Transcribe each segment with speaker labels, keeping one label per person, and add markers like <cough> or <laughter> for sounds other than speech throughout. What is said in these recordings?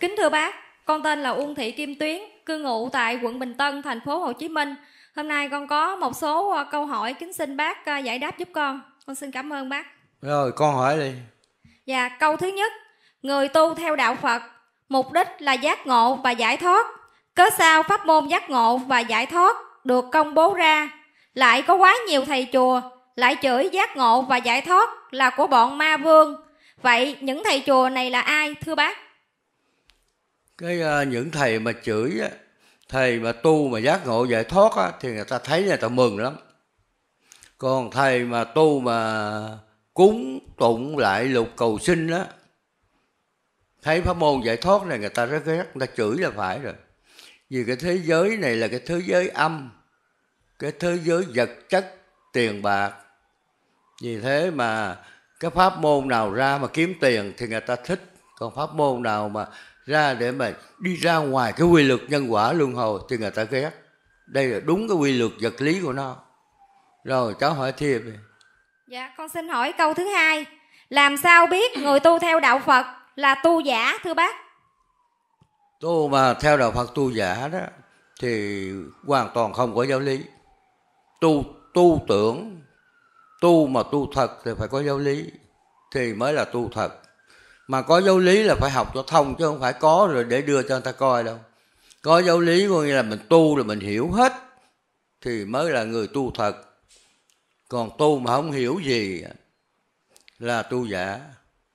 Speaker 1: Kính thưa bác, con tên là Uông Thị Kim Tuyến, cư ngụ tại quận Bình Tân, thành phố Hồ Chí Minh. Hôm nay con có một số ờ, câu hỏi kính xin bác ờ, giải đáp giúp con. Con xin cảm ơn bác.
Speaker 2: Rồi, con hỏi đi.
Speaker 1: Dạ, câu thứ nhất, người tu theo đạo Phật, mục đích là giác ngộ và giải thoát. Cớ sao pháp môn giác ngộ và giải thoát được công bố ra, lại có quá nhiều thầy chùa, lại chửi giác ngộ và giải thoát là của bọn ma vương. Vậy những thầy chùa này là ai thưa bác?
Speaker 2: cái ờ, những thầy mà chửi á, thầy mà tu mà giác ngộ giải thoát á, thì người ta thấy người ta mừng lắm còn thầy mà tu mà cúng tụng lại lục cầu sinh á thấy pháp môn giải thoát này người ta rất ghét người ta chửi là phải rồi vì cái thế giới này là cái thế giới âm cái thế giới vật chất tiền bạc vì thế mà cái pháp môn nào ra mà kiếm tiền thì người ta thích còn pháp môn nào mà ra để mà đi ra ngoài cái quy luật nhân quả luân hồi thì người ta ghét đây là đúng cái quy luật vật lý của nó rồi cháu hỏi thêm
Speaker 1: dạ con xin hỏi câu thứ hai làm sao biết người tu theo đạo phật là tu giả thưa bác
Speaker 2: tu mà theo đạo phật tu giả đó thì hoàn toàn không có giáo lý tu tu tưởng tu mà tu thật thì phải có giáo lý thì mới là tu thật mà có giáo lý là phải học cho thông chứ không phải có rồi để đưa cho người ta coi đâu có giáo lý có nghĩa là mình tu là mình hiểu hết thì mới là người tu thật còn tu mà không hiểu gì là tu giả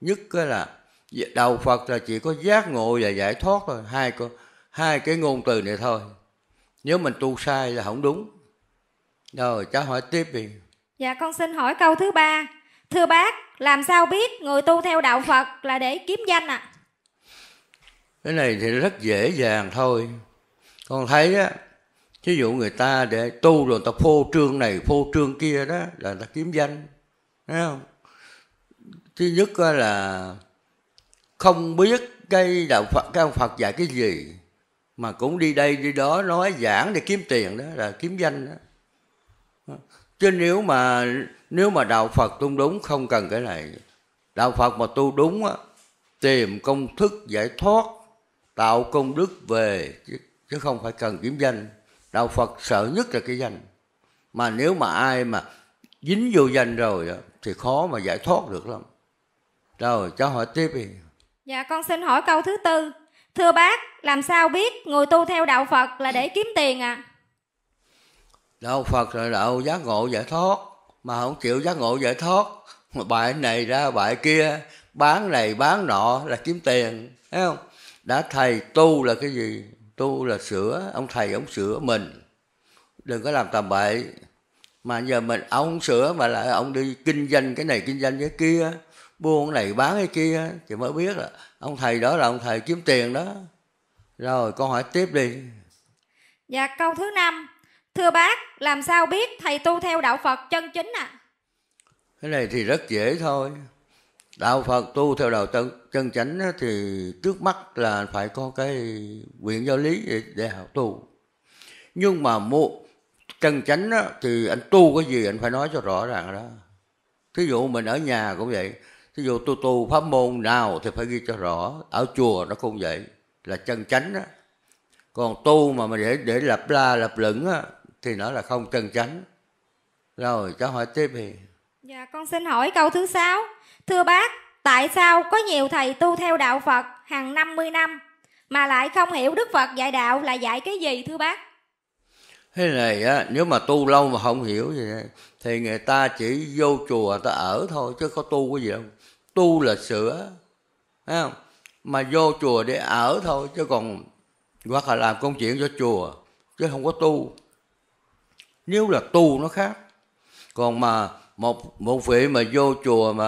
Speaker 2: nhất cái là đầu phật là chỉ có giác ngộ và giải thoát thôi hai con hai cái ngôn từ này thôi nếu mình tu sai là không đúng rồi cháu hỏi tiếp đi
Speaker 1: dạ con xin hỏi câu thứ ba thưa bác làm sao biết người tu theo đạo phật là để kiếm danh à?
Speaker 2: cái này thì rất dễ dàng thôi con thấy á ví dụ người ta để tu rồi ta phô trương này phô trương kia đó là ta kiếm danh thấy không thứ nhất là không biết cái đạo phật cái ông phật dạy cái gì mà cũng đi đây đi đó nói giảng để kiếm tiền đó là kiếm danh đó chứ nếu mà nếu mà đạo phật tu đúng không cần cái này đạo phật mà tu đúng á tìm công thức giải thoát tạo công đức về chứ, không phải cần kiếm danh đạo phật sợ nhất là cái danh mà nếu mà ai mà dính vô danh rồi á, thì khó mà giải thoát được lắm rồi cho hỏi tiếp đi
Speaker 1: dạ con xin hỏi câu thứ tư thưa bác làm sao biết người tu theo đạo phật là để kiếm tiền à?
Speaker 2: đạo phật là đạo giác ngộ giải thoát mà không chịu giác ngộ giải thoát mà bại này ra bại kia bán này bán nọ là kiếm tiền thấy không đã thầy tu là cái gì tu là sửa ông thầy ông sửa mình đừng có làm tầm bậy mà giờ mình ông sửa mà lại ông đi kinh doanh cái này kinh doanh cái kia buôn này bán cái kia thì mới biết là ông thầy đó là ông thầy kiếm tiền đó rồi con hỏi tiếp đi
Speaker 1: dạ câu thứ năm Thưa bác, làm sao biết thầy tu theo đạo Phật chân chính ạ? À?
Speaker 2: Cái này thì rất dễ thôi. Đạo Phật tu theo đạo chân, chân chánh thì trước mắt là phải có cái quyển giáo lý để, để học tu. Nhưng mà một chân chánh thì anh tu cái gì anh phải nói cho rõ ràng đó. Thí dụ mình ở nhà cũng vậy. Thí dụ tu tu pháp môn nào thì phải ghi cho rõ. Ở chùa nó cũng vậy. Là chân chánh đó. Còn tu mà mình để để lập la lập lửng thì nó là không chân chánh rồi cháu hỏi tiếp thì dạ
Speaker 1: con xin hỏi câu thứ sáu thưa bác tại sao có nhiều thầy tu theo đạo phật hàng 50 năm mà lại không hiểu đức phật dạy đạo là dạy cái gì thưa bác
Speaker 2: thế này á nếu mà tu lâu mà không hiểu gì thì người ta chỉ vô chùa ta ở thôi chứ có tu cái gì đâu tu là sửa thấy không mà vô chùa để ở thôi chứ còn hoặc là làm công chuyện cho chùa chứ không có tu nếu là tu nó khác còn mà một một vị mà vô chùa mà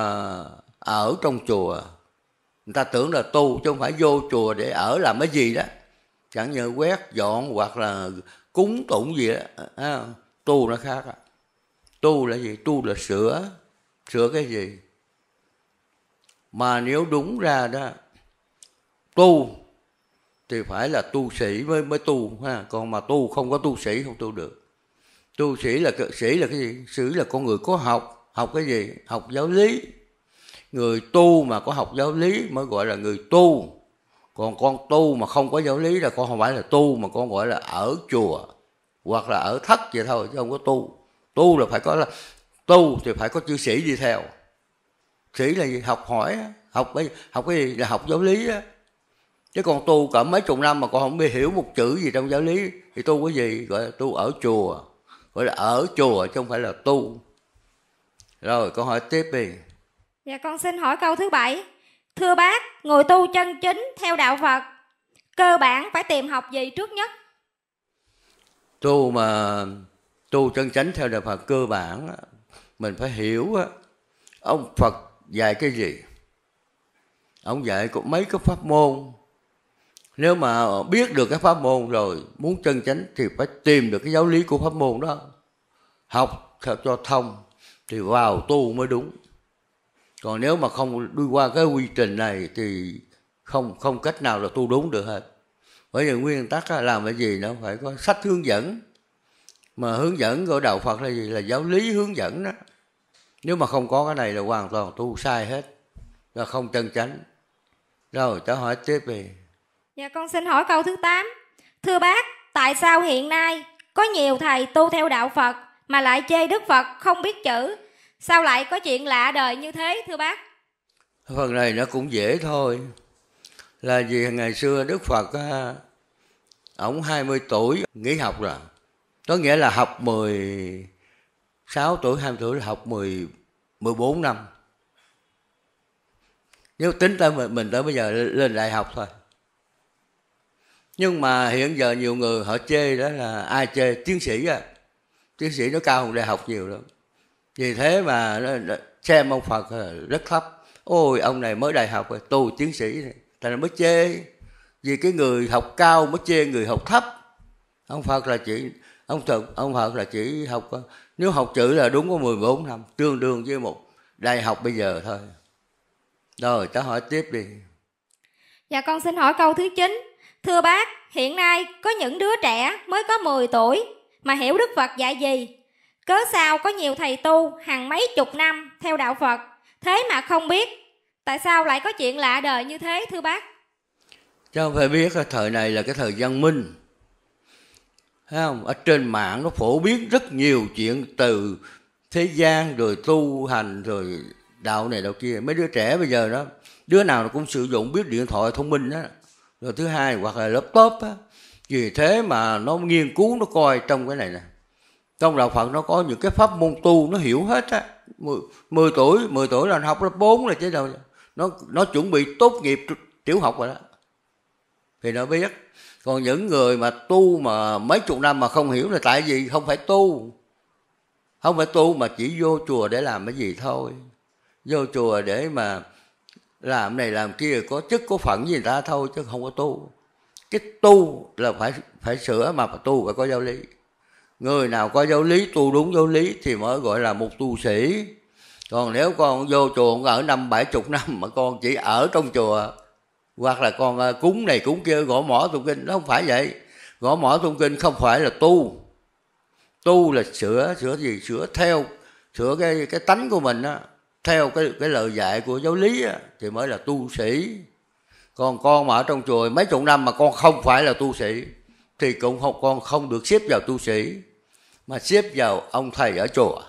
Speaker 2: ở trong chùa người ta tưởng là tu chứ không phải vô chùa để ở làm cái gì đó chẳng như quét dọn hoặc là cúng tụng gì đó tu nó khác tu là gì tu là sửa sửa cái gì mà nếu đúng ra đó tu thì phải là tu sĩ mới mới tu ha còn mà tu không có tu sĩ không tu được tu sĩ là sĩ là cái gì sĩ là con người có học học cái gì học giáo lý người tu mà có học giáo lý mới gọi là người tu còn con tu mà không có giáo lý là con không phải là tu mà con gọi là ở chùa hoặc là ở thất vậy thôi chứ không có tu tu là phải có là tu thì phải có chữ sĩ đi theo sĩ là gì học hỏi học cái học cái gì là học giáo lý á chứ còn tu cả mấy chục năm mà con không biết hiểu một chữ gì trong giáo lý thì tu cái gì gọi là tu ở chùa gọi là ở chùa chứ không phải là tu rồi câu hỏi tiếp đi
Speaker 1: dạ con xin hỏi câu thứ bảy thưa bác người tu chân chính theo đạo phật cơ bản phải tìm học gì trước nhất
Speaker 2: tu mà tu chân chánh theo đạo phật cơ bản mình phải hiểu ông phật dạy cái gì ông dạy cũng mấy cái pháp môn nếu mà biết được cái pháp môn rồi muốn chân chánh thì phải tìm được cái giáo lý của pháp môn đó học theo cho thông thì vào tu mới đúng còn nếu mà không đi qua cái quy trình này thì không không cách nào là tu đúng được hết bởi vì nguyên tắc làm cái gì nó phải có sách hướng dẫn mà hướng dẫn của đạo phật là gì là giáo lý hướng dẫn đó nếu mà không có cái này là hoàn toàn tu sai hết là không chân chánh rồi ta hỏi tiếp đi
Speaker 1: Dạ con xin hỏi câu thứ 8. Thưa bác, tại sao hiện nay có nhiều thầy tu theo đạo Phật mà lại chê Đức Phật không biết chữ? Sao lại có chuyện lạ đời như thế thưa bác?
Speaker 2: Phần này nó cũng dễ thôi. Là vì ngày xưa Đức Phật à, ổng 20 tuổi nghỉ học rồi. Có nghĩa là học 16 tuổi, 20 tuổi là học 10 14 năm. Nếu tính tới mình, mình tới bây giờ lên đại học thôi nhưng mà hiện giờ nhiều người họ chê đó là ai chê tiến sĩ á tiến sĩ nó cao hơn đại học nhiều lắm vì thế mà nó, xem ông phật rất thấp ôi ông này mới đại học rồi tôi tiến sĩ này thành mới chê vì cái người học cao mới chê người học thấp ông phật là chỉ ông thực ông phật là chỉ học nếu học chữ là đúng có 14 năm tương đương với một đại học bây giờ thôi rồi ta hỏi tiếp đi
Speaker 1: dạ con xin hỏi câu thứ chín Thưa bác, hiện nay có những đứa trẻ mới có 10 tuổi mà hiểu Đức Phật dạy gì? Cớ sao có nhiều thầy tu hàng mấy chục năm theo đạo Phật thế mà không biết? Tại sao lại có chuyện lạ đời như thế thưa bác?
Speaker 2: Chứ phải biết là thời này là cái thời văn minh. Thấy không? Ở trên mạng nó phổ biến rất nhiều chuyện từ thế gian rồi tu hành rồi đạo này đạo kia mấy đứa trẻ bây giờ đó đứa nào cũng sử dụng biết điện thoại thông minh đó rồi thứ hai hoặc là laptop á vì thế mà nó nghiên cứu nó coi trong cái này nè trong đạo phật nó có những cái pháp môn tu nó hiểu hết á mười, mười tuổi 10 tuổi là học lớp 4 là chứ đâu nó nó chuẩn bị tốt nghiệp tiểu học rồi đó thì nó biết còn những người mà tu mà mấy chục năm mà không hiểu là tại vì không phải tu không phải tu mà chỉ vô chùa để làm cái gì thôi vô chùa để mà làm này làm kia có chức có phận gì ta thôi chứ không có tu cái tu là phải phải sửa mà phải tu phải có giáo lý người nào có giáo lý tu đúng giáo lý thì mới gọi là một tu sĩ còn nếu con vô chùa ở năm bảy chục năm mà con chỉ ở trong chùa hoặc là con à, cúng này cúng kia gõ mỏ tụng kinh nó không phải vậy gõ mỏ tụng kinh không phải là tu tu là sửa sửa gì sửa theo sửa cái cái tánh của mình á theo cái cái lời dạy của giáo lý á, thì mới là tu sĩ còn con mà ở trong chùa mấy chục năm mà con không phải là tu sĩ thì cũng không con không được xếp vào tu sĩ mà xếp vào ông thầy ở chùa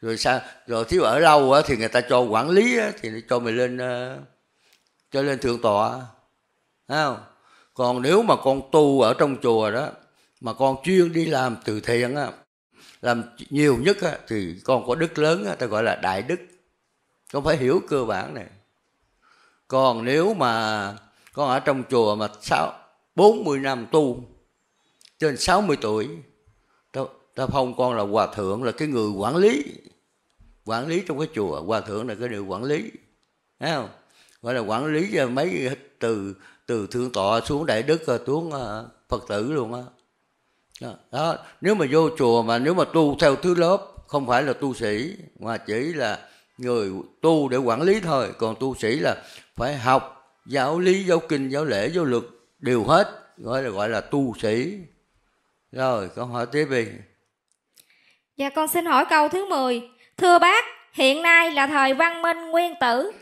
Speaker 2: rồi sao rồi thiếu ở lâu á, thì người ta cho quản lý á, thì cho mình lên ờ, cho lên thượng tọa Thấy không còn nếu mà con tu ở trong chùa đó mà con chuyên đi làm từ thiện á làm nhiều nhất á, thì con có đức lớn á, ta gọi là đại đức con phải hiểu cơ bản này còn nếu mà con ở trong chùa mà sáu bốn mươi năm tu trên 60 tuổi ta, phong con là hòa thượng là cái người quản lý quản lý trong cái chùa hòa thượng là cái người quản lý thấy không gọi là quản lý mấy từ từ thượng tọa xuống đại đức à, xuống à, phật tử luôn á đó. đó nếu mà vô chùa mà nếu mà tu theo thứ lớp không phải là tu sĩ mà chỉ là người tu để quản lý thôi còn tu sĩ là phải học giáo lý giáo kinh giáo lễ giáo luật đều hết gọi là gọi là tu sĩ rồi con hỏi tiếp đi
Speaker 1: dạ con xin hỏi câu thứ 10 thưa bác hiện nay là thời văn minh nguyên tử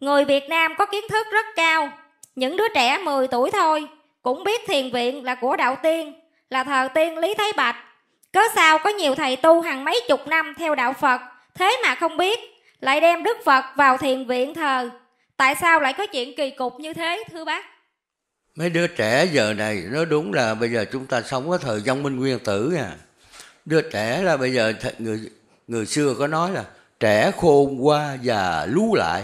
Speaker 1: người việt nam có kiến thức rất cao những đứa trẻ 10 tuổi thôi cũng biết thiền viện là của đạo tiên là thờ tiên lý thái bạch cớ sao có nhiều thầy tu hàng mấy chục năm theo đạo phật thế mà không biết lại đem Đức Phật vào thiền viện thờ. Tại sao lại có chuyện kỳ cục như thế thưa bác?
Speaker 2: Mấy đứa trẻ giờ này nó đúng là bây giờ chúng ta sống ở thời văn minh nguyên tử à. Đứa trẻ là bây giờ người người xưa có nói là trẻ khôn qua già lú lại.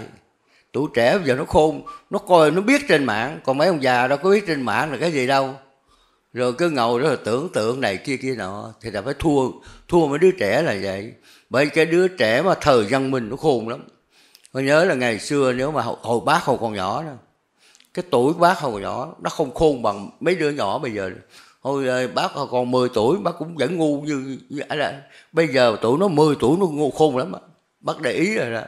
Speaker 2: Tuổi trẻ bây giờ nó khôn, nó coi nó biết trên mạng, còn mấy ông già đâu có biết trên mạng là cái gì đâu. Rồi cứ ngồi đó là tưởng tượng này kia kia nọ thì là phải thua thua mấy đứa trẻ là vậy bởi cái đứa trẻ mà thời gian mình nó khôn lắm tôi nhớ là ngày xưa nếu mà hồi, bác hồi còn nhỏ đó cái tuổi bác hồi nhỏ nó không khôn bằng mấy đứa nhỏ bây giờ hồi ờ, bác hồi còn 10 tuổi bác cũng vẫn ngu như, như là bây giờ tuổi nó 10 tuổi nó ngu khôn lắm đó. bác để ý rồi đó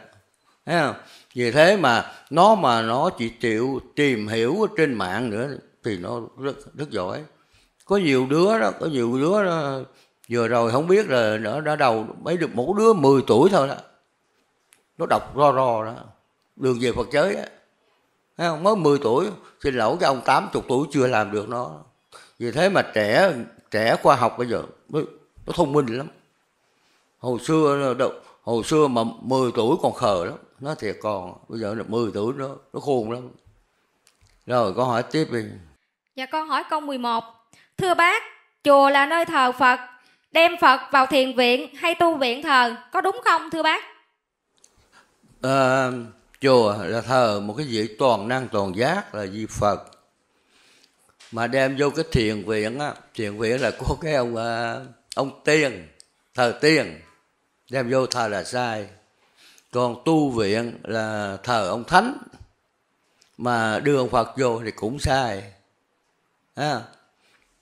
Speaker 2: thấy không vì thế mà nó mà nó chỉ chịu tìm hiểu trên mạng nữa thì nó rất rất giỏi có nhiều đứa đó có nhiều đứa đó, vừa rồi không biết là nó đã đầu mấy được một đứa 10 tuổi thôi đó nó đọc ro ro đó đường về phật giới á Thấy không? mới 10 tuổi xin lỗi cái ông 80 tuổi chưa làm được nó vì thế mà trẻ trẻ khoa học bây giờ nó thông minh lắm hồi xưa hồi xưa mà 10 tuổi còn khờ lắm nó thiệt còn bây giờ là 10 tuổi nó nó khôn lắm rồi con hỏi tiếp đi
Speaker 1: dạ con hỏi câu 11 thưa bác chùa là nơi thờ Phật đem Phật vào thiền viện hay tu viện thờ có đúng không thưa bác?
Speaker 2: À, chùa là thờ một cái vị toàn năng toàn giác là di Phật mà đem vô cái thiền viện á thiền viện là có cái ông ờ, ông tiên thờ tiên đem vô thờ là sai còn tu viện là thờ ông thánh mà đưa ông phật vô thì cũng sai à,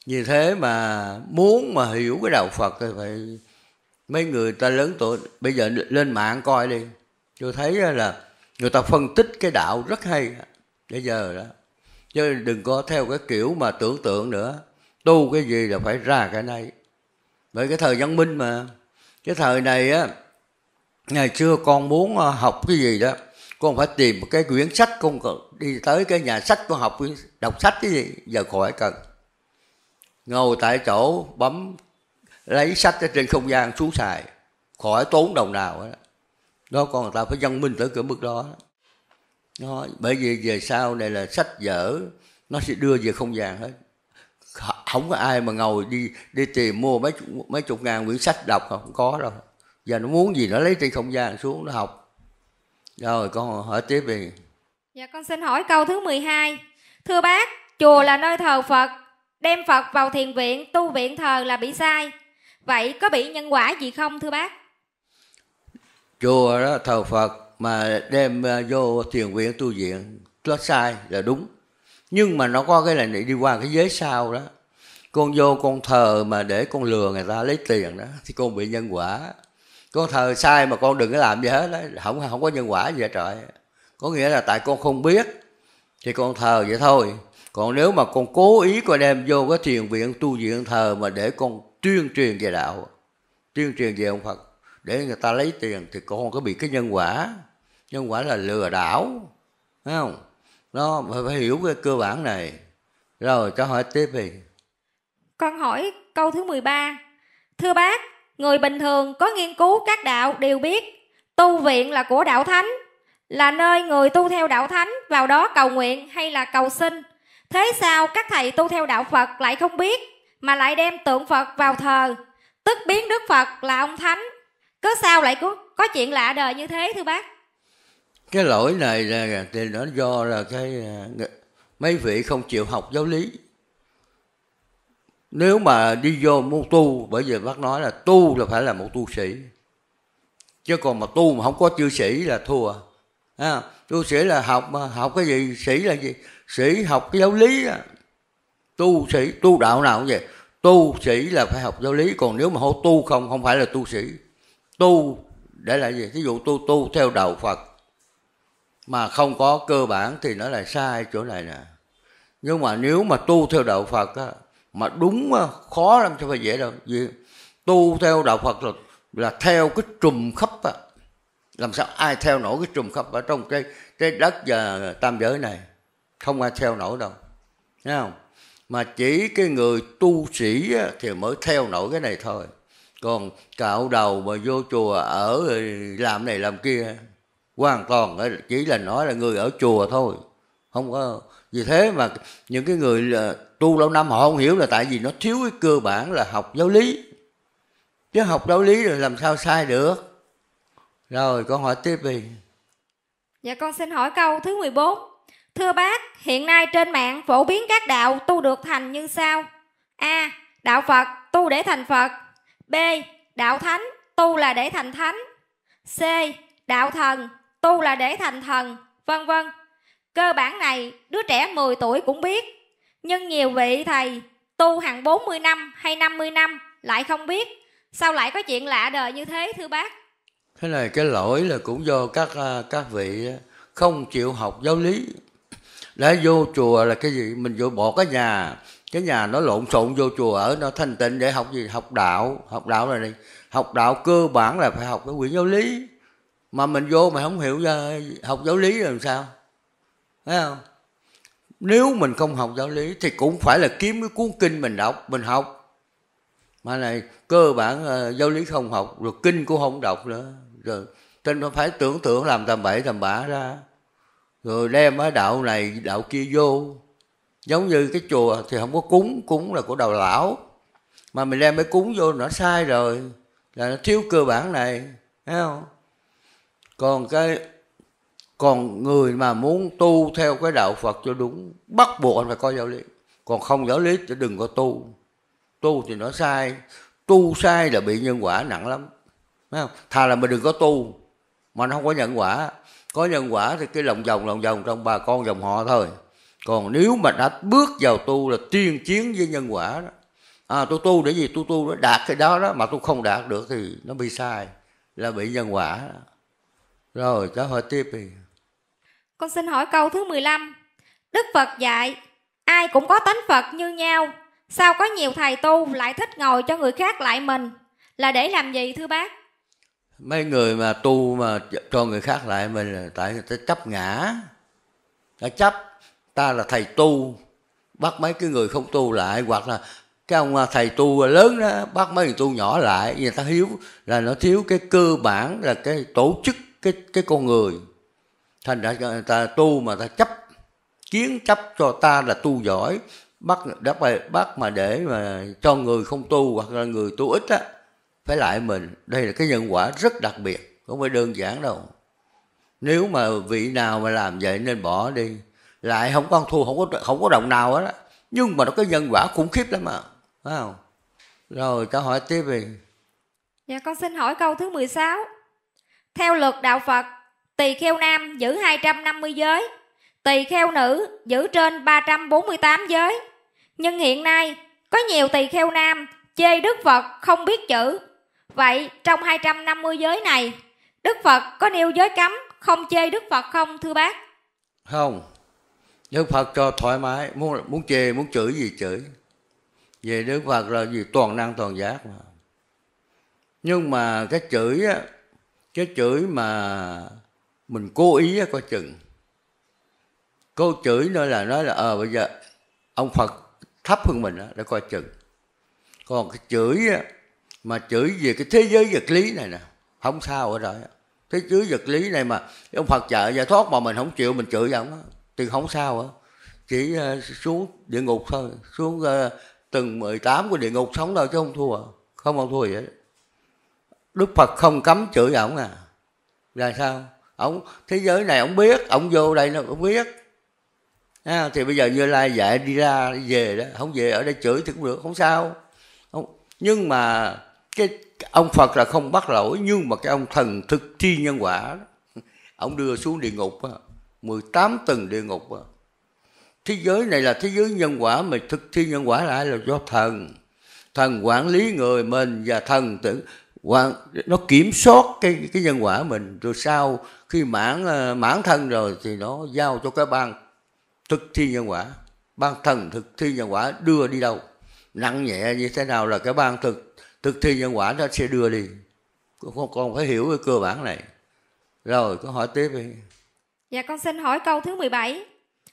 Speaker 2: vì thế mà muốn mà hiểu cái đạo phật thì phải mấy người ta lớn tuổi bây giờ lên mạng coi đi tôi thấy là người ta phân tích cái đạo rất hay bây giờ đó chứ đừng có theo cái kiểu mà tưởng tượng nữa tu cái gì là phải ra cái này bởi cái thời văn minh mà cái thời này á ngày xưa con muốn ờ, học cái gì đó con phải tìm một cái quyển sách con đi tới cái nhà sách con học đọc sách cái gì giờ khỏi cần ngồi tại chỗ bấm lấy sách ở trên không gian xuống xài khỏi tốn đồng nào đó. đó con người ta phải văn minh tới cửa mức đó nó bởi vì về sau này là sách vở nó sẽ đưa về không gian hết không có ai mà ngồi đi đi tìm mua mấy mấy chục ngàn quyển sách đọc không có đâu giờ nó muốn gì nó lấy trên không gian xuống nó học rồi con hỏi tiếp đi
Speaker 1: dạ con xin hỏi câu thứ 12 thưa bác chùa là nơi thờ phật đem Phật vào thiền viện tu viện thờ là bị sai vậy có bị nhân quả gì không thưa bác
Speaker 2: chùa đó thờ Phật mà đem ờ, vô thiền viện tu viện nó sai là đúng nhưng mà nó có cái là đi qua cái giới sau đó con vô con thờ mà để con lừa người ta lấy tiền đó thì con bị nhân quả con thờ sai mà con đừng có làm gì hết đó không không có nhân quả gì hết trời có nghĩa là tại con không biết thì con thờ vậy thôi còn nếu mà con cố ý con đem vô cái thiền viện tu viện thờ mà để con tuyên truyền về đạo tuyên truyền về ông phật để người ta lấy tiền thì con có bị cái nhân quả nhân quả là lừa đảo thấy không nó phải, phải hiểu cái cơ bản này rồi cho hỏi tiếp đi
Speaker 1: con hỏi câu thứ 13 thưa bác người bình thường có nghiên cứu các đạo đều biết tu viện là của đạo thánh là nơi người tu theo đạo thánh vào đó cầu nguyện hay là cầu sinh Thế sao các thầy tu theo đạo Phật lại không biết mà lại đem tượng Phật vào thờ, tức biến Đức Phật là ông Thánh? Cứ sao lại có, có chuyện lạ đời như thế thưa bác?
Speaker 2: Cái lỗi này là thì nó do là cái ờ, mấy vị không chịu học giáo lý. Nếu mà đi vô môn tu Bởi vì bác nói là tu là phải là một tu sĩ Chứ còn mà tu mà không có chư sĩ là thua à, Tu sĩ là học mà Học cái gì sĩ là gì sĩ học cái giáo lý đó. tu sĩ tu đạo nào cũng vậy tu sĩ là phải học giáo lý còn nếu mà hô tu không không phải là tu sĩ tu để lại gì ví dụ tu tu theo đạo phật mà không có cơ bản thì nó là sai chỗ này nè nhưng mà nếu mà tu theo đạo phật á, mà đúng á, khó lắm chứ phải dễ đâu vì tu theo đạo phật là, là theo cái trùm khắp á. làm sao ai theo nổi cái trùm khắp ở trong cái cái đất và tam giới này không ai theo nổi đâu thấy không mà chỉ cái người tu sĩ thì mới theo nổi cái này thôi còn cạo đầu mà vô chùa ở làm này làm kia hoàn toàn chỉ là nói là người ở chùa thôi không có vì thế mà những cái người là tu lâu năm họ không hiểu là tại vì nó thiếu cái cơ bản là học giáo lý chứ học giáo lý rồi làm sao sai được rồi con hỏi tiếp đi
Speaker 1: dạ con xin hỏi câu thứ 14 Thưa bác, hiện nay trên mạng phổ biến các đạo tu được thành như sau. A. Đạo Phật, tu để thành Phật. B. Đạo Thánh, tu là để thành Thánh. C. Đạo Thần, tu là để thành Thần, vân vân. Cơ bản này, đứa trẻ 10 tuổi cũng biết. Nhưng nhiều vị thầy tu hàng 40 năm hay 50 năm lại không biết. Sao lại có chuyện lạ đời như thế thưa bác?
Speaker 2: Cái này cái lỗi là cũng do các à, các vị không chịu học giáo lý đã vô chùa là cái gì mình vô bỏ cái nhà cái nhà nó lộn xộn vô chùa ở nó thanh tịnh để học gì học đạo học đạo này học đạo cơ bản là phải học cái quyển giáo lý mà mình vô mà không hiểu ra học giáo lý làm sao thấy không nếu mình không học giáo lý thì cũng phải là kiếm cái cuốn kinh mình đọc mình học mà này cơ bản uh, giáo lý không học rồi kinh cũng không đọc nữa rồi nên nó phải tưởng tượng làm tầm bậy tầm bạ ra rồi đem ở đạo này đạo kia vô giống như cái chùa thì không có cúng cúng là của đầu lão mà mình đem cái cúng vô nó sai rồi là nó thiếu cơ bản này thấy không còn cái còn người mà muốn tu theo cái đạo Phật cho đúng bắt buộc anh phải có giáo lý còn không giáo lý thì đừng có tu tu thì nó sai tu sai là bị nhân quả nặng lắm thấy không thà là mình đừng có tu mà nó không có nhận quả có nhân quả thì cái lòng vòng lòng vòng trong bà con dòng họ thôi còn nếu mà đã bước vào tu là tiên chiến với nhân quả đó à, tôi tu để gì tôi tu để đạt cái đó đó mà tôi không đạt được thì nó bị sai là bị nhân quả rồi cháu hỏi tiếp đi
Speaker 1: con xin hỏi câu thứ 15 Đức Phật dạy ai cũng có tánh Phật như nhau sao có nhiều thầy tu lại thích ngồi cho người khác lại mình là để làm gì thưa bác
Speaker 2: mấy người mà tu mà cho người khác lại mình là tại người ta chấp ngã đã chấp ta là thầy tu bắt mấy cái người không tu lại hoặc là cái ông thầy tu lớn đó bắt mấy người tu nhỏ lại người ta hiếu là nó thiếu cái cơ bản là cái tổ chức cái cái con người thành ra người ta tu mà ta chấp kiến chấp cho ta là tu giỏi bắt bắt bắt mà để mà cho người không tu hoặc là người tu ít á phải lại mình đây là cái nhân quả rất đặc biệt không phải đơn giản đâu nếu mà vị nào mà làm vậy nên bỏ đi lại không có ăn thua không có không có đồng nào hết á nhưng mà nó có nhân quả khủng khiếp lắm mà phải không rồi câu hỏi tiếp đi
Speaker 1: dạ con xin hỏi câu thứ 16 theo luật đạo Phật tỳ kheo nam giữ 250 giới tỳ kheo nữ giữ trên 348 giới nhưng hiện nay có nhiều tỳ kheo nam chê Đức Phật không biết chữ Vậy trong 250 giới này, Đức Phật có nêu giới cấm không chê Đức Phật không thưa bác?
Speaker 2: Không. Đức Phật cho thoải mái, muốn muốn chê, muốn chửi gì chửi. Về Đức Phật là gì toàn năng toàn giác mà. Nhưng mà cái chửi á, cái chửi mà mình cố ý á, coi chừng. Cô chửi nói là nói là ờ à, bây giờ ông Phật thấp hơn mình á để coi chừng. Còn cái chửi á, mà chửi về cái thế giới vật lý này nè không sao ở rồi thế giới vật lý này mà ông phật trợ giải thoát mà mình không chịu mình chửi ông thì không sao á chỉ ờ, xuống địa ngục thôi xuống ờ, từng 18 của địa ngục sống đâu chứ không thua không ông thua vậy đức phật không cấm chửi ông à là sao Ông thế giới này ông biết ông vô đây nó cũng biết à, thì bây giờ như lai dạy đi ra đi về đó không về ở đây chửi thì cũng được không sao không. nhưng mà cái ông Phật là không bắt lỗi nhưng mà cái ông thần thực thi nhân quả ông đưa xuống địa ngục 18 tầng địa ngục thế giới này là thế giới nhân quả mà thực thi nhân quả lại là do thần thần quản lý người mình và thần tự quản nó kiểm soát cái cái nhân quả mình rồi sau khi mãn ờ, mãn thân rồi thì nó giao cho cái ban thực thi nhân quả ban thần thực thi nhân quả đưa đi đâu nặng nhẹ như thế nào là cái ban thực thực thi nhân quả nó sẽ đưa đi con, con phải hiểu cái cơ bản này rồi có hỏi tiếp đi
Speaker 1: dạ con xin hỏi câu thứ 17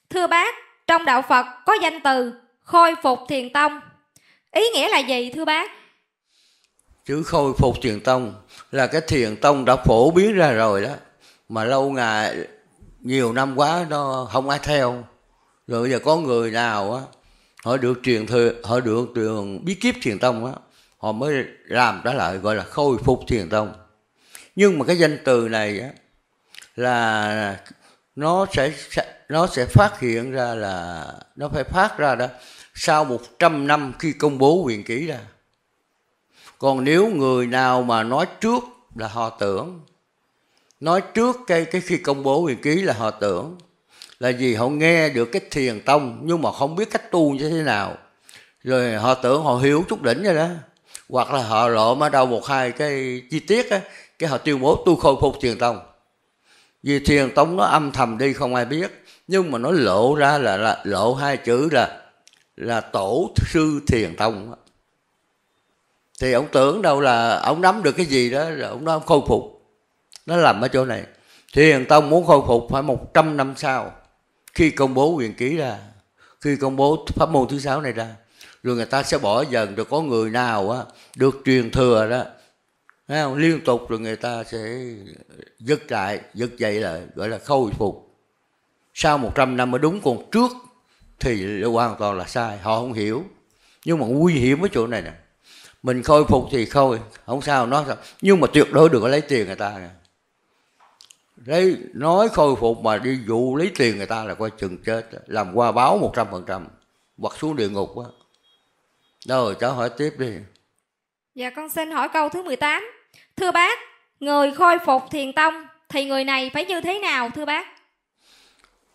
Speaker 1: thưa bác trong đạo Phật có danh từ khôi phục thiền tông ý nghĩa là gì thưa bác
Speaker 2: chữ khôi phục thiền tông là cái thiền tông đã phổ biến ra rồi đó mà lâu ngày nhiều năm quá nó không ai theo rồi bây giờ có người nào á họ được truyền thừa họ được truyền bí kíp thiền tông á họ mới làm trở lại gọi là khôi phục thiền tông nhưng mà cái danh từ này á, là nó sẽ nó sẽ phát hiện ra là nó phải phát ra đó sau 100 năm khi công bố quyền ký ra còn nếu người nào mà nói trước là họ tưởng nói trước cái cái khi công bố quyền ký là họ tưởng là vì họ nghe được cái thiền tông nhưng mà không biết cách tu như thế nào rồi họ tưởng họ hiểu chút đỉnh rồi đó hoặc là họ lộ ở đâu một hai cái chi tiết á cái họ tuyên bố tu khôi phục thiền tông vì thiền tông nó âm thầm đi không ai biết nhưng mà nó lộ ra là, là lộ hai chữ là là tổ sư thiền tông thì ông tưởng đâu là ông nắm được cái gì đó rồi ông nó khôi phục nó làm ở chỗ này thiền tông muốn khôi phục phải 100 năm sau khi công bố quyền ký ra khi công bố pháp môn thứ sáu này ra rồi người ta sẽ bỏ dần rồi có người nào á được truyền thừa đó Thấy không? liên tục rồi người ta sẽ dứt lại dứt dậy lại gọi là khôi phục sau 100 năm mới đúng còn trước thì hoàn toàn là sai họ không hiểu nhưng mà nguy hiểm ở chỗ này nè mình khôi phục thì khôi không sao nói sao nhưng mà tuyệt đối đừng có lấy tiền người ta nè lấy nói khôi phục mà đi dụ lấy tiền người ta là coi chừng chết làm qua báo 100% hoặc xuống địa ngục á rồi cháu hỏi tiếp đi.
Speaker 1: Dạ con xin hỏi câu thứ 18. Thưa bác, người khôi phục thiền tông thì người này phải như thế nào thưa bác?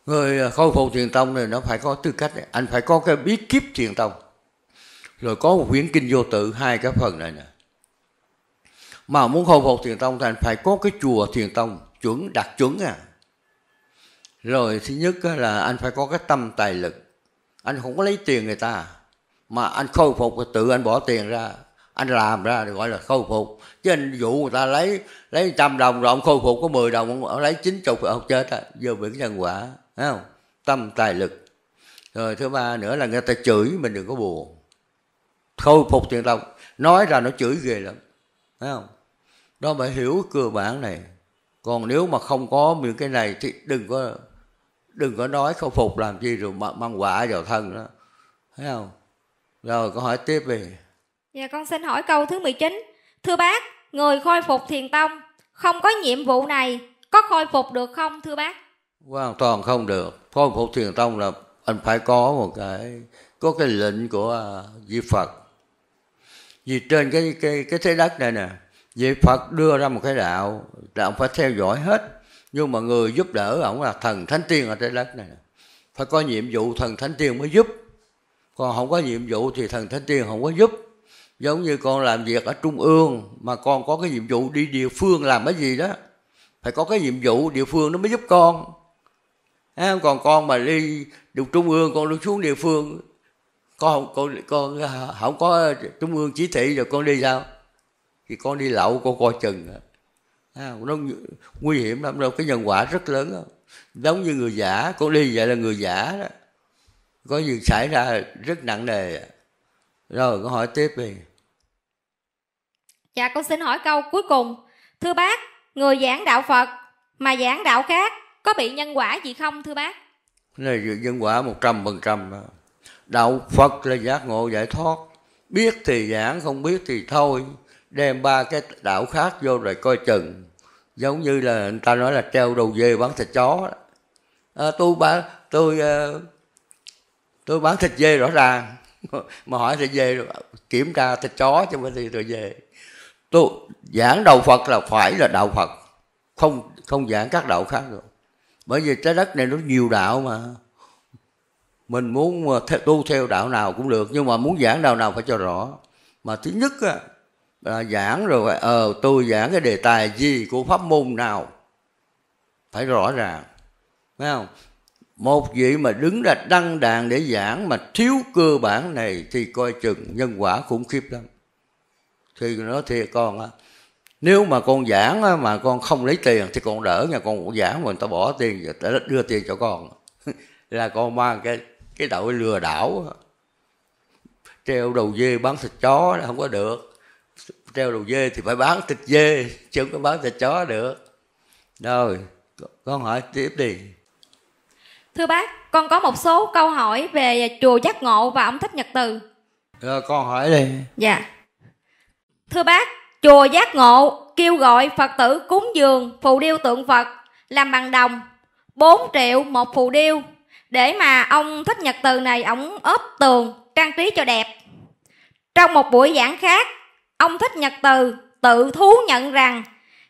Speaker 2: Người khôi phục thiền tông này nó phải có tư cách này. Anh phải có cái bí kíp thiền tông. Rồi có một quyển kinh vô tự hai cái phần này nè. Mà muốn khôi phục thiền tông thì anh phải có cái chùa thiền tông chuẩn đặc chuẩn à. Rồi thứ nhất là anh phải có cái tâm tài lực. Anh không có lấy tiền người ta à mà anh khôi phục tự anh bỏ tiền ra anh làm ra thì gọi là khôi phục chứ anh dụ người ta lấy lấy trăm đồng rồi ông khôi phục có 10 đồng ông lấy chín chục ông chết à vô biển nhân quả thấy không tâm tài lực rồi thứ ba nữa là người ta chửi mình đừng có buồn khôi phục tiền đồng nói ra nó chửi ghê lắm thấy không đó phải hiểu cơ bản này còn nếu mà không có những cái này thì đừng có đừng có nói khôi phục làm chi rồi mang, mang quả vào thân đó thấy không rồi câu hỏi tiếp đi.
Speaker 1: Dạ con xin hỏi câu thứ 19. Thưa bác, người khôi phục thiền tông không có nhiệm vụ này có khôi phục được không thưa bác?
Speaker 2: Hoàn toàn không được. Khôi phục thiền tông là anh phải có một cái có cái lệnh của uh, à, Di Phật. Vì trên cái cái cái thế đất này nè, Vị Phật đưa ra một cái đạo đạo phải theo dõi hết nhưng mà người giúp đỡ ông là thần thánh tiên ở trên đất này phải có nhiệm vụ thần thánh tiên mới giúp con không có nhiệm vụ thì thần thánh tiên không có giúp giống như con làm việc ở trung ương mà con có cái nhiệm vụ đi địa phương làm cái gì đó phải có cái nhiệm vụ địa phương nó mới giúp con à, còn con mà đi được trung ương con đi xuống địa phương con không con, con không có trung ương chỉ thị rồi con đi sao thì con đi lậu con coi chừng à, nó nguy hiểm lắm đâu cái nhân quả rất lớn đó. giống như người giả con đi vậy là người giả đó có việc xảy ra rất nặng nề rồi câu hỏi tiếp đi
Speaker 1: dạ con xin hỏi câu cuối cùng thưa bác người giảng đạo phật mà giảng đạo khác có bị nhân quả gì không thưa bác
Speaker 2: này nhân quả một trăm phần trăm đạo phật là giác ngộ giải thoát biết thì giảng không biết thì thôi đem ba cái đạo khác vô rồi coi chừng giống như là người ta nói là treo đầu dê bán thịt chó à, tôi bán tôi uh, tôi bán thịt dê rõ ràng <laughs> mà hỏi thịt dê kiểm tra thịt chó cho không thì tôi về tôi giảng đạo phật là phải là đạo phật không không giảng các đạo khác rồi bởi vì trái đất này nó nhiều đạo mà mình muốn ờ, tu theo đạo nào cũng được nhưng mà muốn giảng đạo nào phải cho rõ mà thứ nhất á, là giảng rồi ờ tôi giảng cái đề tài gì của pháp môn nào phải rõ ràng phải không một vị mà đứng ra đăng đàn để giảng mà thiếu cơ bản này thì coi chừng nhân quả khủng khiếp lắm thì nó thiệt con á nếu mà con giảng mà con không lấy tiền thì con đỡ nhà con cũng giảng mà người ta bỏ tiền để đưa tiền cho con <laughs> là con mang cái cái tội lừa đảo treo đầu dê bán thịt chó là không có được treo đầu dê thì phải bán thịt dê chứ không có bán thịt chó được rồi con hỏi tiếp đi
Speaker 1: Thưa bác, con có một số câu hỏi về chùa Giác Ngộ và ông Thích Nhật Từ.
Speaker 2: Rồi dạ, con hỏi đi.
Speaker 1: Dạ. Thưa bác, chùa Giác Ngộ kêu gọi Phật tử cúng dường phù điêu tượng Phật làm bằng đồng 4 triệu một phù điêu để mà ông Thích Nhật Từ này ổng ốp tường trang trí cho đẹp. Trong một buổi giảng khác, ông Thích Nhật Từ tự thú nhận rằng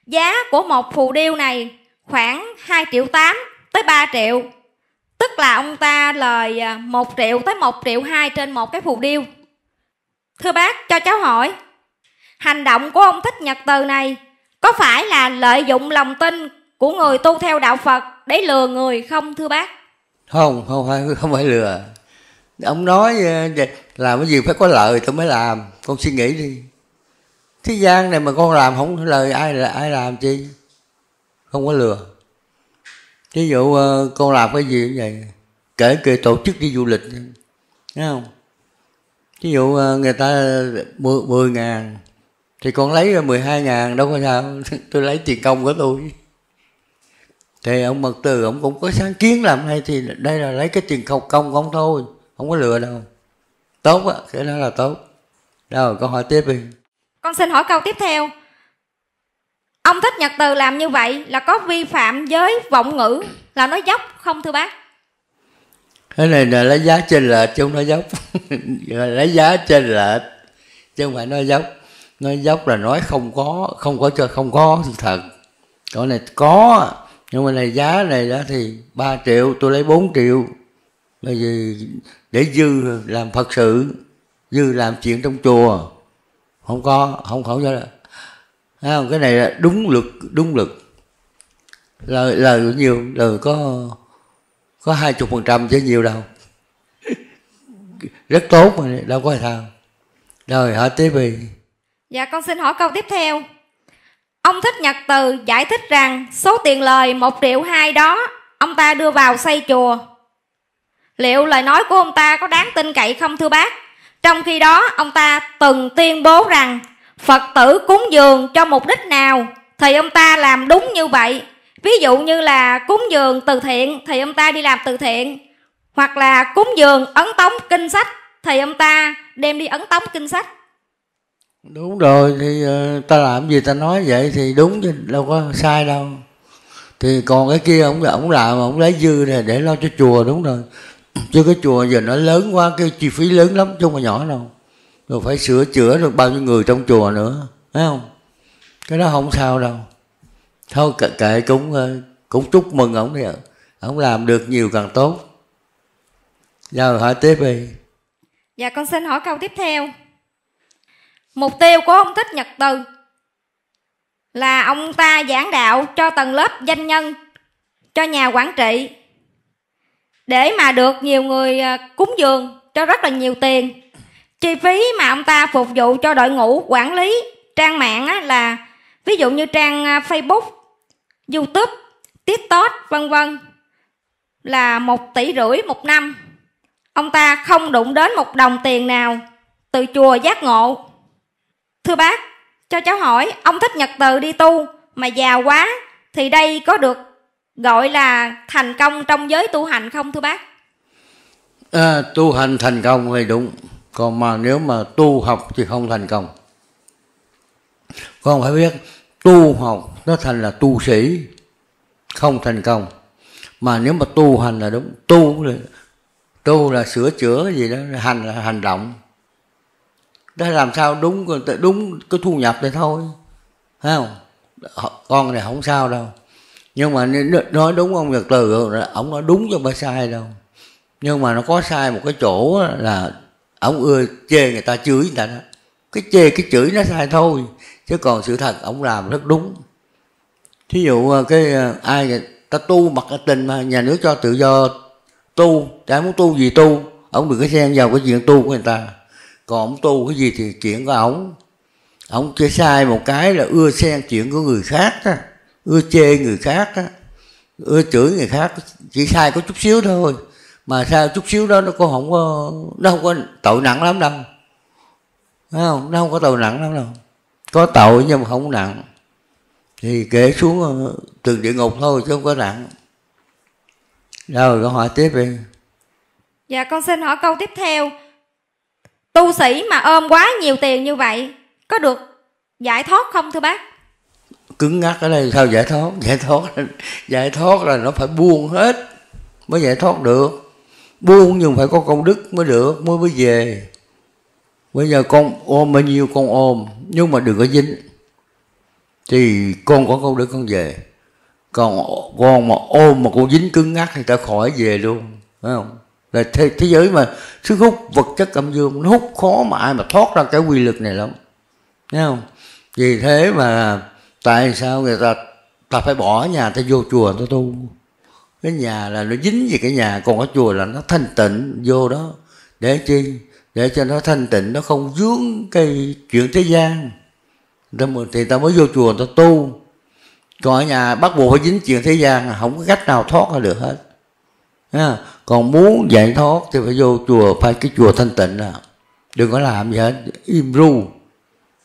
Speaker 1: giá của một phù điêu này khoảng 2 triệu 8 tới 3 triệu tức là ông ta lời 1 à, triệu tới 1 triệu 2 trên một cái phù điêu thưa bác cho cháu hỏi hành động của ông thích nhật từ này có phải là lợi dụng lòng tin của người tu theo đạo phật để lừa người không thưa bác
Speaker 2: không không phải không phải lừa ông nói à, làm cái gì phải có lợi tôi mới làm con suy nghĩ đi thế gian này mà con làm không lời ai là ai làm chi không có lừa ví dụ ờ, con làm cái gì cũng vậy kể kể tổ chức đi du lịch thấy không ví dụ ờ, người ta 10, 10 ngàn thì con lấy ra 12 ngàn đâu có sao <laughs> tôi lấy tiền công của tôi thì ông mật từ ông cũng có sáng kiến làm hay thì đây là lấy cái tiền công công ông thôi không có lừa đâu tốt á cái đó là tốt đâu, con hỏi tiếp đi
Speaker 1: con xin hỏi câu tiếp theo ông thích nhật từ làm như vậy là có vi phạm giới vọng ngữ là nói dốc không thưa bác
Speaker 2: cái này là lấy giá trên lệch chứ không nói dốc <laughs> lấy giá trên lệch chứ không phải nói dốc nói dốc là nói không có không có cho không có sự thật chỗ này có nhưng mà này giá này đó thì 3 triệu tôi lấy 4 triệu bởi vì để dư làm phật sự dư làm chuyện trong chùa không có không khẩu cho không? cái này là đúng luật đúng luật lời lời nhiều lời có có hai chục phần trăm chứ nhiều đâu <laughs> rất tốt mà đâu có sao rồi hỏi tiếp đi
Speaker 1: dạ con xin hỏi câu tiếp theo ông thích nhật từ giải thích rằng số tiền lời một triệu hai đó ông ta đưa vào xây chùa liệu lời nói của ông ta có đáng tin cậy không thưa bác trong khi đó ông ta từng tuyên bố rằng Phật tử cúng dường cho mục đích nào thì ông ta làm đúng như vậy. Ví dụ như là cúng dường từ thiện thì ông ta đi làm từ thiện. Hoặc là cúng dường ấn tống kinh sách thì ông ta đem đi ấn tống kinh sách.
Speaker 2: Đúng rồi thì ờ, ta làm gì ta nói vậy thì đúng chứ đâu có sai đâu. Thì còn cái kia ông ông làm ông lấy dư này để lo cho chùa đúng rồi. Chứ cái chùa giờ nó lớn quá cái chi phí lớn lắm chứ không nhỏ đâu rồi phải sửa chữa được bao nhiêu người trong chùa nữa thấy không cái đó không sao đâu thôi kệ, kệ cũng ờ, cũng chúc mừng ổng đi ổng làm được nhiều càng tốt giờ hỏi tiếp đi
Speaker 1: dạ con xin hỏi câu tiếp theo mục tiêu của ông thích nhật từ là ông ta giảng đạo cho tầng lớp doanh nhân cho nhà quản trị để mà được nhiều người ờ, cúng dường cho rất là nhiều tiền chi phí mà ông ta phục vụ cho đội ngũ quản lý trang mạng á, là ví dụ như trang à, Facebook, YouTube, TikTok vân vân là một tỷ rưỡi một năm. Ông ta không đụng đến một đồng tiền nào từ chùa giác ngộ. Thưa bác, cho cháu hỏi, ông thích nhật từ đi tu mà giàu quá thì đây có được gọi là thành công trong giới tu hành không thưa bác?
Speaker 2: À, tu hành thành công thì đúng còn mà nếu mà tu học thì không thành công con phải biết tu học nó thành là tu sĩ không thành công mà nếu mà tu hành là đúng tu là tu là sửa chữa gì đó hành là hành động đó làm sao đúng đúng cái thu nhập thì thôi thấy không con này không sao đâu nhưng mà nói đúng ông nhật từ ông nói đúng cho bà sai đâu nhưng mà nó có sai một cái chỗ là ông ưa chê người ta chửi người ta đó cái chê cái chửi nó sai thôi chứ còn sự thật ông làm rất đúng thí dụ à, cái à, ai ta tu mặc tình mà nhà nước cho tự do tu chả muốn tu gì tu ông đừng có xen vào cái chuyện tu của người ta còn ông tu cái gì thì chuyện của ông ông chơi sai một cái là ưa xen chuyện của người khác đó ưa chê người khác đó ưa chửi người khác chỉ sai có chút xíu thôi mà sao chút xíu đó nó cũng không có nó không có tội nặng lắm đâu Đấy không nó không có tội nặng lắm đâu có tội nhưng mà không nặng thì kể xuống ờ, từ địa ngục thôi chứ không có nặng rồi con hỏi tiếp đi
Speaker 1: dạ con xin hỏi câu tiếp theo tu sĩ mà ôm quá nhiều tiền như vậy có được giải thoát không thưa bác
Speaker 2: cứng ngắc ở đây sao giải thoát <laughs> giải thoát giải thoát là nó phải buông hết mới giải thoát được buông nhưng phải có công đức mới được mới mới về bây giờ con ôm bao nhiêu con ôm nhưng mà đừng có dính thì con có công đức con về còn con mà ôm mà con dính cứng ngắc thì ta khỏi về luôn phải không là thế, thế giới mà sức hút vật chất âm dương nó hút khó mà ai mà thoát ra cái quy lực này lắm thấy không vì thế mà tại sao người ta ta phải bỏ nhà ta vô chùa ta tu cái nhà là nó dính về cái nhà còn ở chùa là nó thanh tịnh vô đó để chi để cho nó thanh tịnh nó không vướng cái chuyện thế gian thì ta mới vô chùa ta tu còn ở nhà bắt buộc phải dính chuyện thế gian không có cách nào thoát ra được hết à, còn muốn giải thoát thì phải vô chùa phải cái chùa thanh tịnh à đừng có làm gì hết im ru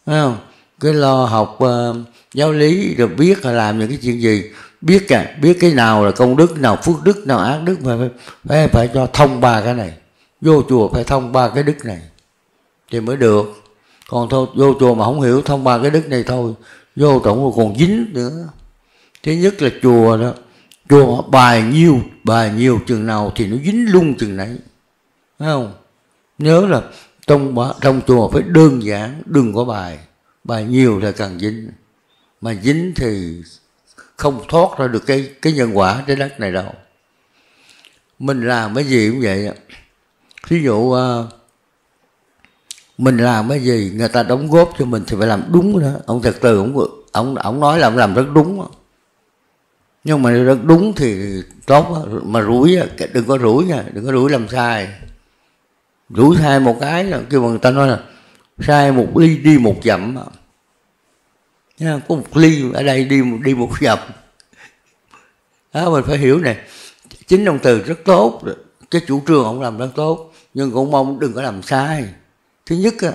Speaker 2: không? cứ lo học uh, giáo lý rồi biết là làm những cái chuyện gì biết cả biết cái nào là công đức nào phước đức nào ác đức phải phải phải cho thông ba cái này vô chùa phải thông ba cái đức này thì mới được còn thôi vô chùa mà không hiểu thông ba cái đức này thôi vô tổng còn dính nữa thứ nhất là chùa đó chùa bài nhiều bài nhiều chừng nào thì nó dính lung chừng nấy phải không nhớ là trong trong chùa phải đơn giản đừng có bài bài nhiều là càng dính mà dính thì không thoát ra được cái cái nhân quả trái đất này đâu mình làm cái gì cũng vậy ví dụ à, mình làm cái gì người ta đóng góp cho mình thì phải làm đúng đó ông thật từ ông ông ông nói là ông làm rất đúng nhưng mà rất đúng thì tốt mà rủi đừng có rủi nha đừng có rủi làm sai rủi sai một cái là kêu người ta nói là sai một ly đi một dặm nha, có một ly ở đây đi đi một dặm đó, mình phải hiểu này chính ông từ rất tốt cái chủ trương ông làm rất tốt nhưng cũng mong đừng có làm sai thứ nhất á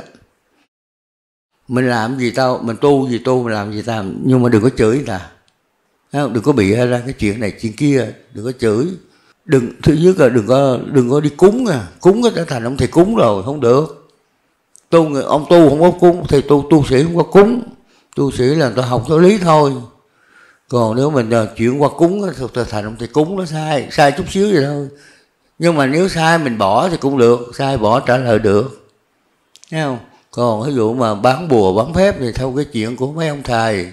Speaker 2: mình làm gì tao mình tu gì tu mình làm gì tao nhưng mà đừng có chửi ta đừng có bị ra cái chuyện này chuyện kia đừng có chửi đừng thứ nhất là đừng có đừng có đi cúng à cúng có đã thành ông thầy cúng rồi không được tu người ông tu không có cúng thầy tu tu sĩ không có cúng tu sĩ là người ta học giáo lý thôi còn nếu mình ờ, chuyển qua cúng thực là thành ông thầy cúng nó sai sai chút xíu vậy thôi nhưng mà nếu sai mình bỏ thì cũng được sai bỏ trả lời được thấy không còn ví dụ mà bán bùa bán phép thì theo cái chuyện của mấy ông thầy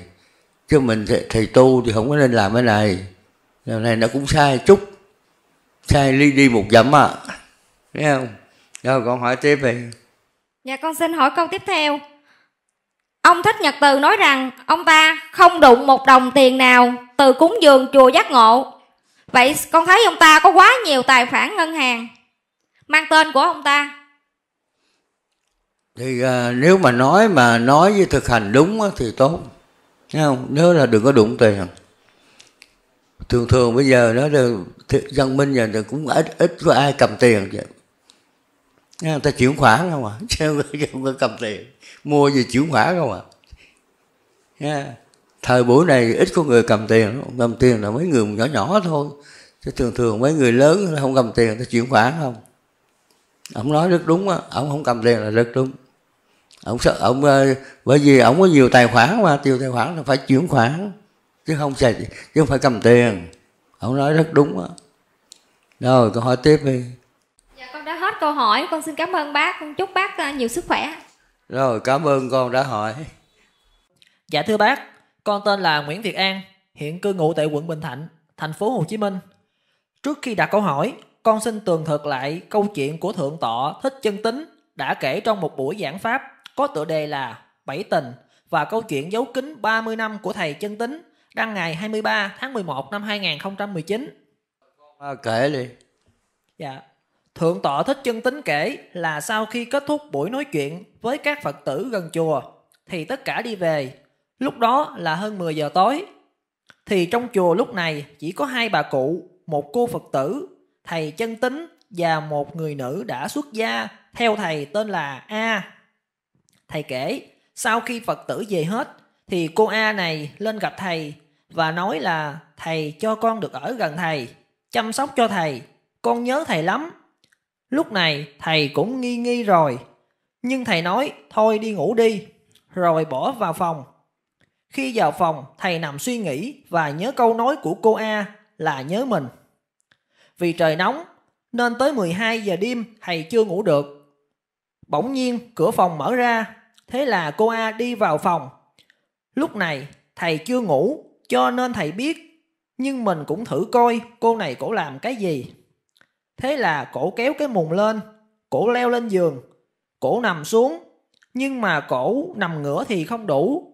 Speaker 2: chứ mình thầy, thầy tu thì không có nên làm cái này điều này nó cũng sai chút sai ly đi một dặm ạ à. thấy không rồi con hỏi tiếp đi
Speaker 1: dạ con xin hỏi câu tiếp theo Ông Thích Nhật Từ nói rằng ông ta không đụng một đồng tiền nào từ cúng dường chùa giác ngộ. Vậy con thấy ông ta có quá nhiều tài khoản ngân hàng mang tên của ông ta.
Speaker 2: Thì à, nếu mà nói mà nói với thực hành đúng á, thì tốt. Thấy không? Nếu là đừng có đụng tiền. Thường thường bây giờ nó dân minh giờ thì cũng ít ít có ai cầm tiền người ta chuyển khoản không à <laughs> chứ không có cầm tiền mua gì chuyển khoản không à yeah. thời buổi này ít có người cầm tiền cầm tiền là mấy người nhỏ nhỏ thôi chứ thường thường mấy người lớn không cầm tiền ta chuyển khoản không ông nói rất đúng á ông không cầm tiền là rất đúng ông sợ ông ờ, bởi vì ông có nhiều tài khoản mà tiêu tài khoản là phải chuyển khoản chứ không xài chứ không phải cầm tiền ông nói rất đúng á rồi câu hỏi tiếp đi
Speaker 1: hết câu hỏi con xin cảm ơn bác con chúc bác ờ, nhiều sức khỏe
Speaker 2: rồi cảm ơn con đã hỏi
Speaker 3: dạ thưa bác con tên là Nguyễn Việt An hiện cư ngụ tại quận Bình Thạnh thành phố Hồ Chí Minh trước khi đặt câu hỏi con xin tường thuật lại câu chuyện của thượng tọa thích chân tính đã kể trong một buổi giảng pháp có tựa đề là bảy tình và câu chuyện giấu kín 30 năm của thầy chân tính đăng ngày 23 tháng 11 năm 2019
Speaker 2: à, kể đi
Speaker 3: dạ Thượng tọa Thích Chân Tính kể là sau khi kết thúc buổi nói chuyện với các Phật tử gần chùa thì tất cả đi về. Lúc đó là hơn 10 giờ tối. Thì trong chùa lúc này chỉ có hai bà cụ, một cô Phật tử, thầy Chân Tính và một người nữ đã xuất gia theo thầy tên là A. Thầy kể, sau khi Phật tử về hết thì cô A này lên gặp thầy và nói là thầy cho con được ở gần thầy, chăm sóc cho thầy, con nhớ thầy lắm Lúc này thầy cũng nghi nghi rồi, nhưng thầy nói thôi đi ngủ đi, rồi bỏ vào phòng. Khi vào phòng, thầy nằm suy nghĩ và nhớ câu nói của cô A là nhớ mình. Vì trời nóng, nên tới 12 giờ đêm thầy chưa ngủ được. Bỗng nhiên cửa phòng mở ra, thế là cô A đi vào phòng. Lúc này thầy chưa ngủ cho nên thầy biết, nhưng mình cũng thử coi cô này cổ làm cái gì. Thế là cổ kéo cái mùng lên, cổ leo lên giường, cổ nằm xuống, nhưng mà cổ nằm ngửa thì không đủ.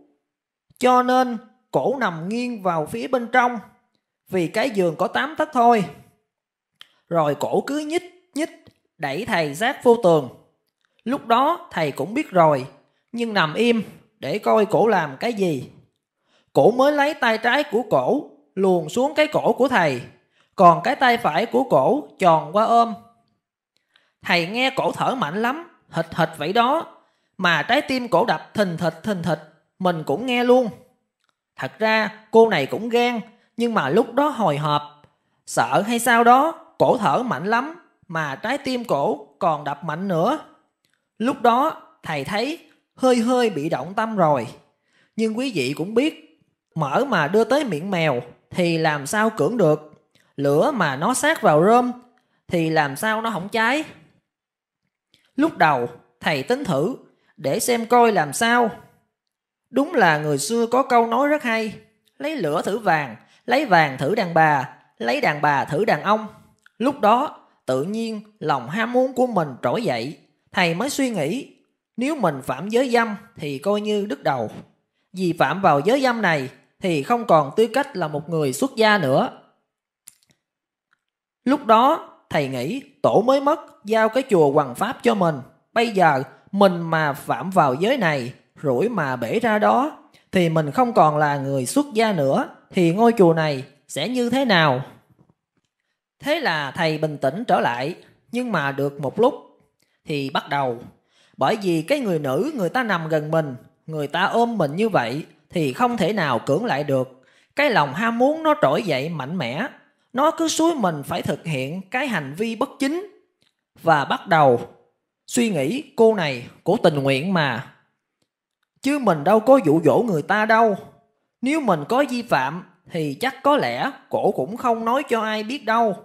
Speaker 3: Cho nên cổ nằm nghiêng vào phía bên trong, vì cái giường có 8 tấc thôi. Rồi cổ cứ nhích, nhích, đẩy thầy giác vô tường. Lúc đó thầy cũng biết rồi, nhưng nằm im để coi cổ làm cái gì. Cổ mới lấy tay trái của cổ luồn xuống cái cổ của thầy còn cái tay phải của cổ tròn qua ôm. Thầy nghe cổ thở mạnh lắm, hịch hịch vậy đó, mà trái tim cổ đập thình thịch thình thịch, mình cũng nghe luôn. Thật ra cô này cũng gan, nhưng mà lúc đó hồi hộp, sợ hay sao đó, cổ thở mạnh lắm, mà trái tim cổ còn đập mạnh nữa. Lúc đó thầy thấy hơi hơi bị động tâm rồi. Nhưng quý vị cũng biết, mở mà đưa tới miệng mèo thì làm sao cưỡng được lửa mà nó sát vào rơm thì làm sao nó không cháy. Lúc đầu thầy tính thử để xem coi làm sao. Đúng là người xưa có câu nói rất hay, lấy lửa thử vàng, lấy vàng thử đàn bà, lấy đàn bà thử đàn ông. Lúc đó, tự nhiên lòng ham muốn của mình trỗi dậy, thầy mới suy nghĩ, nếu mình phạm giới dâm thì coi như đứt đầu. Vì phạm vào giới dâm này thì không còn tư cách là một người xuất gia nữa. Lúc đó thầy nghĩ tổ mới mất giao cái chùa hoàng pháp cho mình. Bây giờ mình mà phạm vào giới này rủi mà bể ra đó thì mình không còn là người xuất gia nữa thì ngôi chùa này sẽ như thế nào? Thế là thầy bình tĩnh trở lại nhưng mà được một lúc thì bắt đầu bởi vì cái người nữ người ta nằm gần mình người ta ôm mình như vậy thì không thể nào cưỡng lại được cái lòng ham muốn nó trỗi dậy mạnh mẽ nó cứ suối mình phải thực hiện cái hành vi bất chính và bắt đầu suy nghĩ cô này của tình nguyện mà chứ mình đâu có dụ dỗ người ta đâu nếu mình có vi phạm thì chắc có lẽ cổ cũng không nói cho ai biết đâu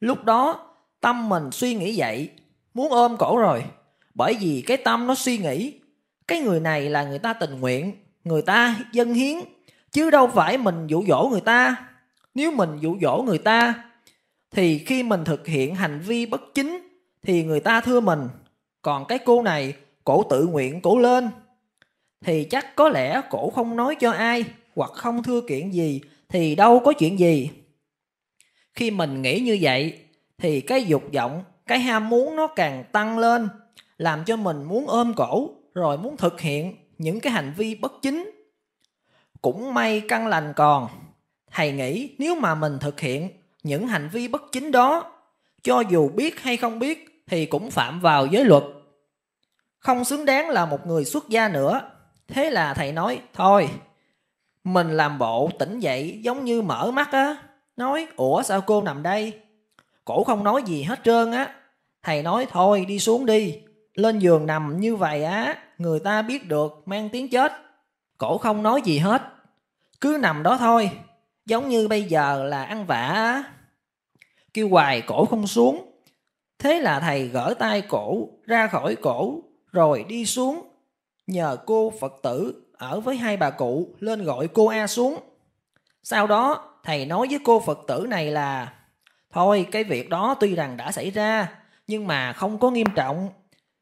Speaker 3: lúc đó tâm mình suy nghĩ vậy muốn ôm cổ rồi bởi vì cái tâm nó suy nghĩ cái người này là người ta tình nguyện người ta dân hiến chứ đâu phải mình dụ dỗ người ta nếu mình dụ dỗ người ta thì khi mình thực hiện hành vi bất chính thì người ta thưa mình còn cái cô này cổ tự nguyện cổ lên thì chắc có lẽ cổ không nói cho ai hoặc không thưa kiện gì thì đâu có chuyện gì khi mình nghĩ như vậy thì cái dục vọng cái ham muốn nó càng tăng lên làm cho mình muốn ôm cổ rồi muốn thực hiện những cái hành vi bất chính cũng may căn lành còn Thầy nghĩ nếu mà mình thực hiện những hành vi bất chính đó, cho dù biết hay không biết thì cũng phạm vào giới luật. Không xứng đáng là một người xuất gia nữa. Thế là thầy nói, thôi, mình làm bộ tỉnh dậy giống như mở mắt á. Nói, ủa sao cô nằm đây? Cổ không nói gì hết trơn á. Thầy nói, thôi đi xuống đi. Lên giường nằm như vậy á, người ta biết được mang tiếng chết. Cổ không nói gì hết. Cứ nằm đó thôi, giống như bây giờ là ăn vả kêu hoài cổ không xuống thế là thầy gỡ tay cổ ra khỏi cổ rồi đi xuống nhờ cô phật tử ở với hai bà cụ lên gọi cô a xuống sau đó thầy nói với cô phật tử này là thôi cái việc đó tuy rằng đã xảy ra nhưng mà không có nghiêm trọng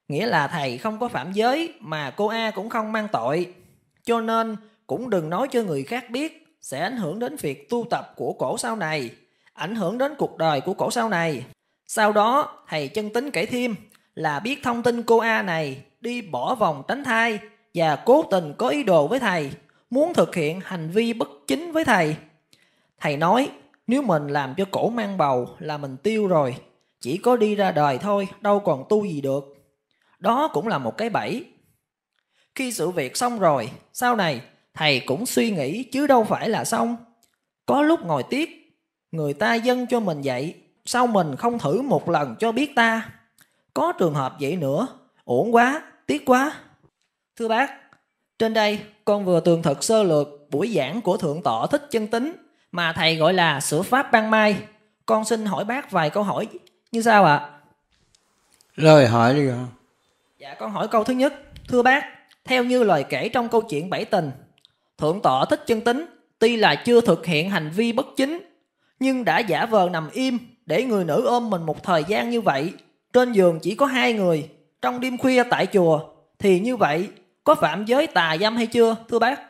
Speaker 3: nghĩa là thầy không có phạm giới mà cô a cũng không mang tội cho nên cũng đừng nói cho người khác biết sẽ ảnh hưởng đến việc tu tập của cổ sau này, ảnh hưởng đến cuộc đời của cổ sau này. Sau đó, thầy chân tính kể thêm là biết thông tin cô A này đi bỏ vòng tránh thai và cố tình có ý đồ với thầy, muốn thực hiện hành vi bất chính với thầy. Thầy nói, nếu mình làm cho cổ mang bầu là mình tiêu rồi, chỉ có đi ra đời thôi, đâu còn tu gì được. Đó cũng là một cái bẫy. Khi sự việc xong rồi, sau này thầy cũng suy nghĩ chứ đâu phải là xong. Có lúc ngồi tiếc, người ta dâng cho mình vậy, sao mình không thử một lần cho biết ta? Có trường hợp vậy nữa, uổng quá, tiếc quá. Thưa bác, trên đây con vừa tường thuật sơ lược buổi giảng của Thượng tọa Thích Chân Tính mà thầy gọi là sửa pháp ban mai. Con xin hỏi bác vài câu hỏi như sao ạ? À?
Speaker 2: Rồi hỏi đi ạ.
Speaker 3: Dạ con hỏi câu thứ nhất. Thưa bác, theo như lời kể trong câu chuyện Bảy Tình, Thượng tọa thích chân tính, tuy là chưa thực hiện hành vi bất chính, nhưng đã giả vờ nằm im để người nữ ôm mình một thời gian như vậy. Trên giường chỉ có hai người, trong đêm khuya tại chùa, thì như vậy có phạm giới tà dâm hay chưa, thưa bác?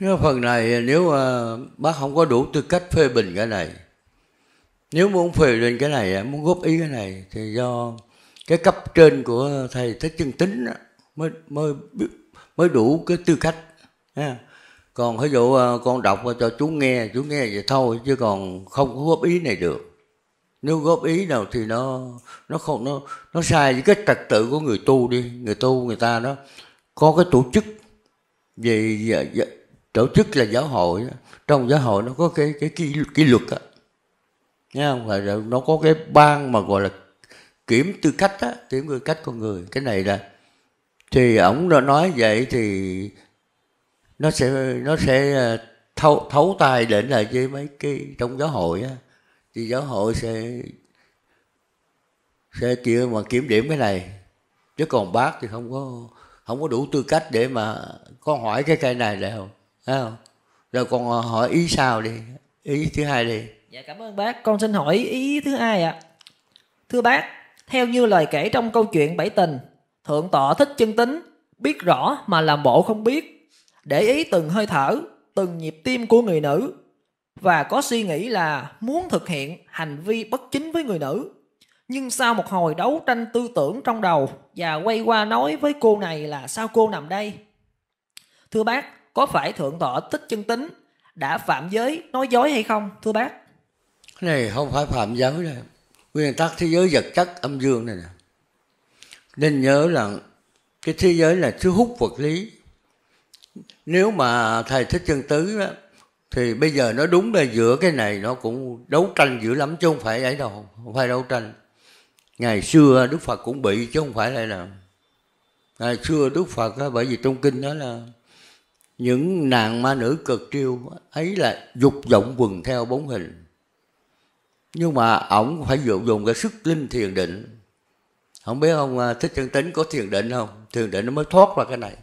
Speaker 2: Nếu phần này nếu uh, bác không có đủ tư cách phê bình cái này, nếu muốn phê bình cái này, muốn góp ý cái này thì do cái cấp trên của thầy Thích Chân Tính đó, mới mới mới đủ cái tư cách yeah. Dạ. còn ví dụ ờ, con đọc cho chú nghe chú nghe vậy thôi chứ còn không có góp ý này được nếu góp ý nào thì nó nó không nó nó sai với cái trật tự của người tu đi người tu người ta đó có cái tổ chức về, về, về tổ chức là giáo hội trong giáo hội nó có cái cái kỷ, kỷ luật á nghe không phải là nó có cái ban mà gọi là kiểm tư cách á kiểm tư cách con người cái này là thì ổng nói vậy thì nó sẽ nó sẽ ờ, thấu thấu tay đến lại với mấy cái trong giáo hội á thì giáo hội sẽ sẽ kia mà kiểm điểm cái này chứ còn bác thì không có không có đủ tư cách để mà con hỏi cái cây này được không rồi còn ờ, hỏi ý sao đi ý thứ hai đi
Speaker 3: dạ cảm ơn bác con xin hỏi ý thứ hai ạ à. thưa bác theo như lời kể trong câu chuyện bảy tình thượng tọa thích chân tính biết rõ mà làm bộ không biết để ý từng hơi thở, từng nhịp tim của người nữ và có suy nghĩ là muốn thực hiện hành vi bất chính với người nữ. Nhưng sau một hồi đấu tranh tư tưởng trong đầu và quay qua nói với cô này là sao cô nằm đây? Thưa bác, có phải thượng tọa tích chân tính đã phạm giới nói dối hay không thưa bác?
Speaker 2: này không phải phạm giới đâu. Nguyên tắc thế giới vật chất âm dương này nè. Nên nhớ rằng cái thế giới là thứ hút vật lý nếu mà thầy thích chân tứ đó, thì bây giờ nó đúng là giữa cái này nó cũng đấu tranh dữ lắm chứ không phải ấy đâu không phải đấu tranh ngày xưa đức phật cũng bị chứ không phải là nào ngày xưa đức phật đó, bởi vì trong kinh đó là những nàng ma nữ cực triêu ấy là dục vọng quần theo bóng hình nhưng mà ổng phải dụ dùng cái sức linh thiền định không biết ông à, thích chân tính có thiền định không thiền định nó mới thoát ra cái này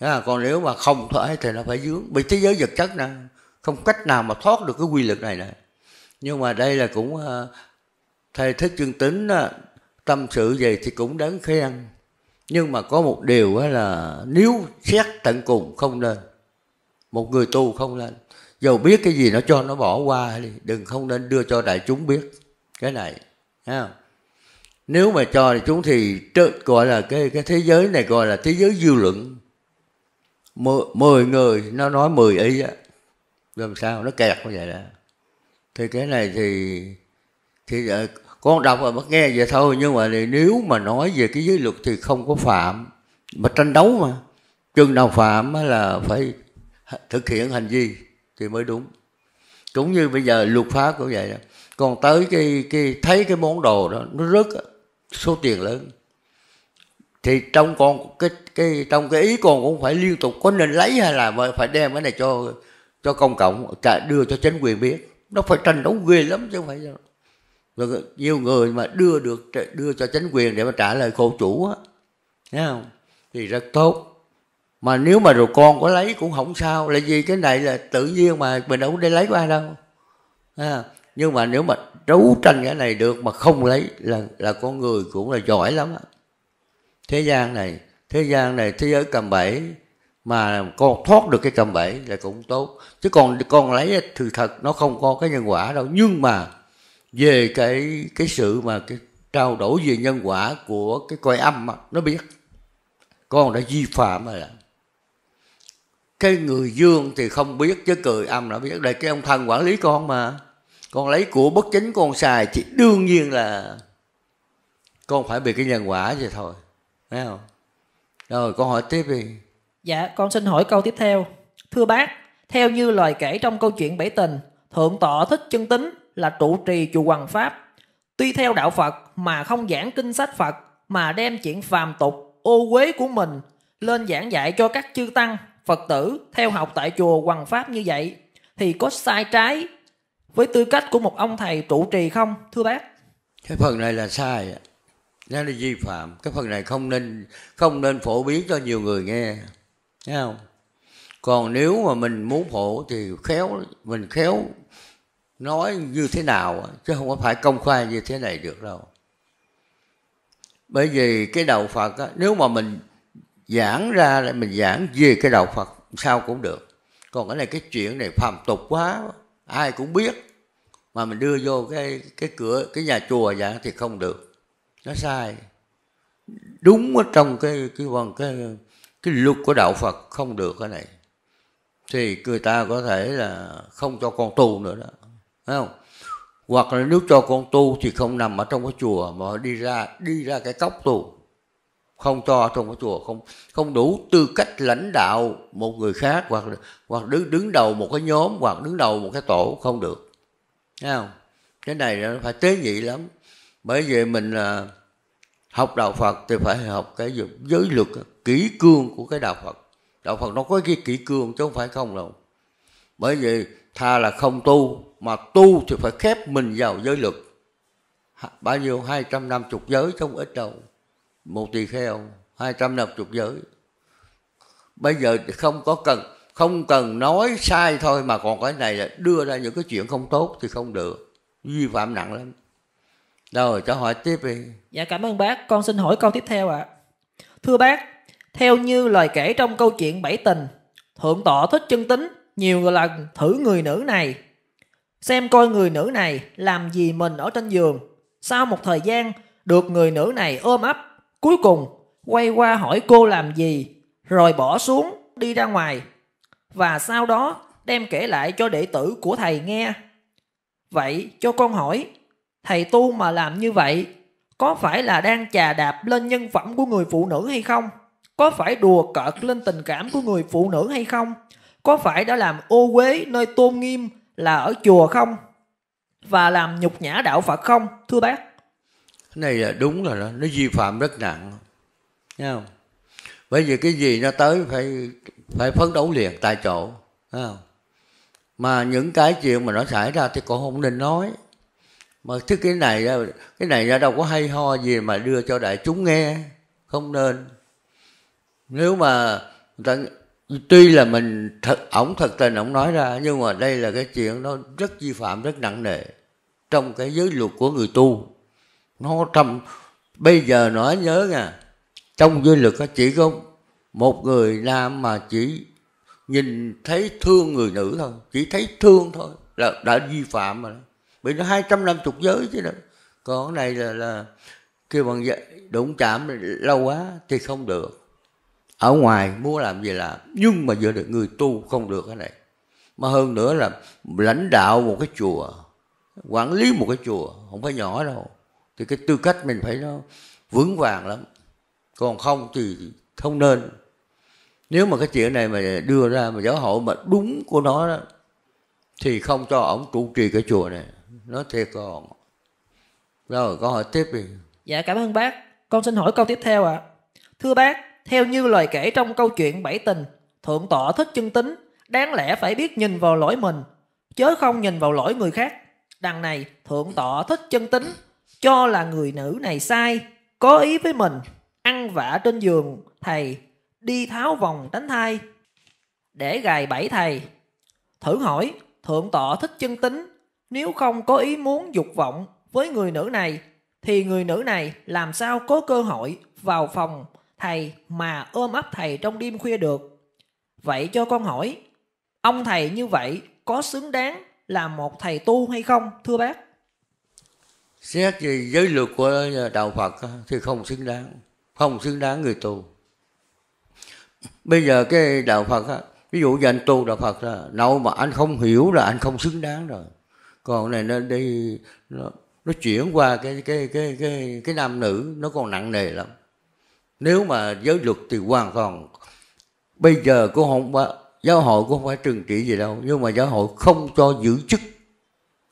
Speaker 2: à, còn nếu mà không phải thì nó phải dướng bị thế giới vật chất nè không cách nào mà thoát được cái quy luật này nè nhưng mà đây là cũng ờ, thầy thích chương tính ờ, tâm sự về thì cũng đáng khen nhưng mà có một điều là nếu xét tận cùng không nên một người tu không nên dầu biết cái gì nó cho nó bỏ qua đi đừng không nên đưa cho đại chúng biết cái này nếu mà cho đại chúng thì gọi là cái cái thế giới này gọi là thế giới dư luận mười, mười người nó nói mười ý á làm sao nó kẹt như vậy đó thì cái này thì thì ờ, con đọc và bắt nghe vậy thôi nhưng mà thì nếu mà nói về cái giới luật thì không có phạm mà tranh đấu mà chừng nào phạm là phải thực hiện hành vi thì mới đúng cũng như bây giờ luật pháp cũng vậy đó còn tới cái cái thấy cái món đồ đó nó rất số tiền lớn thì trong con cái cái trong cái ý con cũng phải liên tục có nên lấy hay là phải đem cái này cho cho công cộng cả đưa cho chính quyền biết nó phải tranh đấu ghê lắm chứ không phải rồi nhiều người mà đưa được đưa cho chính quyền để mà trả lời khổ chủ á không thì rất tốt mà nếu mà rồi con có lấy cũng không sao là vì cái này là tự nhiên mà mình đâu có để lấy của đâu à, nhưng mà nếu mà đấu tranh cái này được mà không lấy là là con người cũng là giỏi lắm á thế gian này thế gian này thế giới cầm bẫy mà con thoát được cái cầm bẫy là cũng tốt chứ còn con lấy thì thật nó không có cái nhân quả đâu nhưng mà về cái cái sự mà cái trao đổi về nhân quả của cái coi âm mà, nó biết con đã vi phạm rồi là cái người dương thì không biết chứ cười âm nó biết đây cái ông thần quản lý con mà con lấy của bất chính con xài thì đương nhiên là con phải bị cái nhân quả vậy thôi Thấy không? Rồi câu hỏi tiếp đi.
Speaker 3: Dạ, con xin hỏi câu tiếp theo. Thưa bác, theo như lời kể trong câu chuyện Bảy Tình, Thượng tọa thích chân tính là trụ trì chùa Hoàng Pháp. Tuy theo đạo Phật mà không giảng kinh sách Phật mà đem chuyện phàm tục, ô uế của mình lên giảng dạy cho các chư tăng, Phật tử theo học tại chùa Hoàng Pháp như vậy thì có sai trái với tư cách của một ông
Speaker 2: thầy trụ trì không thưa bác? Cái phần này là sai nó là vi phạm cái phần này không nên không nên phổ biến cho nhiều người nghe thấy không còn nếu mà mình muốn phổ thì khéo mình khéo nói như thế nào chứ không có phải công khai như thế này được đâu bởi vì cái đạo phật á, nếu mà mình giảng ra là mình giảng về cái đạo phật sao cũng được còn cái này cái chuyện này phàm tục quá ai cũng biết mà mình đưa vô cái cái cửa cái nhà chùa giảng thì không được nó sai đúng ở trong cái cái vòng cái, cái luật của đạo Phật không được cái này thì người ta có thể là không cho con tu nữa đó thấy không hoặc là nếu cho con tu thì không nằm ở trong cái chùa mà đi ra đi ra cái cốc tu không cho ở trong cái chùa không không đủ tư cách lãnh đạo một người khác hoặc hoặc đứng đứng đầu một cái nhóm hoặc đứng đầu một cái tổ không được thấy không cái này nó phải tế nhị lắm bởi vậy mình là học đạo Phật thì phải học cái giới luật kỹ cương của cái đạo Phật đạo Phật nó có cái kỹ cương chứ không phải không đâu bởi vậy tha là không tu mà tu thì phải khép mình vào giới luật bao nhiêu hai trăm năm chục giới trong ít đâu một tỳ kheo hai trăm năm chục giới bây giờ không có cần không cần nói sai thôi mà còn cái này là đưa ra những cái chuyện không tốt thì không được vi phạm nặng lắm rồi cho hỏi tiếp đi.
Speaker 3: Dạ cảm ơn bác, con xin hỏi câu tiếp theo ạ. À. Thưa bác, theo như lời kể trong câu chuyện bảy tình, thượng tọa thích chân tính nhiều lần thử người nữ này. Xem coi người nữ này làm gì mình ở trên giường. Sau một thời gian, được người nữ này ôm ấp. Cuối cùng, quay qua hỏi cô làm gì, rồi bỏ xuống, đi ra ngoài. Và sau đó, đem kể lại cho đệ tử của thầy nghe. Vậy, cho con hỏi, thầy tu mà làm như vậy có phải là đang chà đạp lên nhân phẩm của người phụ nữ hay không? Có phải đùa cợt lên tình cảm của người phụ nữ hay không? Có phải đã làm ô uế nơi tôn nghiêm là ở chùa không? Và làm nhục nhã đạo Phật không? Thưa bác. Cái
Speaker 2: này là đúng rồi đó nó vi phạm rất nặng. Nghe không? Bởi vì cái gì nó tới phải phải phấn đấu liền tại chỗ. Nghe không? Mà những cái chuyện mà nó xảy ra thì cũng không nên nói mà thứ cái này cái này ra đâu có hay ho gì mà đưa cho đại chúng nghe không nên nếu mà ta, tuy là mình thật ổng thật tình ổng nói ra nhưng mà đây là cái chuyện nó rất vi phạm rất nặng nề trong cái giới luật của người tu nó trong bây giờ nói nhớ nha trong giới luật chỉ có một người nam mà chỉ nhìn thấy thương người nữ thôi chỉ thấy thương thôi là đã vi phạm rồi bị nó 250 giới chứ đâu còn cái này là là kêu bằng vậy, đụng chạm lâu quá thì không được ở ngoài muốn làm gì làm nhưng mà giờ được người tu không được cái này mà hơn nữa là lãnh đạo một cái chùa quản lý một cái chùa không phải nhỏ đâu thì cái tư cách mình phải nó vững vàng lắm còn không thì không nên nếu mà cái chuyện này mà đưa ra mà giáo hội mà đúng của nó đó, thì không cho ổng trụ trì cái chùa này nói thiệt còn rồi câu hỏi tiếp đi
Speaker 3: dạ cảm ơn bác con xin hỏi câu tiếp theo ạ à. thưa bác theo như lời kể trong câu chuyện bảy tình thượng tọa thích chân tính đáng lẽ phải biết nhìn vào lỗi mình chớ không nhìn vào lỗi người khác đằng này thượng tọa thích chân tính cho là người nữ này sai có ý với mình ăn vạ trên giường thầy đi tháo vòng đánh thai để gài bẫy thầy thử hỏi thượng tọa thích chân tính nếu không có ý muốn dục vọng với người nữ này, thì người nữ này làm sao có cơ hội vào phòng thầy mà ôm ấp thầy trong đêm khuya được. Vậy cho con hỏi, ông thầy như vậy có xứng đáng là một thầy tu hay không, thưa bác?
Speaker 2: Xét về giới luật của Đạo Phật thì không xứng đáng, không xứng đáng người tu. Bây giờ cái Đạo Phật, ví dụ như anh tu Đạo Phật là mà anh không hiểu là anh không xứng đáng rồi còn này nó đi nó, nó chuyển qua cái cái cái cái cái nam nữ nó còn nặng nề lắm nếu mà giới luật thì hoàn toàn bây giờ cũng không phải giáo hội cũng không phải trừng trị gì đâu nhưng mà giáo hội không cho giữ chức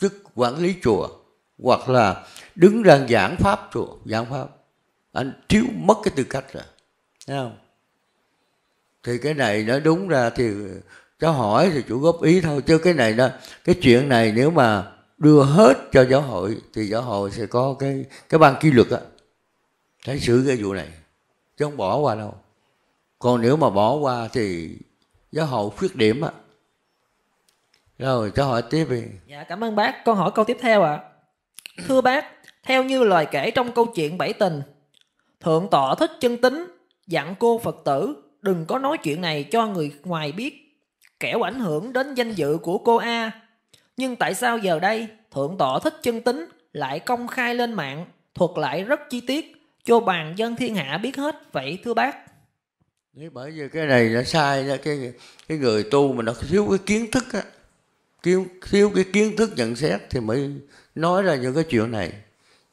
Speaker 2: chức quản lý chùa hoặc là đứng ra giảng pháp chùa giảng pháp anh thiếu mất cái tư cách rồi thấy không thì cái này nó đúng ra thì cháu hỏi thì chủ góp ý thôi chứ cái này đó cái chuyện này nếu mà đưa hết cho giáo hội thì giáo hội sẽ có cái cái ban kỷ luật á phải xử cái vụ này chứ không bỏ qua đâu còn nếu mà bỏ qua thì giáo hội khuyết điểm á rồi cho hỏi tiếp đi
Speaker 3: dạ cảm ơn bác con hỏi câu tiếp theo ạ à. thưa bác theo như lời kể trong câu chuyện bảy tình thượng tọa thích chân tính dặn cô phật tử đừng có nói chuyện này cho người ngoài biết kẻo ảnh hưởng đến danh dự của cô A. Nhưng tại sao giờ đây thượng tọa thích chân tính lại công khai lên mạng, thuật lại rất chi tiết, cho bàn dân thiên hạ biết hết vậy thưa bác? Bởi vì
Speaker 2: cái này đã sai ra cái cái người tu mà nó thiếu cái kiến thức á, thiếu, thiếu cái kiến thức nhận xét thì mới nói ra những cái chuyện này.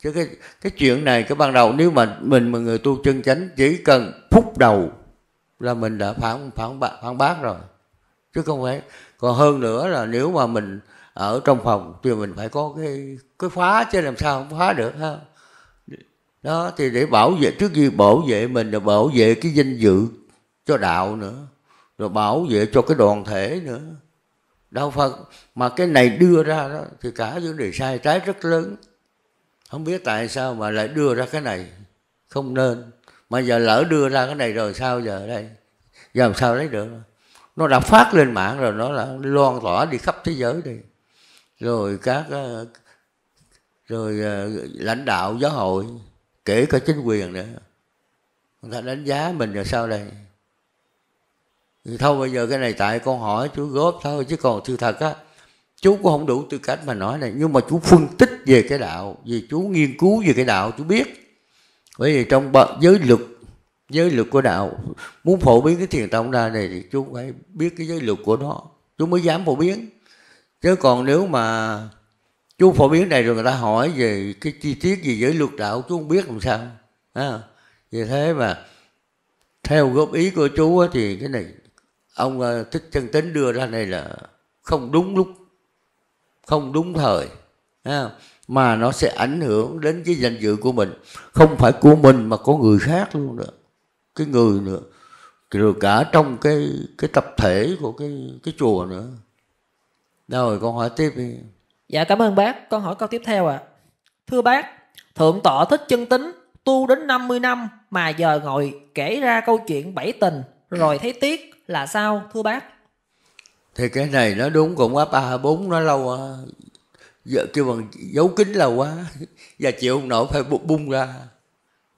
Speaker 2: Chứ cái cái chuyện này cái ban đầu nếu mà mình mà người tu chân chánh chỉ cần phút đầu là mình đã phản phản bác, phản bác rồi chứ không phải còn hơn nữa là nếu mà mình ở trong phòng thì mình phải có cái cái khóa chứ làm sao không phá được ha đó thì để bảo vệ trước khi bảo vệ mình là bảo vệ cái danh dự cho đạo nữa rồi bảo vệ cho cái đoàn thể nữa đạo phật mà cái này đưa ra đó thì cả vấn đề sai trái rất lớn không biết tại sao mà lại đưa ra cái này không nên mà giờ lỡ đưa ra cái này rồi sao giờ đây giờ làm sao lấy được nó đã phát lên mạng rồi nó là loan tỏa đi khắp thế giới đi rồi các ờ, rồi ờ, lãnh đạo giáo hội kể cả chính quyền nữa người ta đánh giá mình rồi sao đây thì thôi bây giờ cái này tại con hỏi chú góp thôi chứ còn sự thật á chú cũng không đủ tư cách mà nói này nhưng mà chú phân tích về cái đạo vì chú nghiên cứu về cái đạo chú biết bởi vì trong giới luật giới luật của đạo muốn phổ biến cái thiền tông ra này thì chú phải biết cái giới luật của nó chú mới dám phổ biến chứ còn nếu mà chú phổ biến này rồi người ta hỏi về cái chi tiết gì giới luật đạo chú không biết làm sao à, vì thế mà theo góp ý của chú á, thì cái này ông à, thích chân tính đưa ra này là không đúng lúc không đúng thời à, mà nó sẽ ảnh hưởng đến cái danh dự của mình không phải của mình mà của người khác luôn nữa cái người nữa rồi cả trong cái cái tập thể của cái cái chùa nữa rồi con hỏi tiếp đi
Speaker 3: dạ cảm ơn bác con hỏi câu tiếp theo ạ à. thưa bác
Speaker 2: thượng tọa thích
Speaker 3: chân tính tu đến 50 năm mà giờ ngồi kể ra câu chuyện bảy tình rồi thấy tiếc là sao thưa bác
Speaker 2: thì cái này nó đúng cũng áp ba bốn nó lâu à. giờ kêu bằng dấu kính lâu quá <laughs> và chịu không nổi phải bung ra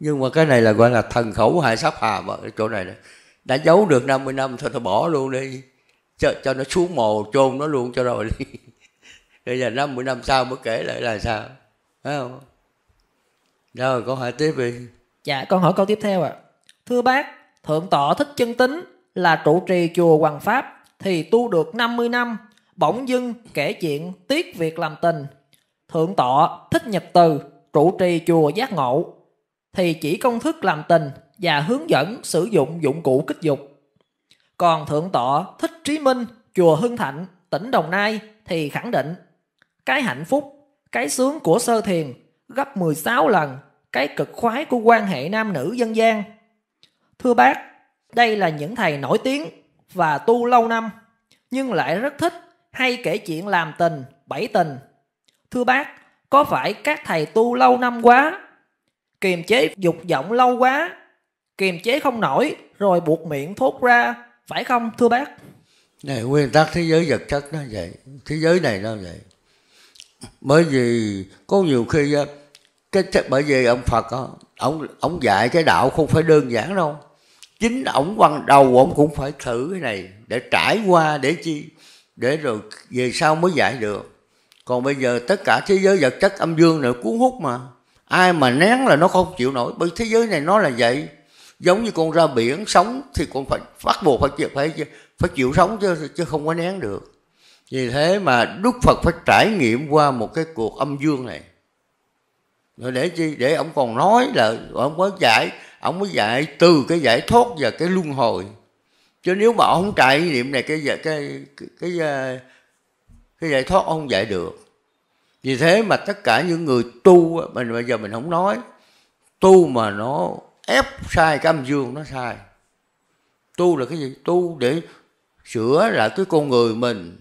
Speaker 2: nhưng mà cái này là gọi là thần khẩu hại sát hàm ở chỗ này này đã giấu được 50 năm thôi thôi bỏ luôn đi cho, cho nó xuống mồ chôn nó luôn cho rồi đi <laughs> bây giờ 50 năm sau mới kể lại là sao phải không rồi con hỏi tiếp đi dạ con
Speaker 3: hỏi câu tiếp theo ạ à. thưa bác thượng tọa thích chân tính là trụ trì chùa Hoàng Pháp thì tu được 50 năm bỗng dưng kể chuyện tiếc việc làm tình thượng tọa thích nhập từ trụ trì chùa giác ngộ thì chỉ công thức làm tình và hướng dẫn sử dụng dụng cụ kích dục. Còn Thượng tọa Thích Trí Minh, chùa Hưng Thạnh, tỉnh Đồng Nai thì khẳng định cái hạnh phúc, cái sướng của sơ thiền gấp 16 lần cái cực khoái của quan hệ nam nữ dân gian. Thưa bác, đây là những thầy nổi tiếng và tu lâu năm nhưng lại rất thích hay kể chuyện làm tình, bảy tình. Thưa bác, có phải các thầy tu lâu năm quá kiềm chế dục vọng lâu quá kiềm chế không nổi rồi buộc miệng thốt ra phải không thưa bác
Speaker 2: này nguyên tắc thế giới vật chất nó vậy thế giới này nó vậy bởi vì có nhiều khi cái bởi vì ông Phật ông ông dạy cái đạo không phải đơn giản đâu chính ông quăng đầu ông cũng phải thử cái này để trải qua để chi để rồi về sau mới dạy được còn bây giờ tất cả thế giới vật chất âm dương này cuốn hút mà ai mà nén là nó không chịu nổi bởi thế giới này nó là vậy giống như con ra biển sống thì con phải bắt buộc phải chịu phải phải chịu sống chứ chứ không có nén được vì thế mà đức phật phải trải nghiệm qua một cái cuộc âm dương này rồi để chi để ông còn nói là ông mới giải ông mới dạy từ cái giải thoát và cái luân hồi chứ nếu mà ông không trải nghiệm này cái cái cái cái, cái, ờ, cái giải thoát ông không dạy được vì thế mà tất cả những người tu mình bây giờ mình không nói tu mà nó ép sai cái âm dương nó sai tu là cái gì tu để sửa lại cái con người mình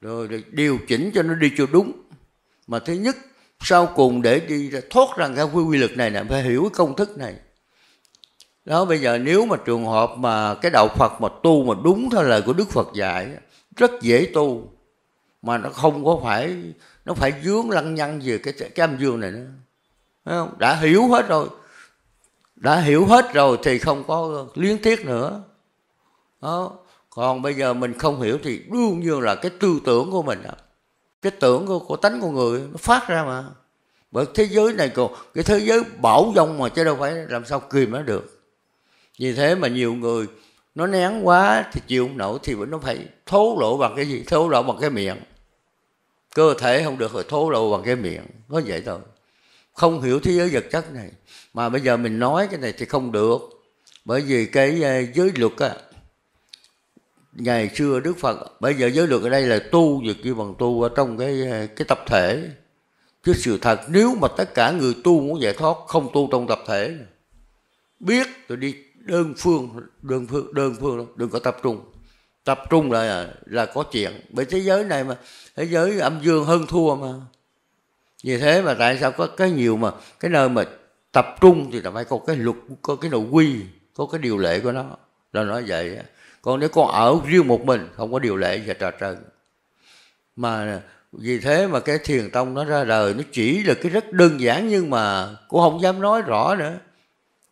Speaker 2: rồi để điều chỉnh cho nó đi cho đúng mà thứ nhất sau cùng để đi ra thoát ra cái quy, quy luật này nè phải hiểu cái công thức này đó bây giờ nếu mà trường hợp mà cái đạo Phật mà tu mà đúng theo lời của Đức Phật dạy rất dễ tu mà nó không có phải nó phải dướng lăng nhăng về cái cái âm dương này nữa Thấy không? đã hiểu hết rồi đã hiểu hết rồi thì không có liên thiết nữa đó. còn bây giờ mình không hiểu thì đương nhiên là cái tư tưởng của mình đó. cái tưởng của, của tánh con người nó phát ra mà bởi thế giới này còn cái thế giới bảo dông mà chứ đâu phải làm sao kìm nó được vì thế mà nhiều người nó nén quá thì chịu không nổi thì nó phải thố lộ bằng cái gì thố lộ bằng cái miệng cơ thể không được rồi thố lộ bằng cái miệng có vậy thôi không hiểu thế giới vật chất này mà bây giờ mình nói cái này thì không được bởi vì cái ờ, giới luật á ngày xưa đức phật bây giờ giới luật ở đây là tu việc như bằng tu ở trong cái ờ, cái tập thể chứ sự thật nếu mà tất cả người tu muốn giải thoát không tu trong tập thể biết rồi đi đơn phương đơn phương đơn phương đâu đừng có tập trung tập trung lại là, là có chuyện bởi thế giới này mà thế giới âm dương hơn thua mà vì thế mà tại sao có cái nhiều mà cái nơi mà tập trung thì là phải có cái luật có cái nội quy có cái điều lệ của nó là nói vậy còn nếu con ở riêng một mình không có điều lệ và trà trần mà vì thế mà cái thiền tông nó ra đời nó chỉ là cái rất đơn giản nhưng mà cũng không dám nói rõ nữa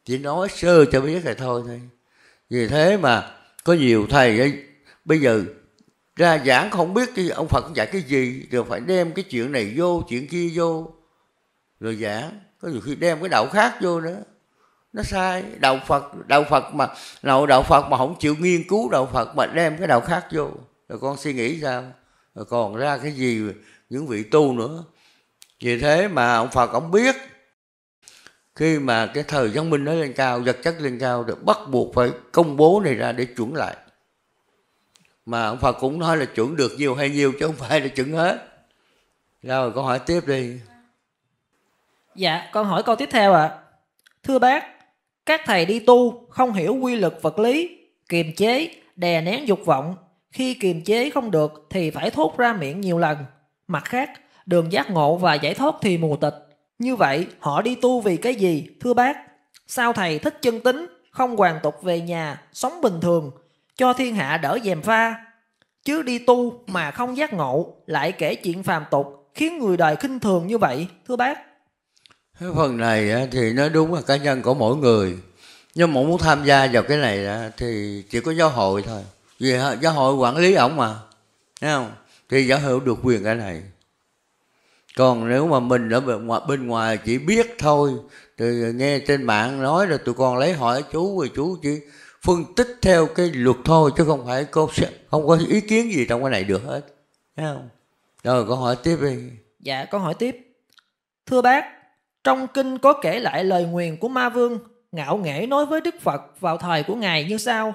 Speaker 2: chỉ nói sơ cho biết là thôi thôi vì thế mà có nhiều thầy bây giờ ra giảng không biết cái ông Phật dạy cái gì rồi phải đem cái chuyện này vô chuyện kia vô rồi giảng có nhiều khi đem cái đạo khác vô nữa nó sai đạo Phật đạo Phật mà nào đạo Phật mà không chịu nghiên cứu đạo Phật mà đem cái đạo khác vô rồi con suy nghĩ sao rồi còn ra cái gì những vị tu nữa vì thế mà ông Phật ông biết khi mà cái thời văn minh nó lên cao vật chất lên cao rồi bắt buộc phải công bố này ra để chuẩn lại mà ông phật cũng nói là chuẩn được nhiều hay nhiều chứ không phải là chuẩn hết rồi con hỏi tiếp đi
Speaker 3: dạ con hỏi câu tiếp theo ạ à. thưa bác các thầy đi tu không hiểu quy luật vật lý kiềm chế đè nén dục vọng khi kiềm chế không được thì phải thốt ra miệng nhiều lần mặt khác đường giác ngộ và giải thoát thì mù tịch như vậy họ đi tu vì cái gì thưa bác sao thầy thích chân tính không hoàn tục về nhà sống bình thường cho thiên hạ đỡ dèm pha. Chứ đi tu mà không giác ngộ, lại kể chuyện phàm tục, khiến người đời khinh thường như vậy, thưa bác.
Speaker 2: Cái phần này thì nó đúng là cá nhân của mỗi người. Nhưng mà muốn tham gia vào cái này thì chỉ có giáo hội thôi. Vì giáo hội quản lý ổng mà, thấy không? Thì giáo hội được quyền cái này. Còn nếu mà mình ở bên ngoài, bên ngoài chỉ biết thôi, thì nghe trên mạng nói là tụi con lấy hỏi chú rồi chú chỉ phân tích theo cái luật thôi chứ không phải cô không có ý kiến gì trong cái này được hết thấy không rồi câu hỏi tiếp đi
Speaker 3: dạ câu hỏi tiếp thưa bác trong kinh có kể lại lời nguyền của ma vương ngạo nghễ nói với đức phật vào thời của ngài như sau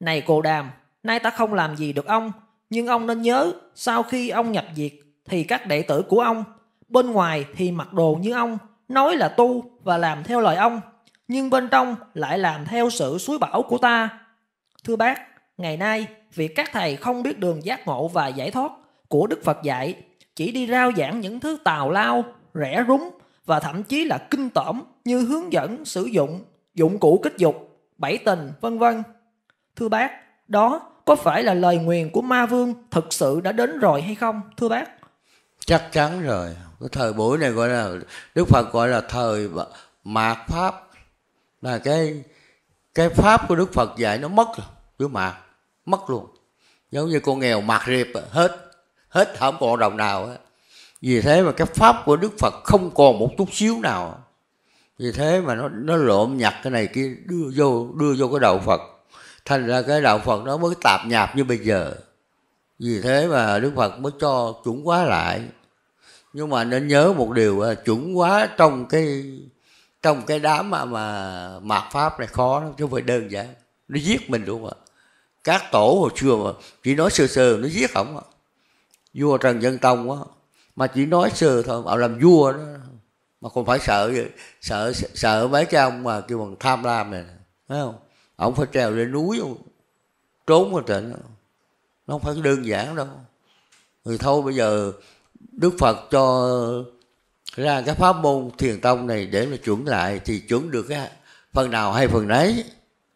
Speaker 3: này cồ đàm nay ta không làm gì được ông nhưng ông nên nhớ sau khi ông nhập diệt thì các đệ tử của ông bên ngoài thì mặc đồ như ông nói là tu và làm theo lời ông nhưng bên trong lại làm theo sự suối bảo của ta. Thưa bác, ngày nay việc các thầy không biết đường giác ngộ và giải thoát của Đức Phật dạy, chỉ đi rao giảng những thứ tào lao, rẻ rúng và thậm chí là kinh tởm như hướng dẫn sử dụng dụng cụ kích dục, bảy tình, vân vân. Thưa bác, đó có phải là lời nguyền của ma vương thực sự đã đến rồi hay không, thưa bác?
Speaker 2: Chắc chắn rồi. Cái thời buổi này gọi là Đức Phật gọi là thời mạt pháp là cái cái pháp của đức phật dạy nó mất rồi cứ mà mất luôn giống như con nghèo mạt riệp hết hết không còn đồng nào ấy. vì thế mà cái pháp của đức phật không còn một chút xíu nào vì thế mà nó nó lộn nhặt cái này kia đưa vô đưa vô cái đạo phật thành ra cái đạo phật nó mới tạp nhạp như bây giờ vì thế mà đức phật mới cho chuẩn quá lại nhưng mà nên nhớ một điều là chuẩn quá trong cái trong cái đám mà mà mạt pháp này khó lắm chứ không phải đơn giản nó giết mình luôn ạ các tổ hồi xưa mà chỉ nói sơ sơ nó giết ổng ạ à. vua trần dân tông á mà chỉ nói sơ thôi ổng làm vua đó mà còn phải sợ sợ sợ mấy cái ông mà kêu bằng tham lam này thấy không ông phải trèo lên núi không? trốn vào trận nó không phải đơn giản đâu thì thôi bây giờ đức phật cho ra cái pháp môn thiền tông này để mà chuẩn lại thì chuẩn được cái phần nào hay phần đấy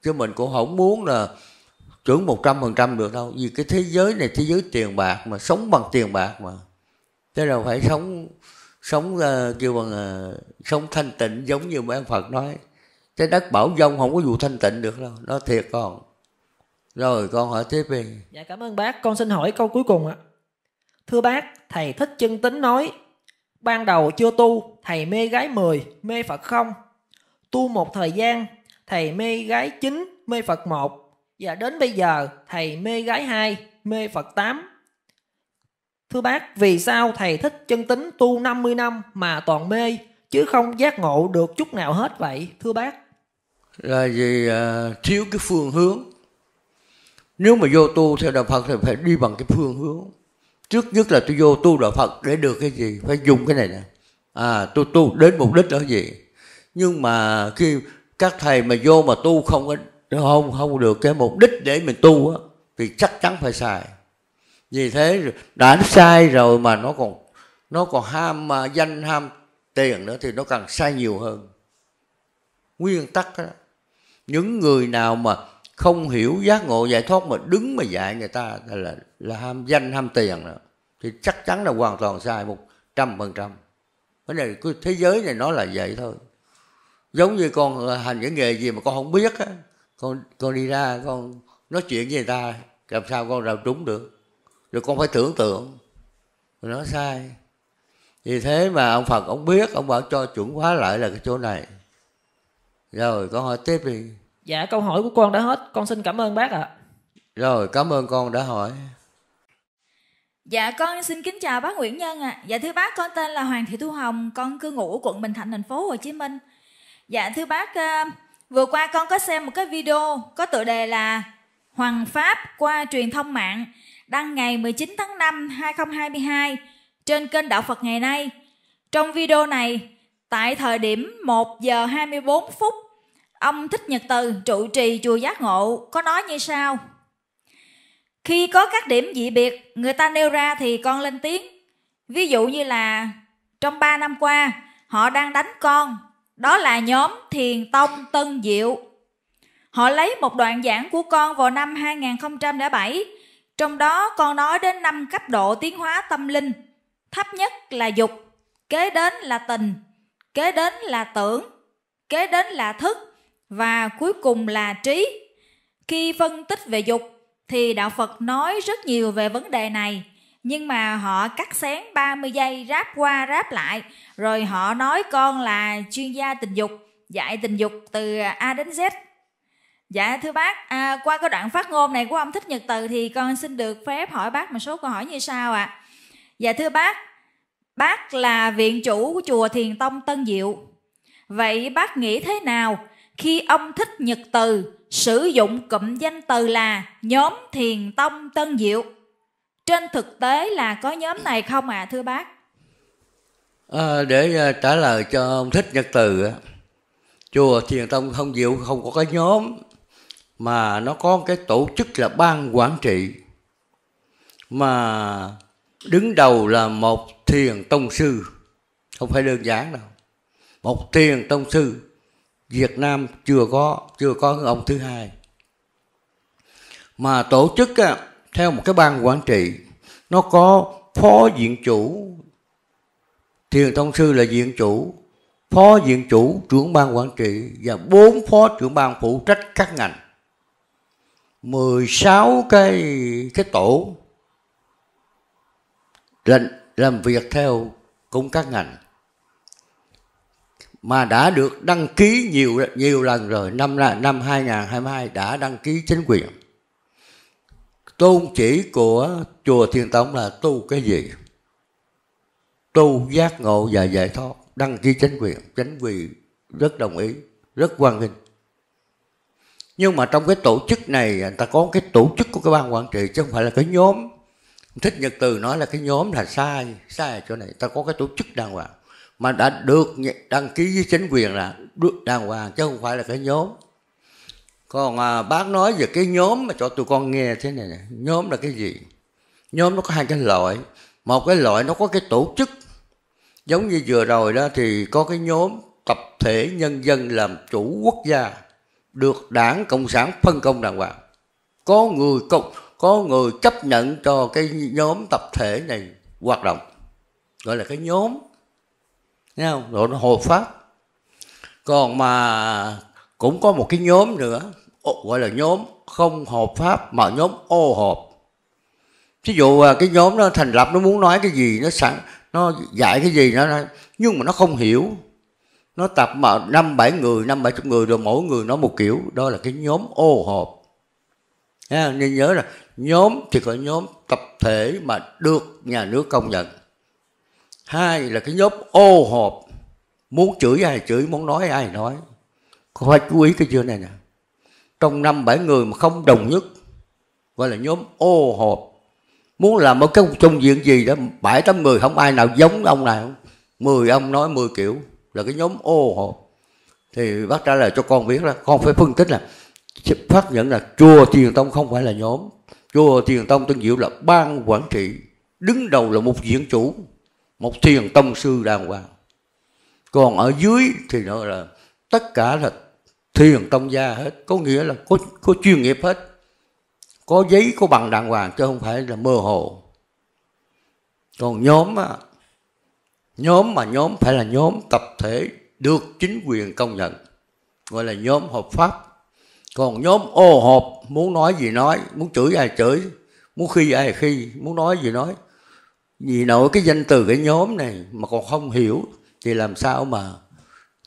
Speaker 2: chứ mình cũng không muốn là chuẩn một trăm phần trăm được đâu vì cái thế giới này thế giới tiền bạc mà sống bằng tiền bạc mà thế nào phải sống sống uh, kêu bằng uh, sống thanh tịnh giống như mấy Phật nói cái đất bảo dông không có vụ thanh tịnh được đâu nó thiệt con rồi con hỏi tiếp đi
Speaker 3: dạ cảm ơn bác con xin hỏi câu cuối cùng ạ thưa bác thầy thích chân tính nói Ban đầu chưa tu, thầy mê gái 10, mê Phật không. Tu một thời gian, thầy mê gái 9, mê Phật 1. Và đến bây giờ, thầy mê gái 2, mê Phật 8. Thưa bác, vì sao thầy thích chân tính tu 50 năm mà toàn mê, chứ không giác ngộ được chút nào hết vậy, thưa bác?
Speaker 2: Là vì uh, thiếu cái phương hướng. Nếu mà vô tu theo Đạo Phật thì phải đi bằng cái phương hướng trước nhất là tôi vô tu đạo phật để được cái gì phải dùng cái này nè à tôi tu đến mục đích là gì nhưng mà khi các thầy mà vô mà tu không có không không được cái mục đích để mình tu á thì chắc chắn phải xài vì thế đã sai rồi mà nó còn nó còn ham mà danh ham tiền nữa thì nó càng sai nhiều hơn nguyên tắc đó những người nào mà không hiểu giác ngộ giải thoát mà đứng mà dạy người ta là là ham danh ham tiền đó. thì chắc chắn là hoàn toàn sai một trăm phần trăm cái này cái thế giới này nó là vậy thôi giống như con à, hành những nghề gì mà con không biết á con con đi ra con nói chuyện với người ta làm sao con nào trúng được rồi con phải tưởng tượng rồi nó sai vì thế mà ông phật ông biết ông bảo cho chuẩn hóa lại là cái chỗ này rồi con hỏi tiếp đi
Speaker 3: dạ câu hỏi của con đã hết con xin cảm ơn bác ạ à.
Speaker 2: rồi cảm ơn con đã hỏi
Speaker 4: Dạ con xin kính chào bác Nguyễn Nhân ạ. À. Dạ thưa bác con tên là Hoàng Thị Thu Hồng, con cư ngụ quận Bình Thạnh thành phố Hồ Chí Minh. Dạ thưa bác ờ, vừa qua con có xem một cái video có tựa đề là Hoàng Pháp qua truyền thông mạng đăng ngày 19 tháng 5 2022 trên kênh Đạo Phật ngày nay. Trong video này, tại thời điểm 1 giờ 24 phút, ông Thích Nhật Từ trụ trì chùa Giác Ngộ có nói như sau: khi có các điểm dị biệt người ta nêu ra thì con lên tiếng. Ví dụ như là trong 3 năm qua họ đang đánh con. Đó là nhóm Thiền Tông Tân Diệu. Họ lấy một đoạn giảng của con vào năm 2007. Trong đó con nói đến năm cấp độ tiến hóa tâm linh. Thấp nhất là dục, kế đến là tình, kế đến là tưởng, kế đến là thức và cuối cùng là trí. Khi phân tích về dục, thì đạo Phật nói rất nhiều về vấn đề này nhưng mà họ cắt xén 30 giây ráp qua ráp lại rồi họ nói con là chuyên gia tình dục dạy tình dục từ A đến Z Dạ thưa bác, à, qua cái đoạn phát ngôn này của ông Thích Nhật Từ thì con xin được phép hỏi bác một số câu hỏi như sau ạ. À. Dạ thưa bác, bác là viện chủ của chùa Thiền Tông Tân Diệu. Vậy bác nghĩ thế nào khi ông thích nhật từ sử dụng cụm danh từ là nhóm thiền tông tân diệu trên thực tế là có nhóm này không ạ à, thưa bác
Speaker 2: à, để à, trả lời cho ông thích nhật từ chùa thiền tông không diệu không có cái nhóm mà nó có cái tổ chức là ban quản trị mà đứng đầu là một thiền tông sư không phải đơn giản đâu một thiền tông sư Việt Nam chưa có chưa có ông thứ hai mà tổ chức theo một cái ban quản trị nó có phó diện chủ thiền thông sư là diện chủ phó diện chủ trưởng ban quản trị và bốn phó trưởng ban phụ trách các ngành 16 cái cái tổ lệnh làm việc theo cũng các ngành mà đã được đăng ký nhiều nhiều lần rồi năm là năm 2022 đã đăng ký chính quyền tôn chỉ của chùa thiền Tông là tu cái gì tu giác ngộ và giải thoát đăng ký chính quyền chính quyền rất đồng ý rất quan nghênh nhưng mà trong cái tổ chức này người ta có cái tổ chức của cái ban quản trị chứ không phải là cái nhóm thích nhật từ nói là cái nhóm là sai sai chỗ này ta có cái tổ chức đàng hoàng mà đã được đăng ký với chính quyền là được đàng hoàng chứ không phải là cái nhóm còn à, bác nói về cái nhóm mà cho tụi con nghe thế này nè nhóm là cái gì nhóm nó có hai cái loại một cái loại nó có cái tổ chức giống như vừa rồi đó thì có cái nhóm tập thể nhân dân làm chủ quốc gia được đảng cộng sản phân công đàng hoàng có người cộng có người chấp nhận cho cái nhóm tập thể này hoạt động gọi là cái nhóm Thấy không? Rồi nó hộ pháp. Còn mà cũng có một cái nhóm nữa gọi là nhóm không hợp pháp mà nhóm ô hợp ví dụ à, cái nhóm nó thành lập nó muốn nói cái gì nó sẵn nó dạy cái gì nó nhưng mà nó không hiểu nó tập mà năm bảy người năm bảy chục người rồi mỗi người nói một kiểu đó là cái nhóm ô hợp à, nên nhớ là nhóm thì có nhóm tập thể mà được nhà nước công nhận hai là cái nhóm ô hộp muốn chửi ai chửi muốn nói ai nói có phải chú ý cái chưa này nè trong năm bảy người mà không đồng nhất gọi là nhóm ô hộp muốn làm một cái trung diện gì đó bảy tám người không ai nào giống ông này không, mười ông nói mười kiểu là cái nhóm ô hộp thì bác trả lời cho con biết là con phải phân tích là phát nhận là chùa thiền tông không phải là nhóm chùa thiền tông tân diệu là ban quản trị đứng đầu là một diện chủ một thiền tông sư đàng hoàng còn ở dưới thì nó là tất cả là thiền tông gia hết có nghĩa là có, có chuyên nghiệp hết có giấy có bằng đàng hoàng chứ không phải là mơ hồ còn nhóm á, nhóm mà nhóm phải là nhóm tập thể được chính quyền công nhận gọi là nhóm hợp pháp còn nhóm ô hộp muốn nói gì nói muốn chửi ai chửi muốn khi ai khi muốn nói gì nói vì nội cái danh từ cái nhóm này mà còn không hiểu thì làm sao mà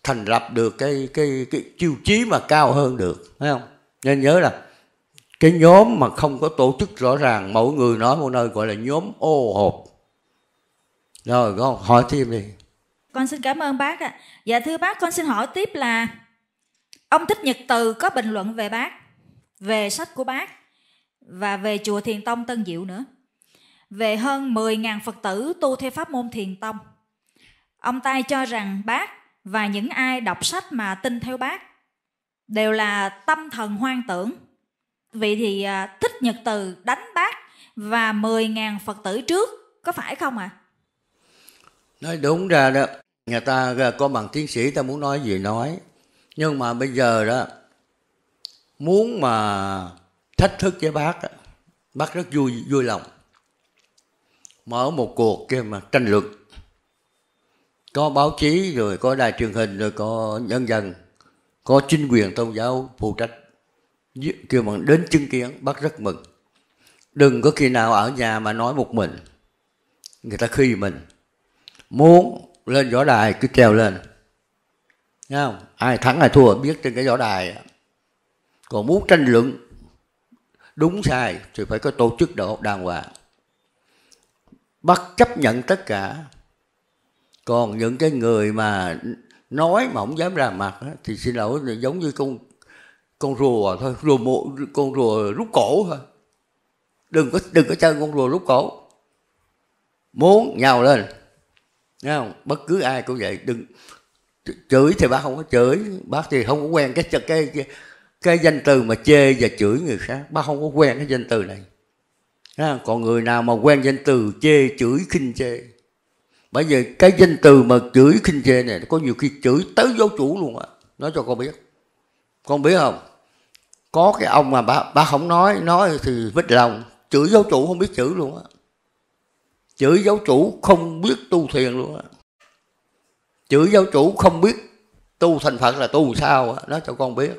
Speaker 2: thành lập được cái cái cái tiêu chí mà cao hơn được phải không nên nhớ là cái nhóm mà không có tổ chức rõ ràng mỗi người nói một nơi gọi là nhóm ô hộp rồi con hỏi thêm đi
Speaker 4: con xin cảm ơn bác ạ dạ thưa bác con xin hỏi tiếp là ông thích nhật từ có bình luận về bác về sách của bác và về chùa thiền tông tân diệu nữa về hơn 10.000 Phật tử tu theo pháp môn thiền tông. Ông tai cho rằng bác và những ai đọc sách mà tin theo bác đều là tâm thần hoang tưởng. Vậy thì à, thích nhật từ đánh bác và 10.000 Phật tử trước có phải không ạ? À?
Speaker 2: Nói đúng ra đó, người ta à, có bằng tiến sĩ ta muốn nói gì nói. Nhưng mà bây giờ đó, muốn mà thách thức với bác, bác rất vui vui lòng mở một cuộc kia mà tranh luận có báo chí rồi có đài truyền hình rồi có nhân dân có chính quyền tôn giáo phụ trách kêu bằng đến chứng kiến bác rất mừng đừng có khi nào ở nhà mà nói một mình người ta khi mình muốn lên võ đài cứ trèo lên Nghe không ai thắng ai thua biết trên cái võ đài còn muốn tranh luận đúng sai thì phải có tổ chức độ đàng hoàng bắt chấp nhận tất cả còn những cái người mà nói mà không dám ra mặt thì xin lỗi giống như con con rùa thôi rùa mộ con rùa rút cổ thôi đừng có đừng có chơi con rùa rút cổ muốn nhào lên Nghe không bất cứ ai cũng vậy đừng chửi thì bác không có chửi bác thì không có quen cái cái cái, cái danh từ mà chê và chửi người khác bác không có quen cái danh từ này à, còn người nào mà quen danh từ chê chửi khinh chê bởi vì cái danh từ mà chửi khinh chê này có nhiều khi chửi tới giáo chủ luôn á nói cho con biết con biết không có cái ông mà bà, bà không nói nói thì vít lòng chửi giáo chủ không biết chữ luôn á chửi giáo chủ không biết tu thiền luôn á chửi giáo chủ không biết tu thành phật là tu sao á nói cho con biết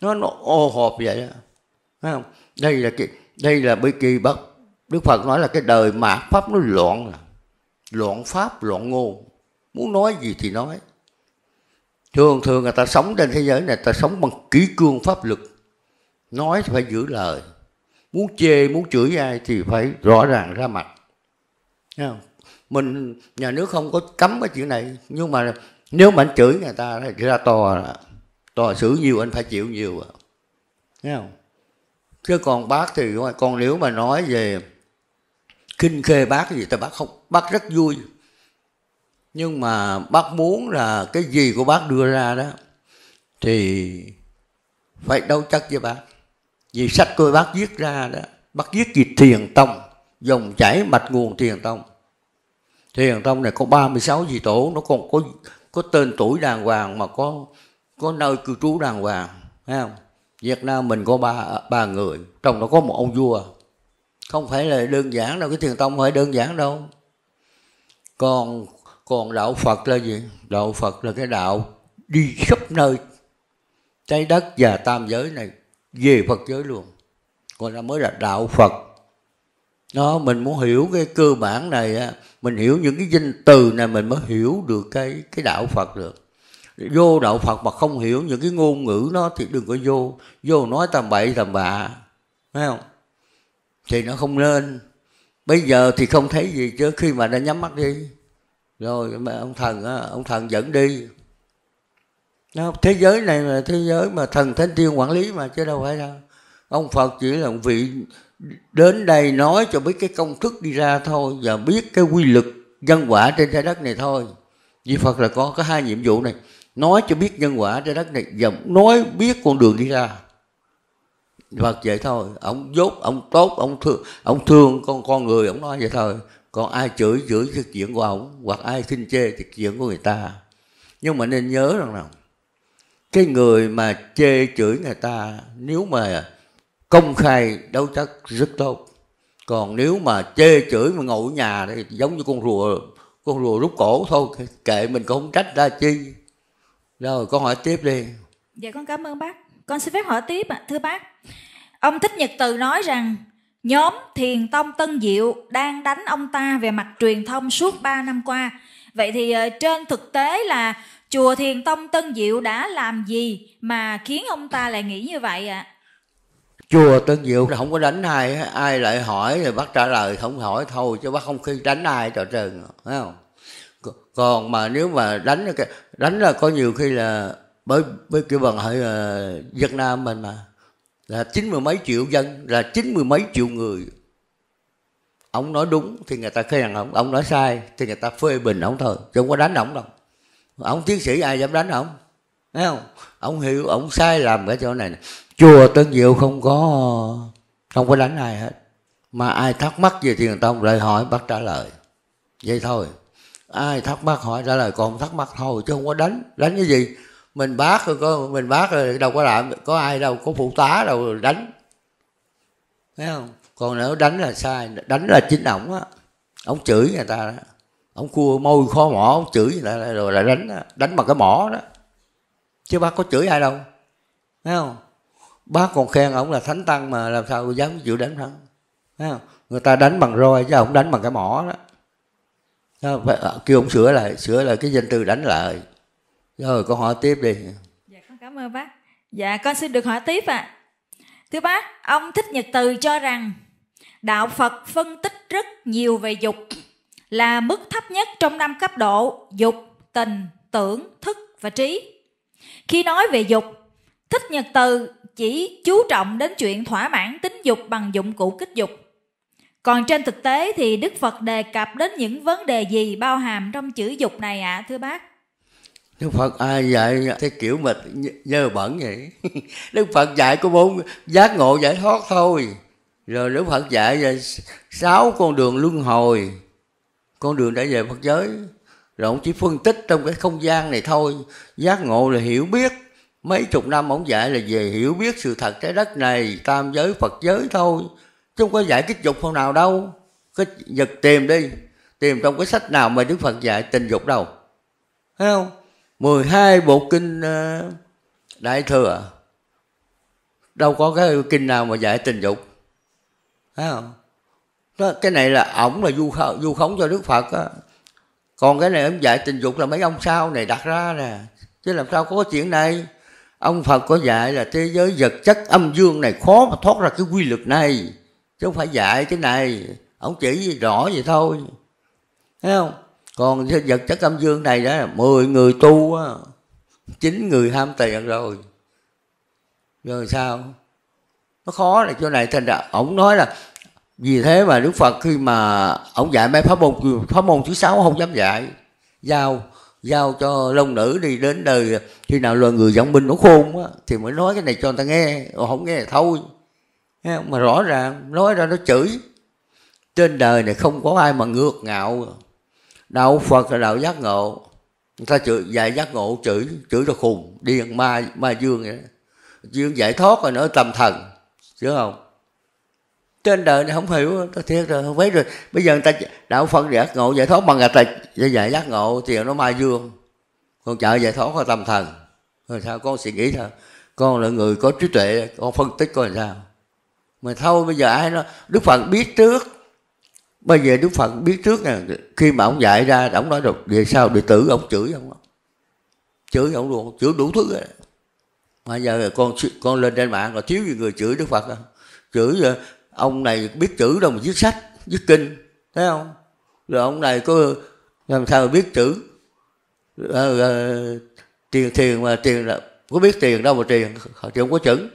Speaker 2: nó nó ô hộp vậy á không đây là cái đây là bi kỳ bất đức phật nói là cái đời mạt pháp nó loạn loạn pháp loạn ngôn muốn nói gì thì nói thường thường người ta sống trên thế giới này ta sống bằng kỹ cương pháp luật nói thì phải giữ lời muốn chê muốn chửi ai thì phải rõ ràng ra mặt Thấy không? mình nhà nước không có cấm cái chuyện này nhưng mà nếu mà anh chửi người ta thì ra to to xử nhiều anh phải chịu nhiều à. Thấy không chứ còn bác thì con nếu mà nói về kinh khê bác gì thì bác không bác rất vui nhưng mà bác muốn là cái gì của bác đưa ra đó thì phải đấu chất với bác vì sách của bác viết ra đó bác viết về thiền tông dòng chảy mạch nguồn thiền tông thiền tông này có 36 vị tổ nó còn có có tên tuổi đàng hoàng mà có có nơi cư trú đàng hoàng thấy không Việt Nam mình có ba ba người trong đó có một ông vua không phải là đơn giản đâu cái thiền tông không phải đơn giản đâu còn còn đạo Phật là gì đạo Phật là cái đạo đi khắp nơi trái đất và tam giới này về Phật giới luôn còn là mới là đạo Phật nó mình muốn hiểu cái cơ bản này mình hiểu những cái danh từ này mình mới hiểu được cái cái đạo Phật được vô đạo phật mà không hiểu những cái ngôn ngữ đó thì đừng có vô vô nói tầm bậy tầm bạ phải không thì nó không nên bây giờ thì không thấy gì chứ khi mà đã nhắm mắt đi rồi mà ông thần á, ông thần dẫn đi thế giới này là thế giới mà thần thánh tiên quản lý mà chứ đâu phải đâu ông phật chỉ là vị đến đây nói cho biết cái công thức đi ra thôi và biết cái quy luật nhân quả trên trái đất này thôi vì phật là có có hai nhiệm vụ này nói cho biết nhân quả trái đất này và nói biết con đường đi ra Phật vậy thôi ông dốt ông tốt ông thương ông thương con con người ông nói vậy thôi còn ai chửi chửi cái chuyện của ông hoặc ai xin chê thì chuyện của người ta nhưng mà nên nhớ rằng là cái người mà chê chửi người ta nếu mà công khai đấu chắc rất tốt còn nếu mà chê chửi mà ngồi ở nhà thì giống như con rùa con rùa rút cổ thôi kệ mình cũng không trách ra chi rồi con hỏi tiếp đi.
Speaker 4: Dạ con cảm ơn bác. Con xin phép hỏi tiếp ạ. À. Thưa bác, ông Thích Nhật Từ nói rằng nhóm Thiền Tông Tân Diệu đang đánh ông ta về mặt truyền thông suốt 3 năm qua. Vậy thì ờ, trên thực tế là chùa Thiền Tông Tân Diệu đã làm gì mà khiến ông ta lại nghĩ như vậy ạ?
Speaker 2: À? Chùa Tân Diệu không có đánh ai, ai lại hỏi thì bác trả lời không hỏi thôi chứ bác không khi đánh ai trò trừng, phải không? còn mà nếu mà đánh cái đánh là có nhiều khi là bởi bởi kiểu bằng hỏi là ờ, Việt Nam mình mà là chín mươi mấy triệu dân là chín mươi mấy triệu người ông nói đúng thì người ta khen ông ông nói sai thì người ta phê bình ông thôi chứ không có đánh ông đâu ông tiến sĩ ai dám đánh ông thấy không ông hiểu ông sai làm cái chỗ này chùa tân diệu không có không có đánh ai hết mà ai thắc mắc gì thì người ta lại hỏi bắt trả lời vậy thôi ai thắc mắc hỏi trả lời còn thắc mắc thôi chứ không có đánh đánh cái gì mình bác rồi có mình bác rồi đâu có làm có ai đâu có phụ tá đâu đánh thấy không còn nếu đánh là sai đánh là chính ổng á ổng chửi người ta đó ổng cua môi kho mỏ ổng chửi người ta rồi lại đánh đó. đánh bằng cái mỏ đó chứ bác có chửi ai đâu thấy không bác còn khen ổng là thánh tăng mà làm sao dám chịu đánh hắn thấy không người ta đánh bằng roi chứ ổng đánh bằng cái mỏ đó phải, à, kêu ông sửa lại sửa lại cái danh từ đánh lại rồi con hỏi tiếp đi
Speaker 4: dạ con cảm ơn bác dạ con xin được hỏi tiếp ạ à. thưa bác ông thích nhật từ cho rằng đạo phật phân tích rất nhiều về dục là mức thấp nhất trong năm cấp độ dục tình tưởng thức và trí khi nói về dục thích nhật từ chỉ chú trọng đến chuyện thỏa mãn tính dục bằng dụng cụ kích dục còn trên thực tế thì Đức Phật đề cập đến những vấn đề gì bao hàm trong chữ dục này ạ, à, thưa bác?
Speaker 2: Đức Phật ai dạy cái kiểu mà dơ bẩn vậy? <laughs> Đức Phật dạy có bốn giác ngộ giải thoát thôi. Rồi Đức Phật dạy về sáu con đường luân hồi, con đường đã về Phật giới. Rồi ông chỉ phân tích trong cái không gian này thôi. Giác ngộ là hiểu biết. Mấy chục năm ông dạy là về hiểu biết sự thật trái đất này, tam giới, Phật giới thôi chứ không có dạy kích dục phần nào đâu có giật tìm đi tìm trong cái sách nào mà đức phật dạy tình dục đâu thấy không 12 bộ kinh ờ, đại thừa đâu có cái kinh nào mà dạy tình dục thấy không đó, cái này là ổng là du khống, du khống cho đức phật á còn cái này ông dạy tình dục là mấy ông sau này đặt ra nè chứ làm sao có chuyện này ông phật có dạy là thế giới vật chất âm dương này khó mà thoát ra cái quy luật này chứ không phải dạy cái này ông chỉ rõ vậy thôi thấy không còn vật chất âm dương này đó mười người tu á chín người ham tiền rồi rồi sao nó khó là chỗ này thành ra ông nói là vì thế mà đức phật khi mà ông dạy mấy pháp môn pháp môn thứ sáu không dám dạy giao giao cho long nữ đi đến đời khi nào loài người giọng binh nó khôn á thì mới nói cái này cho người ta nghe không nghe thì thôi mà rõ ràng nói ra nó chửi trên đời này không có ai mà ngược ngạo đạo phật là đạo giác ngộ người ta chửi dạy giác ngộ chửi chửi cho khùng điên ma ma dương vậy dương giải thoát rồi nữa tâm thần chứ không trên đời này không hiểu ta thiệt rồi không thấy rồi bây giờ người ta đạo phật giác ngộ giải thoát bằng người ta dạy giác ngộ thì nó ma dương còn chợ giải thoát là tâm thần rồi sao con suy nghĩ sao con là người có trí tuệ con phân tích coi làm sao mà thôi bây giờ ai nói đức phật biết trước bây giờ đức phật biết trước nè khi mà ông dạy ra ông nói được về sau đệ tử ông chửi ông chửi ông luôn chửi đủ thứ rồi. mà giờ con con lên trên mạng là thiếu gì người chửi đức phật không? chửi ờ, ông này biết chữ đâu mà viết sách viết kinh thấy không rồi ông này có làm sao biết chữ à, à, tiền tiền mà tiền là có biết tiền đâu mà tiền thì không có chữ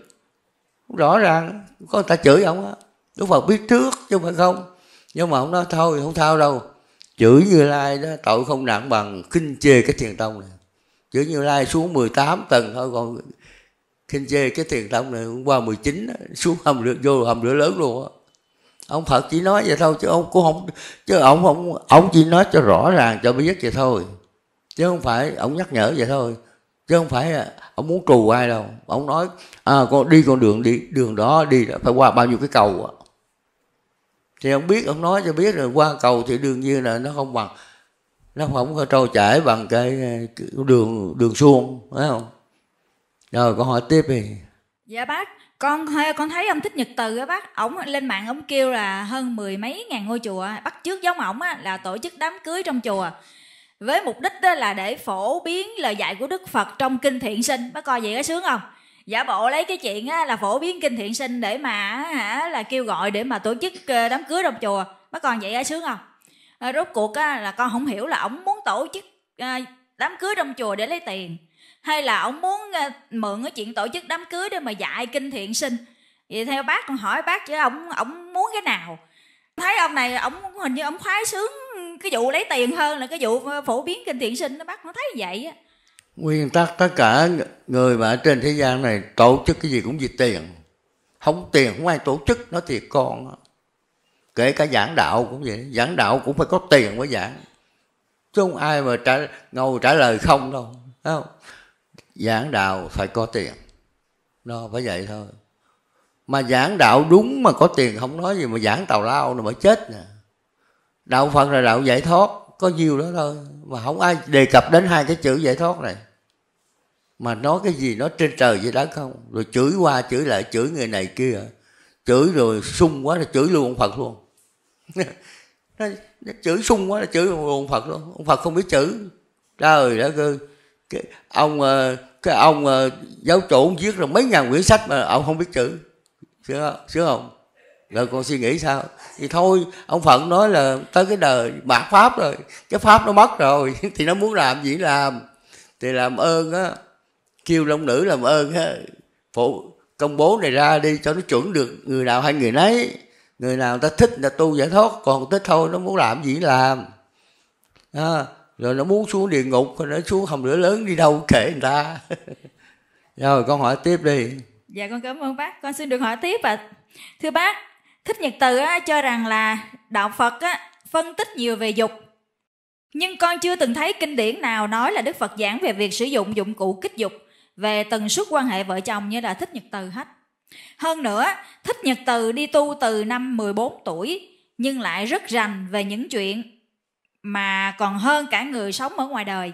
Speaker 2: rõ ràng có người ta chửi ông á đức phật biết trước chứ phải không nhưng mà ông nói thôi không thao đâu chửi như lai đó tội không nặng bằng khinh chê cái thiền tông này chửi như lai xuống 18 tầng thôi còn khinh chê cái thiền tông này cũng qua 19 xuống hầm lửa vô hầm lửa lớn luôn á ông phật chỉ nói vậy thôi chứ ông cũng không chứ ông không ông chỉ nói cho rõ ràng cho biết vậy thôi chứ không phải ông nhắc nhở vậy thôi chứ không phải là ông muốn trù ai đâu ông nói à, con đi con đường đi đường đó đi phải qua bao nhiêu cái cầu à. thì ông biết ông nói cho biết rồi qua cầu thì đương nhiên là nó không bằng nó không có trôi chảy bằng cái, đường đường suông phải không rồi con hỏi tiếp đi
Speaker 4: dạ bác con con thấy ông thích nhật từ á bác ổng lên mạng ổng kêu là hơn mười mấy ngàn ngôi chùa bắt trước giống ổng á là tổ chức đám cưới trong chùa với mục đích đó là để phổ biến lời dạy của Đức Phật trong kinh thiện sinh bác coi vậy có sướng không giả bộ lấy cái chuyện là phổ biến kinh thiện sinh để mà hả là kêu gọi để mà tổ chức ờ, đám cưới trong chùa bác còn vậy có sướng không à, rốt cuộc là con không hiểu là ổng muốn tổ chức ờ, đám cưới trong chùa để lấy tiền hay là ổng muốn mượn cái chuyện tổ chức đám cưới để mà dạy kinh thiện sinh vậy theo bác con hỏi bác chứ ổng ổng muốn cái nào thấy ông này ổng hình như ổng khoái sướng cái vụ lấy tiền hơn là cái vụ ờ, phổ biến kinh thiện sinh nó bắt nó thấy vậy á
Speaker 2: nguyên tắc tất cả người mà ở trên thế gian này tổ chức cái gì cũng vì tiền không tiền không ai tổ chức nó thiệt con kể cả giảng đạo cũng vậy giảng đạo cũng phải có tiền mới giảng chứ không ai mà trả ngồi trả lời không đâu không giảng đạo phải có tiền nó phải vậy thôi mà giảng đạo đúng mà có tiền không nói gì mà giảng tào lao rồi mới chết nè đạo phật là đạo giải thoát có nhiều đó thôi mà không ai đề cập đến hai cái chữ giải thoát này mà nói cái gì nó trên trời vậy đó không rồi chửi qua chửi lại chửi người này kia chửi rồi sung quá là chửi luôn ông phật luôn <laughs> nó, nó chửi sung quá nó chửi luôn ông phật luôn ông phật không biết chữ trời đã cơ cái ông ờ, cái ông ờ, giáo chủ ông viết rồi mấy ngàn quyển sách mà ông không biết chữ sướng không, không? rồi con suy nghĩ sao thì thôi ông phận nói là tới cái đời mạt pháp rồi cái pháp nó mất rồi <laughs> thì nó muốn làm gì làm thì làm ơn á kêu long nữ làm ơn á phổ công bố này ra đi cho nó chuẩn được người nào hay người nấy người nào người ta thích là tu giải thoát còn thích thôi nó muốn làm gì làm à, rồi nó muốn xuống địa ngục rồi nó xuống hầm lửa lớn đi đâu kể người ta <laughs> rồi con hỏi tiếp đi
Speaker 4: dạ con cảm ơn bác con xin được hỏi tiếp ạ à. thưa bác Thích Nhật Từ á, cho rằng là đạo Phật á, phân tích nhiều về dục. Nhưng con chưa từng thấy kinh điển nào nói là Đức Phật giảng về việc sử dụng dụng cụ kích dục về tần suất quan hệ vợ chồng như là Thích Nhật Từ hết. Hơn nữa, Thích Nhật Từ đi tu từ năm 14 tuổi nhưng lại rất rành về những chuyện mà còn hơn cả người sống ở ngoài đời.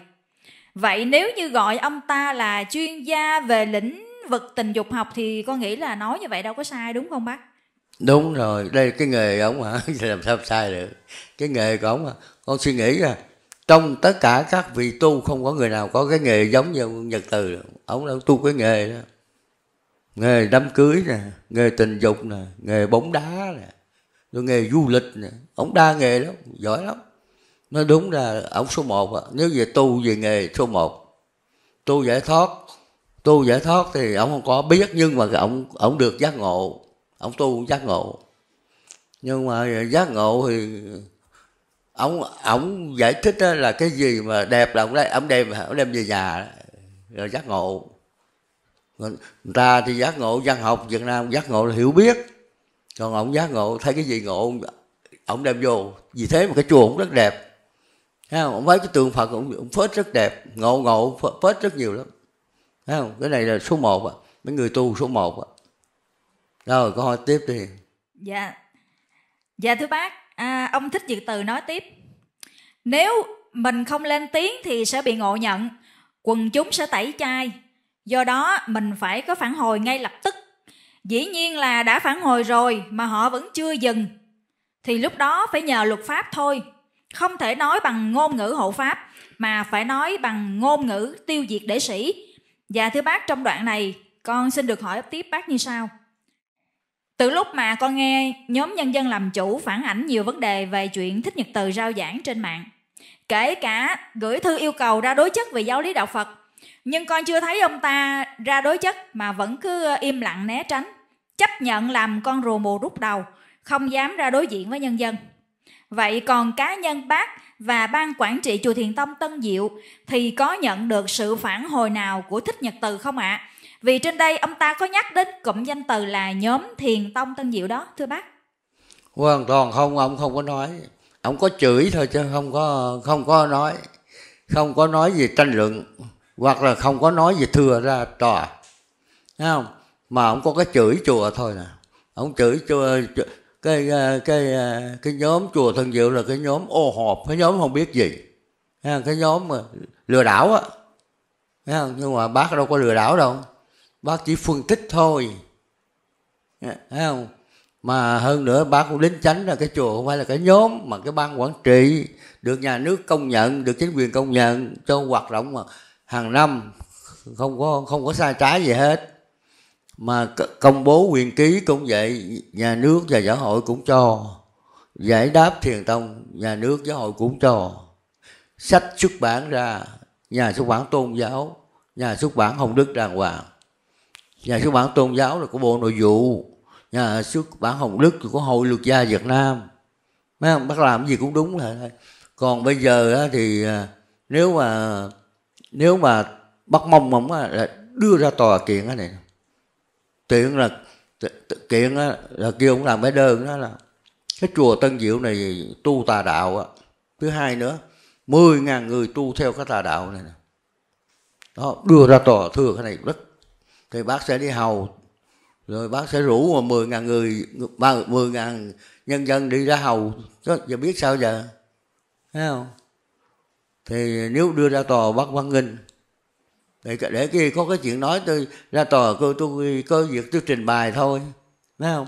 Speaker 4: Vậy nếu như gọi ông ta là chuyên gia về lĩnh vực tình dục học thì con nghĩ là nói như vậy đâu có sai đúng không bác?
Speaker 2: đúng rồi đây cái nghề ổng hả <laughs> làm sao sai được cái nghề của ổng con suy nghĩ ra trong tất cả các vị tu không có người nào có cái nghề giống như nhật từ ổng đâu tu cái nghề đó nghề đám cưới nè nghề tình dục nè nghề bóng đá nè rồi nghề du lịch nè ổng đa nghề lắm giỏi lắm nó đúng là ổng số một à. nếu về tu về nghề số một tu giải thoát tu giải thoát thì ổng không có biết nhưng mà ổng ổng được giác ngộ ông tu giác ngộ nhưng mà giác ngộ thì ông ông giải thích là cái gì mà đẹp là ông lấy ông đem ông đem về nhà rồi giác ngộ người ta thì giác ngộ văn học việt nam giác ngộ là hiểu biết còn ông giác ngộ thấy cái gì ngộ ông đem vô vì thế mà cái chùa cũng rất đẹp thấy không ông thấy cái tượng phật cũng, cũng phết rất đẹp ngộ ngộ phết rất nhiều lắm thấy không cái này là số một á mấy người tu số một á rồi câu hỏi tiếp đi.
Speaker 4: Dạ. Dạ thưa bác, à, ông thích Việt Từ nói tiếp. Nếu mình không lên tiếng thì sẽ bị ngộ nhận, quần chúng sẽ tẩy chay. Do đó mình phải có phản hồi ngay lập tức. Dĩ nhiên là đã phản hồi rồi mà họ vẫn chưa dừng. Thì lúc đó phải nhờ luật pháp thôi. Không thể nói bằng ngôn ngữ hộ pháp mà phải nói bằng ngôn ngữ tiêu diệt để sĩ. Dạ thưa bác trong đoạn này con xin được hỏi tiếp bác như sau từ lúc mà con nghe nhóm nhân dân làm chủ phản ảnh nhiều vấn đề về chuyện thích nhật từ rao giảng trên mạng kể cả gửi thư yêu cầu ra đối chất về giáo lý đạo phật nhưng con chưa thấy ông ta ra đối chất mà vẫn cứ ờ, im lặng né tránh chấp nhận làm con rùa mù rút đầu không dám ra đối diện với nhân dân vậy còn cá nhân bác và ban quản trị chùa thiền tông tân diệu thì có nhận được sự phản hồi nào của thích nhật từ không ạ à? Vì trên đây ông ta có nhắc đến cụm danh từ là nhóm thiền tông tân diệu đó, thưa bác.
Speaker 2: Hoàn vâng, toàn không, ông không có nói. Ông có chửi thôi chứ không có không có nói. Không có nói gì tranh luận hoặc là không có nói gì thừa ra tòa. Thấy không? Mà ông có cái chửi chùa thôi nè. Ông chửi chùa chửi, cái ờ, cái ờ, cái nhóm chùa tân diệu là cái nhóm ô hộp cái nhóm không biết gì cái nhóm mà lừa đảo á nhưng mà bác đâu có lừa đảo đâu bác chỉ phân tích thôi thấy không mà hơn nữa bác cũng đến tránh là cái chùa không phải là cái nhóm mà cái ban quản trị được nhà nước công nhận được chính quyền công nhận cho hoạt động mà hàng năm không có không có sai trái gì hết mà công bố quyền ký cũng vậy nhà nước và giáo hội cũng cho giải đáp thiền tông nhà nước giáo hội cũng cho sách xuất bản ra nhà xuất bản tôn giáo nhà xuất bản hồng đức đàng hoàng nhà xuất bản tôn giáo là của bộ nội vụ nhà xuất bản hồng đức thì của hội luật gia việt nam mấy ông bác làm gì cũng đúng là còn bây giờ thì à, nếu mà nếu mà bác mong mong là đưa ra tòa kiện cái này tiện là kiện là kêu ông làm cái đơn đó là cái chùa tân diệu này tu tà đạo á thứ hai nữa 10.000 người tu theo cái tà đạo này đó đưa ra tòa thưa cái này rất thì bác sẽ đi hầu rồi bác sẽ rủ mà 10 ngàn người 10 ngàn nhân dân đi ra hầu đó, giờ biết sao giờ thấy không thì nếu đưa ra tòa bác văn nghinh để, để khi có cái chuyện nói tôi ra tòa tôi tôi có việc tôi trình bày thôi thấy không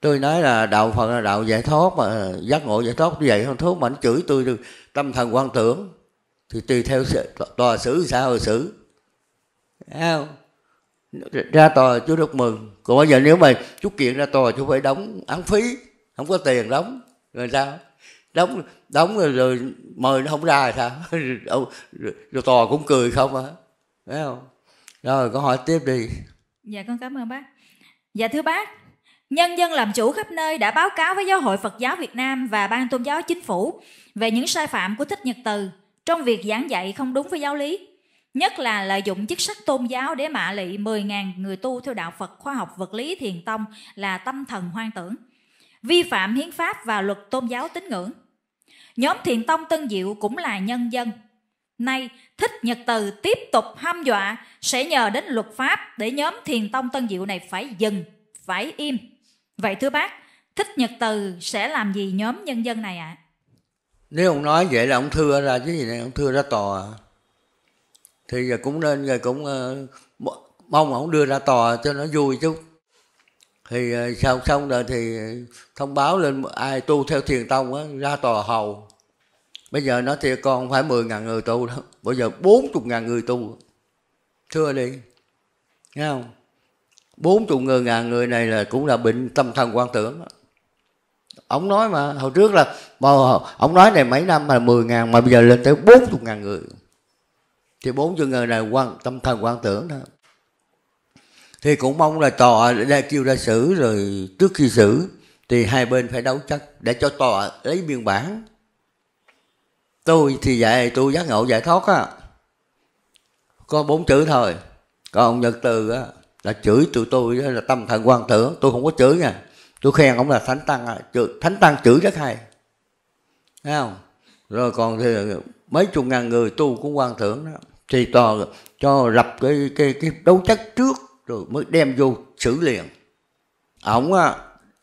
Speaker 2: tôi nói là đạo phật là đạo giải thoát mà giác ngộ giải thoát như vậy không thốt mà anh chửi tôi được tâm thần quan tưởng thì tùy theo tòa xử sao xử thấy không ra tòa chú được mừng còn bây giờ nếu mà chú kiện ra tòa chú phải đóng án phí không có tiền đóng rồi sao đóng đóng rồi, rồi mời nó không ra rồi sao rồi, <laughs> rồi, rồi tòa cũng cười không hả thấy không rồi câu hỏi tiếp đi
Speaker 4: dạ con cảm ơn bác dạ thưa bác nhân dân làm chủ khắp nơi đã báo cáo với giáo hội phật giáo việt nam và ban tôn giáo chính phủ về những sai phạm của thích nhật từ trong việc giảng dạy không đúng với giáo lý Nhất là lợi dụng chức sắc tôn giáo để mạ lị 10.000 người tu theo đạo Phật khoa học vật lý thiền tông là tâm thần hoang tưởng, vi phạm hiến pháp và luật tôn giáo tín ngưỡng. Nhóm thiền tông Tân Diệu cũng là nhân dân. Nay, thích Nhật Từ tiếp tục ham dọa sẽ nhờ đến luật pháp để nhóm thiền tông Tân Diệu này phải dừng, phải im. Vậy thưa bác, thích Nhật Từ sẽ làm gì nhóm nhân dân này ạ? À?
Speaker 2: Nếu ông nói vậy là ông thưa ra chứ gì này, ông thưa ra tòa à? thì cũng nên người cũng ờ, mong ổng đưa ra tòa cho nó vui chút thì ờ, sau xong rồi thì thông báo lên ai tu theo thiền tông á ra tòa hầu bây giờ nó thì còn phải 10 ngàn người tu đó bây giờ 40 ngàn người tu thưa đi nghe không 40 người ngàn người này là cũng là bệnh tâm thần quan tưởng đó. Ông nói mà hồi trước là mà, Ông nói này mấy năm là 10 ngàn Mà bây giờ lên tới 40 ngàn người thì bốn chân người này quan tâm thần quan tưởng đó thì cũng mong là tòa đã kêu ra xử rồi trước khi xử thì hai bên phải đấu chắc để cho tòa lấy biên bản tôi thì vậy tôi giác ngộ giải thoát á có bốn chữ thôi còn ông nhật từ á là chửi tụi tôi là tâm thần quan tưởng tôi không có chửi nha tôi khen ông là thánh tăng thánh tăng chửi rất hay thấy không rồi còn thì mấy chục ngàn người tu cũng quan tưởng đó thì tòa cho rập cái cái cái đấu chất trước rồi mới đem vô xử liền ổng á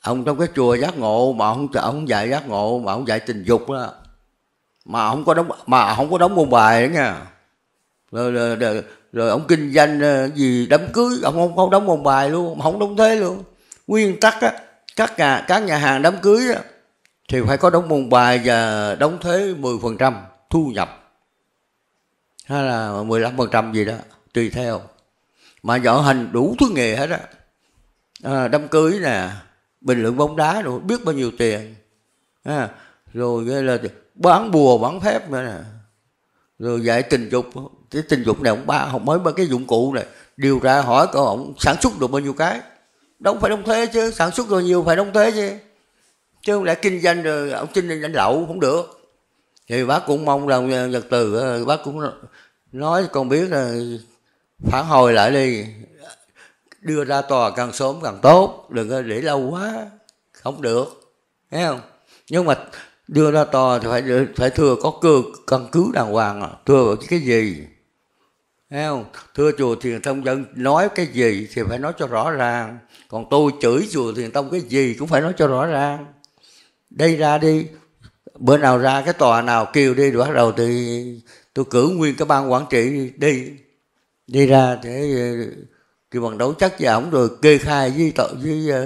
Speaker 2: ông trong cái chùa giác ngộ mà ông ông dạy giác ngộ mà ông dạy tình dục đó mà không có đóng mà không có đóng môn bài nữa nha rồi, rồi, rồi, rồi ông kinh doanh ờ, gì đám cưới ông không không đóng môn bài luôn không đóng thế luôn nguyên tắc á các nhà các nhà hàng đám cưới á, thì phải có đóng môn bài và đóng thế 10% thu nhập hay là 15% gì đó tùy theo mà võ hành đủ thứ nghề hết á à, đám cưới nè bình luận bóng đá rồi biết bao nhiêu tiền à, rồi là bán bùa bán phép nữa nè rồi dạy tình dục cái tình dục này ông ba không mới ba cái dụng cụ này điều ra hỏi coi ông sản xuất được bao nhiêu cái đâu phải đóng thuế chứ sản xuất rồi nhiều phải đóng thuế chứ chứ không lẽ kinh doanh rồi ông kinh doanh lậu không được thì bác cũng mong rằng ờ, nhật từ ờ, bác cũng nói con biết là phản hồi lại đi đưa ra tòa càng sớm càng tốt đừng có để lâu quá không được thấy không nhưng mà đưa ra tòa thì phải phải thừa có cơ căn cứ đàng hoàng à, thừa cái gì thấy không thưa chùa thiền tông dân nói cái gì thì phải nói cho rõ ràng còn tôi chửi chùa thiền tông cái gì cũng phải nói cho rõ ràng đây ra đi bữa nào ra cái tòa nào kêu đi rồi bắt đầu thì tôi cử nguyên cái ban quản trị đi đi ra để ờ, kêu bằng đấu chất với ổng rồi kê khai với tòa với, ờ,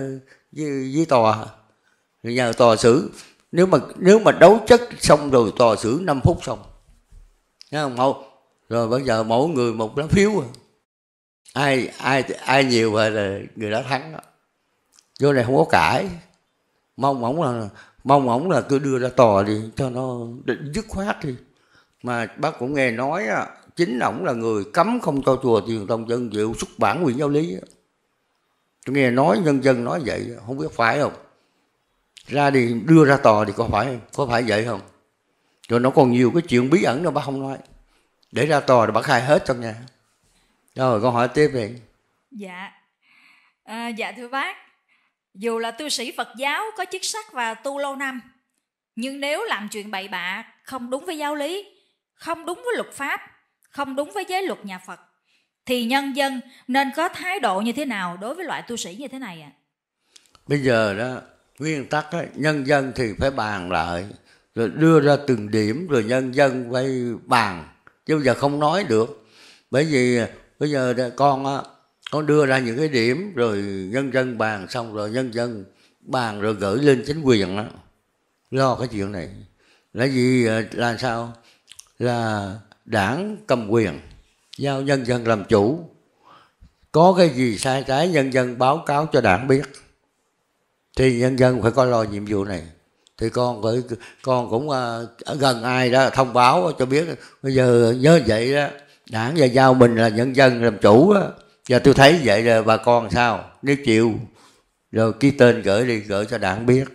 Speaker 2: với, với tòa rồi nhờ tòa xử nếu mà nếu mà đấu chất xong rồi tòa xử 5 phút xong thấy không không rồi bây giờ mỗi người một lá phiếu à. ai ai ai nhiều rồi là người đó thắng đó. vô này không có cãi mong ổng là mong ổng là cứ đưa ra tòa đi cho nó định dứt khoát đi mà bác cũng nghe nói á, chính ổng là người cấm không cho chùa thiền tông dân diệu xuất bản quyền giáo lý tôi nghe nói nhân dân nói vậy không biết phải không ra đi đưa ra tòa thì có phải có phải vậy không rồi nó còn nhiều cái chuyện bí ẩn đâu bác không nói để ra tòa thì bác khai hết trong nhà rồi con hỏi tiếp đi
Speaker 4: dạ à, dạ thưa bác dù là tu sĩ Phật giáo có chức sắc và tu lâu năm, nhưng nếu làm chuyện bậy bạ, không đúng với giáo lý, không đúng với luật pháp, không đúng với giới luật nhà Phật, thì nhân dân nên có thái độ như thế nào đối với loại tu sĩ như thế này ạ? À?
Speaker 2: Bây giờ đó, nguyên tắc đó, nhân dân thì phải bàn lại, rồi đưa ra từng điểm rồi nhân dân phải bàn, chứ bây giờ không nói được. Bởi vì bây giờ con á, có đưa ra những cái điểm rồi nhân dân bàn xong rồi nhân dân bàn rồi gửi lên chính quyền đó lo cái chuyện này là gì à, là sao là đảng cầm quyền giao nhân dân làm chủ có cái gì sai trái nhân dân báo cáo cho đảng biết thì nhân dân phải có lo nhiệm vụ này thì con phải con cũng à, ở gần ai đó thông báo cho biết bây giờ nhớ vậy đó đảng và giao mình là nhân dân làm chủ đó và tôi thấy vậy rồi bà con sao nếu chịu rồi ký tên gửi đi gửi cho đảng biết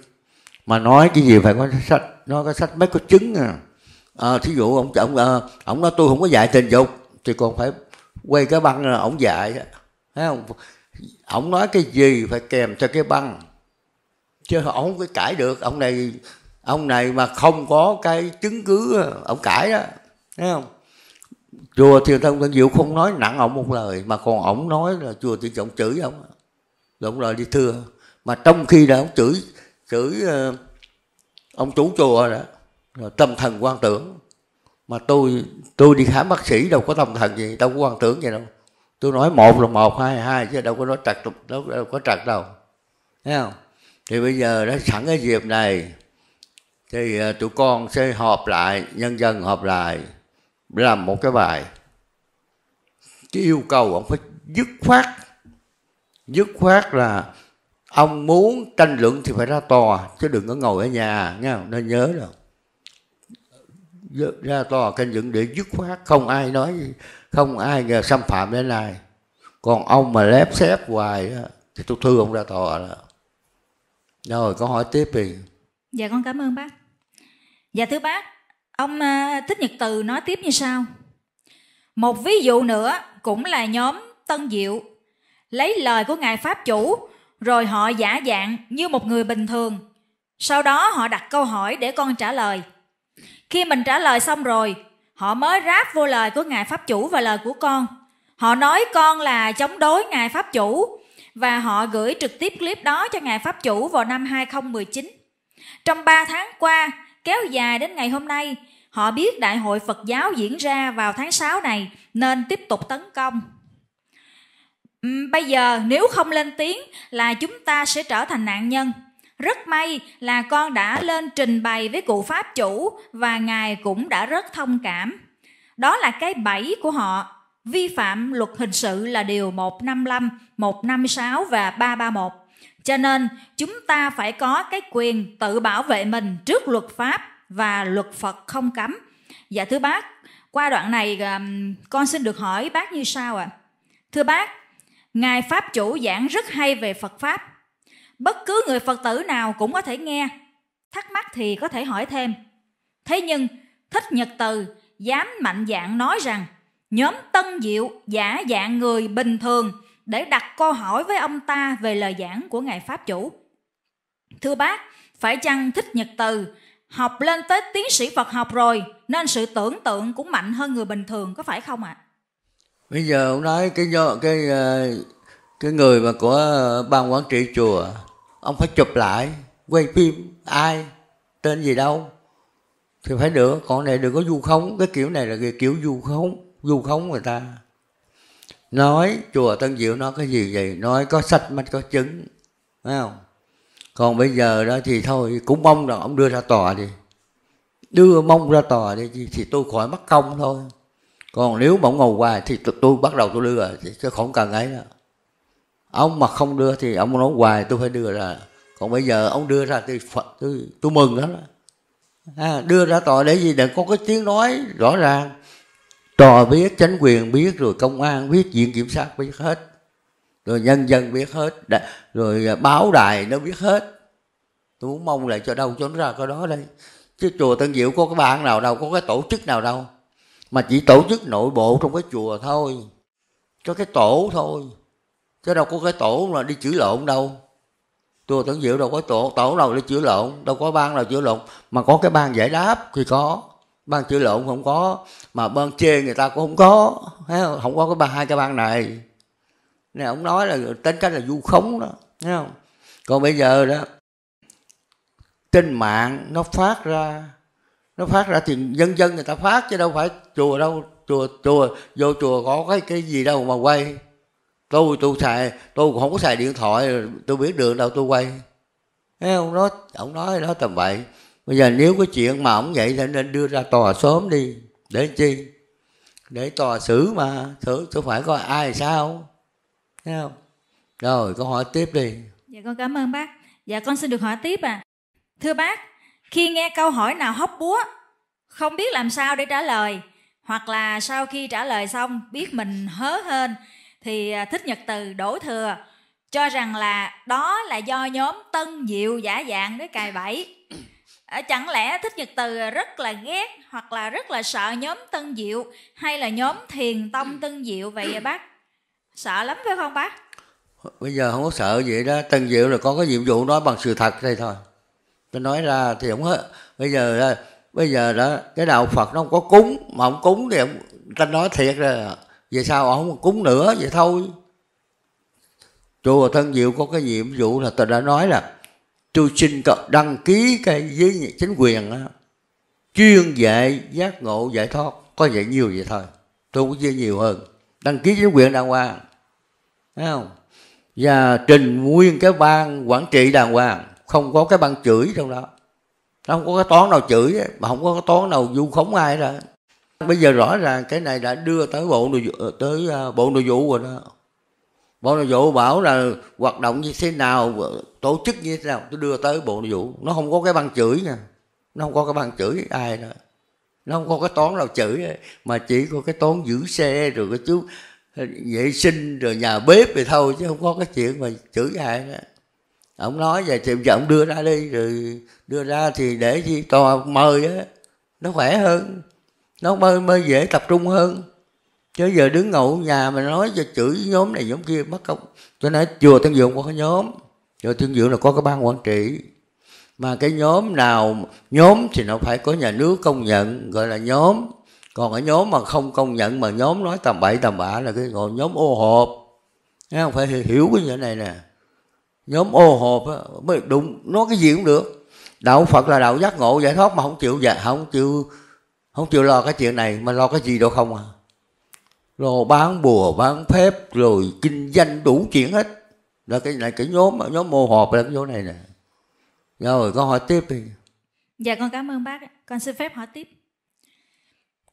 Speaker 2: mà nói cái gì phải có sách nó có sách mấy có chứng à, à thí dụ ông ông à, ông nói tôi không có dạy tình dục thì còn phải quay cái băng là ông dạy thấy không ông nói cái gì phải kèm cho cái băng chứ ông không có cãi được ông này ông này mà không có cái chứng cứ ông cãi đó thấy không chùa thiền tông tân diệu không nói nặng ổng một lời mà còn ổng nói là chùa Thiền ổng chửi ổng lộn lời đi thưa mà trong khi là ổng chửi chửi ờ, ông chủ chùa đó rồi tâm thần quan tưởng mà tôi tôi đi khám bác sĩ đâu có tâm thần gì đâu có quan tưởng gì đâu tôi nói một là một hai là hai chứ đâu có nói trật đâu, đâu có trật đâu thấy không thì bây giờ đã sẵn cái dịp này thì ờ, tụi con sẽ họp lại nhân dân họp lại làm một cái bài cái yêu cầu ông phải dứt khoát dứt khoát là ông muốn tranh luận thì phải ra tòa chứ đừng có ngồi ở nhà nghe nên nhớ rồi ra tòa tranh luận để dứt khoát không ai nói không ai ngờ xâm phạm đến ai còn ông mà lép xép hoài thì tôi thư ông ra tòa đó rồi có hỏi tiếp đi
Speaker 4: dạ con cảm ơn bác dạ thưa bác Ông à, Thích Nhật Từ nói tiếp như sau. Một ví dụ nữa cũng là nhóm Tân Diệu. Lấy lời của Ngài Pháp Chủ rồi họ giả dạng như một người bình thường. Sau đó họ đặt câu hỏi để con trả lời. Khi mình trả lời xong rồi, họ mới ráp vô lời của Ngài Pháp Chủ và lời của con. Họ nói con là chống đối Ngài Pháp Chủ và họ gửi trực tiếp clip đó cho Ngài Pháp Chủ vào năm 2019. Trong 3 tháng qua, kéo dài đến ngày hôm nay, Họ biết đại hội Phật giáo diễn ra vào tháng 6 này nên tiếp tục tấn công. Bây giờ nếu không lên tiếng là chúng ta sẽ trở thành nạn nhân. Rất may là con đã lên trình bày với cụ Pháp chủ và Ngài cũng đã rất thông cảm. Đó là cái bẫy của họ. Vi phạm luật hình sự là điều 155, 156 và 331. Cho nên chúng ta phải có cái quyền tự bảo vệ mình trước luật pháp và luật Phật không cấm. Dạ thưa bác, qua đoạn này con xin được hỏi bác như sau ạ. À? Thưa bác, Ngài Pháp Chủ giảng rất hay về Phật Pháp. Bất cứ người Phật tử nào cũng có thể nghe. Thắc mắc thì có thể hỏi thêm. Thế nhưng, Thích Nhật Từ dám mạnh dạn nói rằng nhóm Tân Diệu giả dạng người bình thường để đặt câu hỏi với ông ta về lời giảng của Ngài Pháp Chủ. Thưa bác, phải chăng Thích Nhật Từ học lên tới tiến sĩ Phật học rồi nên sự tưởng tượng cũng mạnh hơn người bình thường có phải không ạ? À?
Speaker 2: Bây giờ ông nói cái do cái ờ, cái người mà của ban quản trị chùa ông phải chụp lại quay phim ai tên gì đâu thì phải được còn này đừng có du khống cái kiểu này là cái kiểu du khống du khống người ta nói chùa tân diệu nó cái gì vậy nói có sạch mà có chứng phải không còn bây giờ đó thì thôi cũng mong rằng ông đưa ra tòa đi đưa mong ra tòa đi thì tôi khỏi mất công thôi còn nếu mà ông ngồi hoài thì tôi, tôi bắt đầu tôi đưa rồi chứ không cần ấy đó. ông mà không đưa thì ông nói hoài tôi phải đưa ra còn bây giờ ông đưa ra thì phật tôi, tôi mừng đó. À, đưa ra tòa để gì để có cái tiếng nói rõ ràng tòa biết chính quyền biết rồi công an biết viện kiểm sát biết hết rồi nhân dân biết hết rồi à, báo đài nó biết hết tôi muốn mong lại cho đâu cho nó ra cái đó đây chứ chùa tân diệu có cái bạn nào đâu có cái tổ chức nào đâu mà chỉ tổ chức nội bộ trong cái chùa thôi có cái tổ thôi chứ đâu có cái tổ mà đi chửi lộn đâu chùa tân diệu đâu có tổ tổ nào đi chữa lộn đâu có ban nào chữa lộn mà có cái ban giải đáp thì có ban chữa lộn không có mà ban chê người ta cũng không có không có cái ba hai cái ban này nè ông nói là tính cách là vu khống đó thấy không còn bây giờ đó trên mạng nó phát ra nó phát ra thì dân dân người ta phát chứ đâu phải chùa đâu chùa chùa vô chùa có cái cái gì đâu mà quay tôi tôi xài tôi cũng không có xài điện thoại tôi biết đường đâu tôi quay thấy không nó ông nói nó tầm vậy bây giờ nếu có chuyện mà ông vậy thì nên đưa ra tòa sớm đi để chi để tòa xử mà xử chứ phải coi ai sao Thấy không? Rồi, con hỏi tiếp đi.
Speaker 4: Dạ con cảm ơn bác. Dạ con xin được hỏi tiếp à. Thưa bác, khi nghe câu hỏi nào hóc búa, không biết làm sao để trả lời, hoặc là sau khi trả lời xong biết mình hớ hên thì à, thích nhật từ đổ thừa cho rằng là đó là do nhóm tân diệu giả dạng để cài bẫy à, chẳng lẽ thích nhật từ rất là ghét hoặc là rất là sợ nhóm tân diệu hay là nhóm thiền tông tân diệu vậy bác Sợ lắm phải không bác?
Speaker 2: Bây giờ không có sợ vậy đó. Tần Diệu là con có nhiệm vụ nói bằng sự thật đây thôi. Tôi nói ra thì không hết. Bây giờ bây giờ đó cái đạo Phật nó không có cúng mà không cúng thì ông ta nói thiệt ra về sao ông không cúng nữa vậy thôi chùa Tân Diệu có cái nhiệm vụ là tôi đã nói là tôi xin đăng ký cái với chính quyền đó, chuyên dạy giác ngộ giải thoát có dạy nhiều vậy thôi tôi cũng chưa nhiều hơn đăng ký chính quyền đàng qua. Thấy không? Và trình nguyên cái ban quản trị đàng hoàng Không có cái ban chửi trong đó Nó không có cái toán nào chửi Mà không có cái toán nào vu khống ai ra Bây giờ rõ ràng cái này đã đưa tới bộ nội vụ, tới à, bộ nội vụ rồi đó Bộ nội vụ bảo là hoạt động như thế nào, tổ chức như thế nào, tôi đưa tới bộ nội vụ. Nó không có cái ban chửi nè, nó không có cái ban chửi ai nữa. Nó không có cái toán nào chửi, mà chỉ có cái toán giữ xe rồi cái chú vệ sinh rồi nhà bếp thì thôi chứ không có cái chuyện mà chửi hại nữa ông nói vậy thì giờ ông đưa ra đi rồi đưa ra thì để gì tòa mời á nó khỏe hơn nó mới mới dễ tập trung hơn chứ giờ đứng ngồi nhà mà nói cho chửi nhóm này nhóm kia mất công cho nên chùa tân dượng có nhóm chùa tân dượng là có cái ban quản trị mà cái nhóm nào nhóm thì nó phải có nhà nước công nhận gọi là nhóm còn ở nhóm mà không công nhận mà nhóm nói tầm bậy tầm bạ là cái gọi nhóm ô hộp Thấy không phải hiểu cái như thế này nè nhóm ô hộp á, mới đụng nói cái gì cũng được đạo phật là đạo giác ngộ giải thoát mà không chịu dạ không chịu không chịu lo cái chuyện này mà lo cái gì đâu không à lo bán bùa bán phép rồi kinh doanh đủ chuyện hết là cái này cái nhóm nhóm mô hộp là cái chỗ này nè rồi con hỏi tiếp đi
Speaker 4: dạ con cảm ơn bác con xin phép hỏi tiếp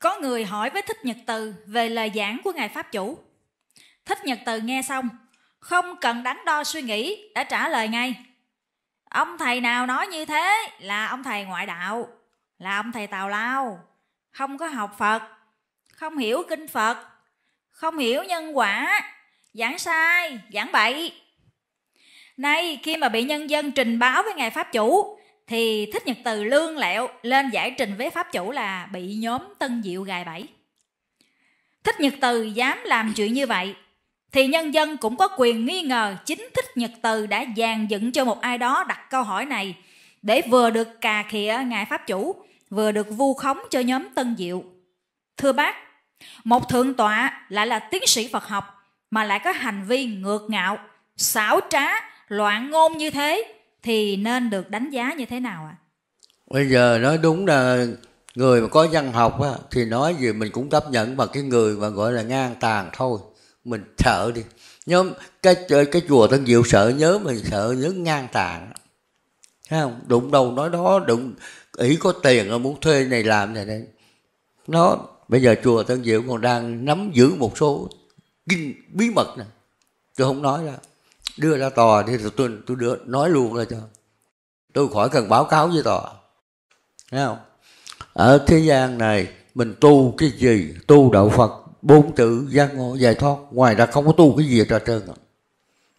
Speaker 4: có người hỏi với Thích Nhật Từ về lời giảng của Ngài Pháp Chủ. Thích Nhật Từ nghe xong, không cần đắn đo suy nghĩ, đã trả lời ngay. Ông thầy nào nói như thế là ông thầy ngoại đạo, là ông thầy tào lao, không có học Phật, không hiểu kinh Phật, không hiểu nhân quả, giảng sai, giảng bậy. Nay khi mà bị nhân dân trình báo với Ngài Pháp Chủ thì thích nhật từ lương lẹo lên giải trình với pháp chủ là bị nhóm tân diệu gài bẫy thích nhật từ dám làm chuyện như vậy thì nhân dân cũng có quyền nghi ngờ chính thích nhật từ đã dàn dựng cho một ai đó đặt câu hỏi này để vừa được cà khịa ngài pháp chủ vừa được vu khống cho nhóm tân diệu thưa bác một thượng tọa lại là tiến sĩ phật học mà lại có hành vi ngược ngạo xảo trá loạn ngôn như thế thì nên được đánh giá như thế nào ạ? À?
Speaker 2: Bây giờ nói đúng là người mà có văn học á, thì nói gì mình cũng chấp nhận mà cái người mà gọi là ngang tàn thôi mình sợ đi nhóm cái cái chùa tân diệu sợ nhớ mình sợ nhớ ngang tàn thấy không đụng đầu nói đó đụng ý có tiền rồi muốn thuê này làm này này nó bây giờ chùa tân diệu còn đang nắm giữ một số kinh bí mật này tôi không nói ra đưa ra tòa thì tôi tôi đưa, nói luôn ra cho tôi khỏi cần báo cáo với tòa Thấy không ở thế gian này mình tu cái gì tu đạo phật bốn chữ giác ngộ giải thoát ngoài ra không có tu cái gì hết trơn à.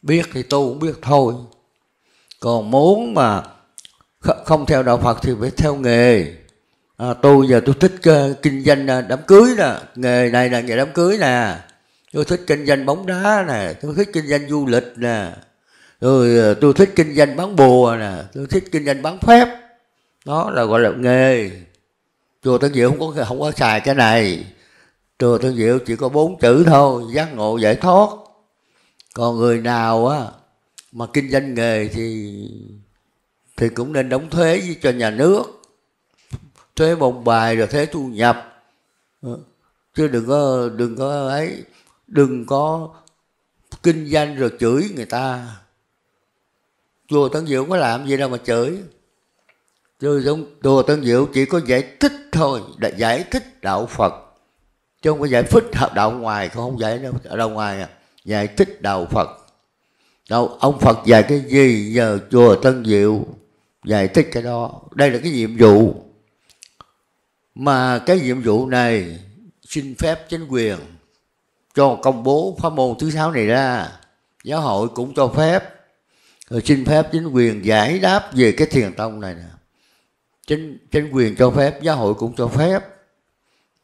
Speaker 2: biết thì tu cũng biết thôi còn muốn mà không theo đạo phật thì phải theo nghề à, tôi giờ tôi thích uh, kinh doanh uh, đám cưới nè nghề này là nghề đám cưới nè tôi thích kinh doanh bóng đá nè tôi thích kinh doanh du lịch nè rồi ờ, tôi thích kinh doanh bán bùa nè tôi thích kinh doanh bán phép đó là gọi là nghề chùa tân diệu không có không có xài cái này chùa tân diệu chỉ có bốn chữ thôi giác ngộ giải thoát còn người nào á mà kinh doanh nghề thì thì cũng nên đóng thuế cho nhà nước thuế bồng bài rồi thuế thu nhập ờ, chứ đừng có đừng có ấy đừng có kinh doanh rồi chửi người ta chùa tân diệu có làm gì đâu mà chửi chùa, chùa tân diệu chỉ có giải thích thôi giải thích đạo phật chứ không có giải thích hợp đạo ngoài không giải đâu ở đâu ngoài à. giải thích đạo phật đâu ông phật dạy cái gì nhờ chùa tân diệu giải thích cái đó đây là cái nhiệm vụ mà cái nhiệm vụ này xin phép chính quyền cho công bố pháp môn thứ sáu này ra giáo hội cũng cho phép rồi xin phép chính quyền giải đáp về cái thiền tông này nè chính chính quyền cho phép giáo hội cũng cho phép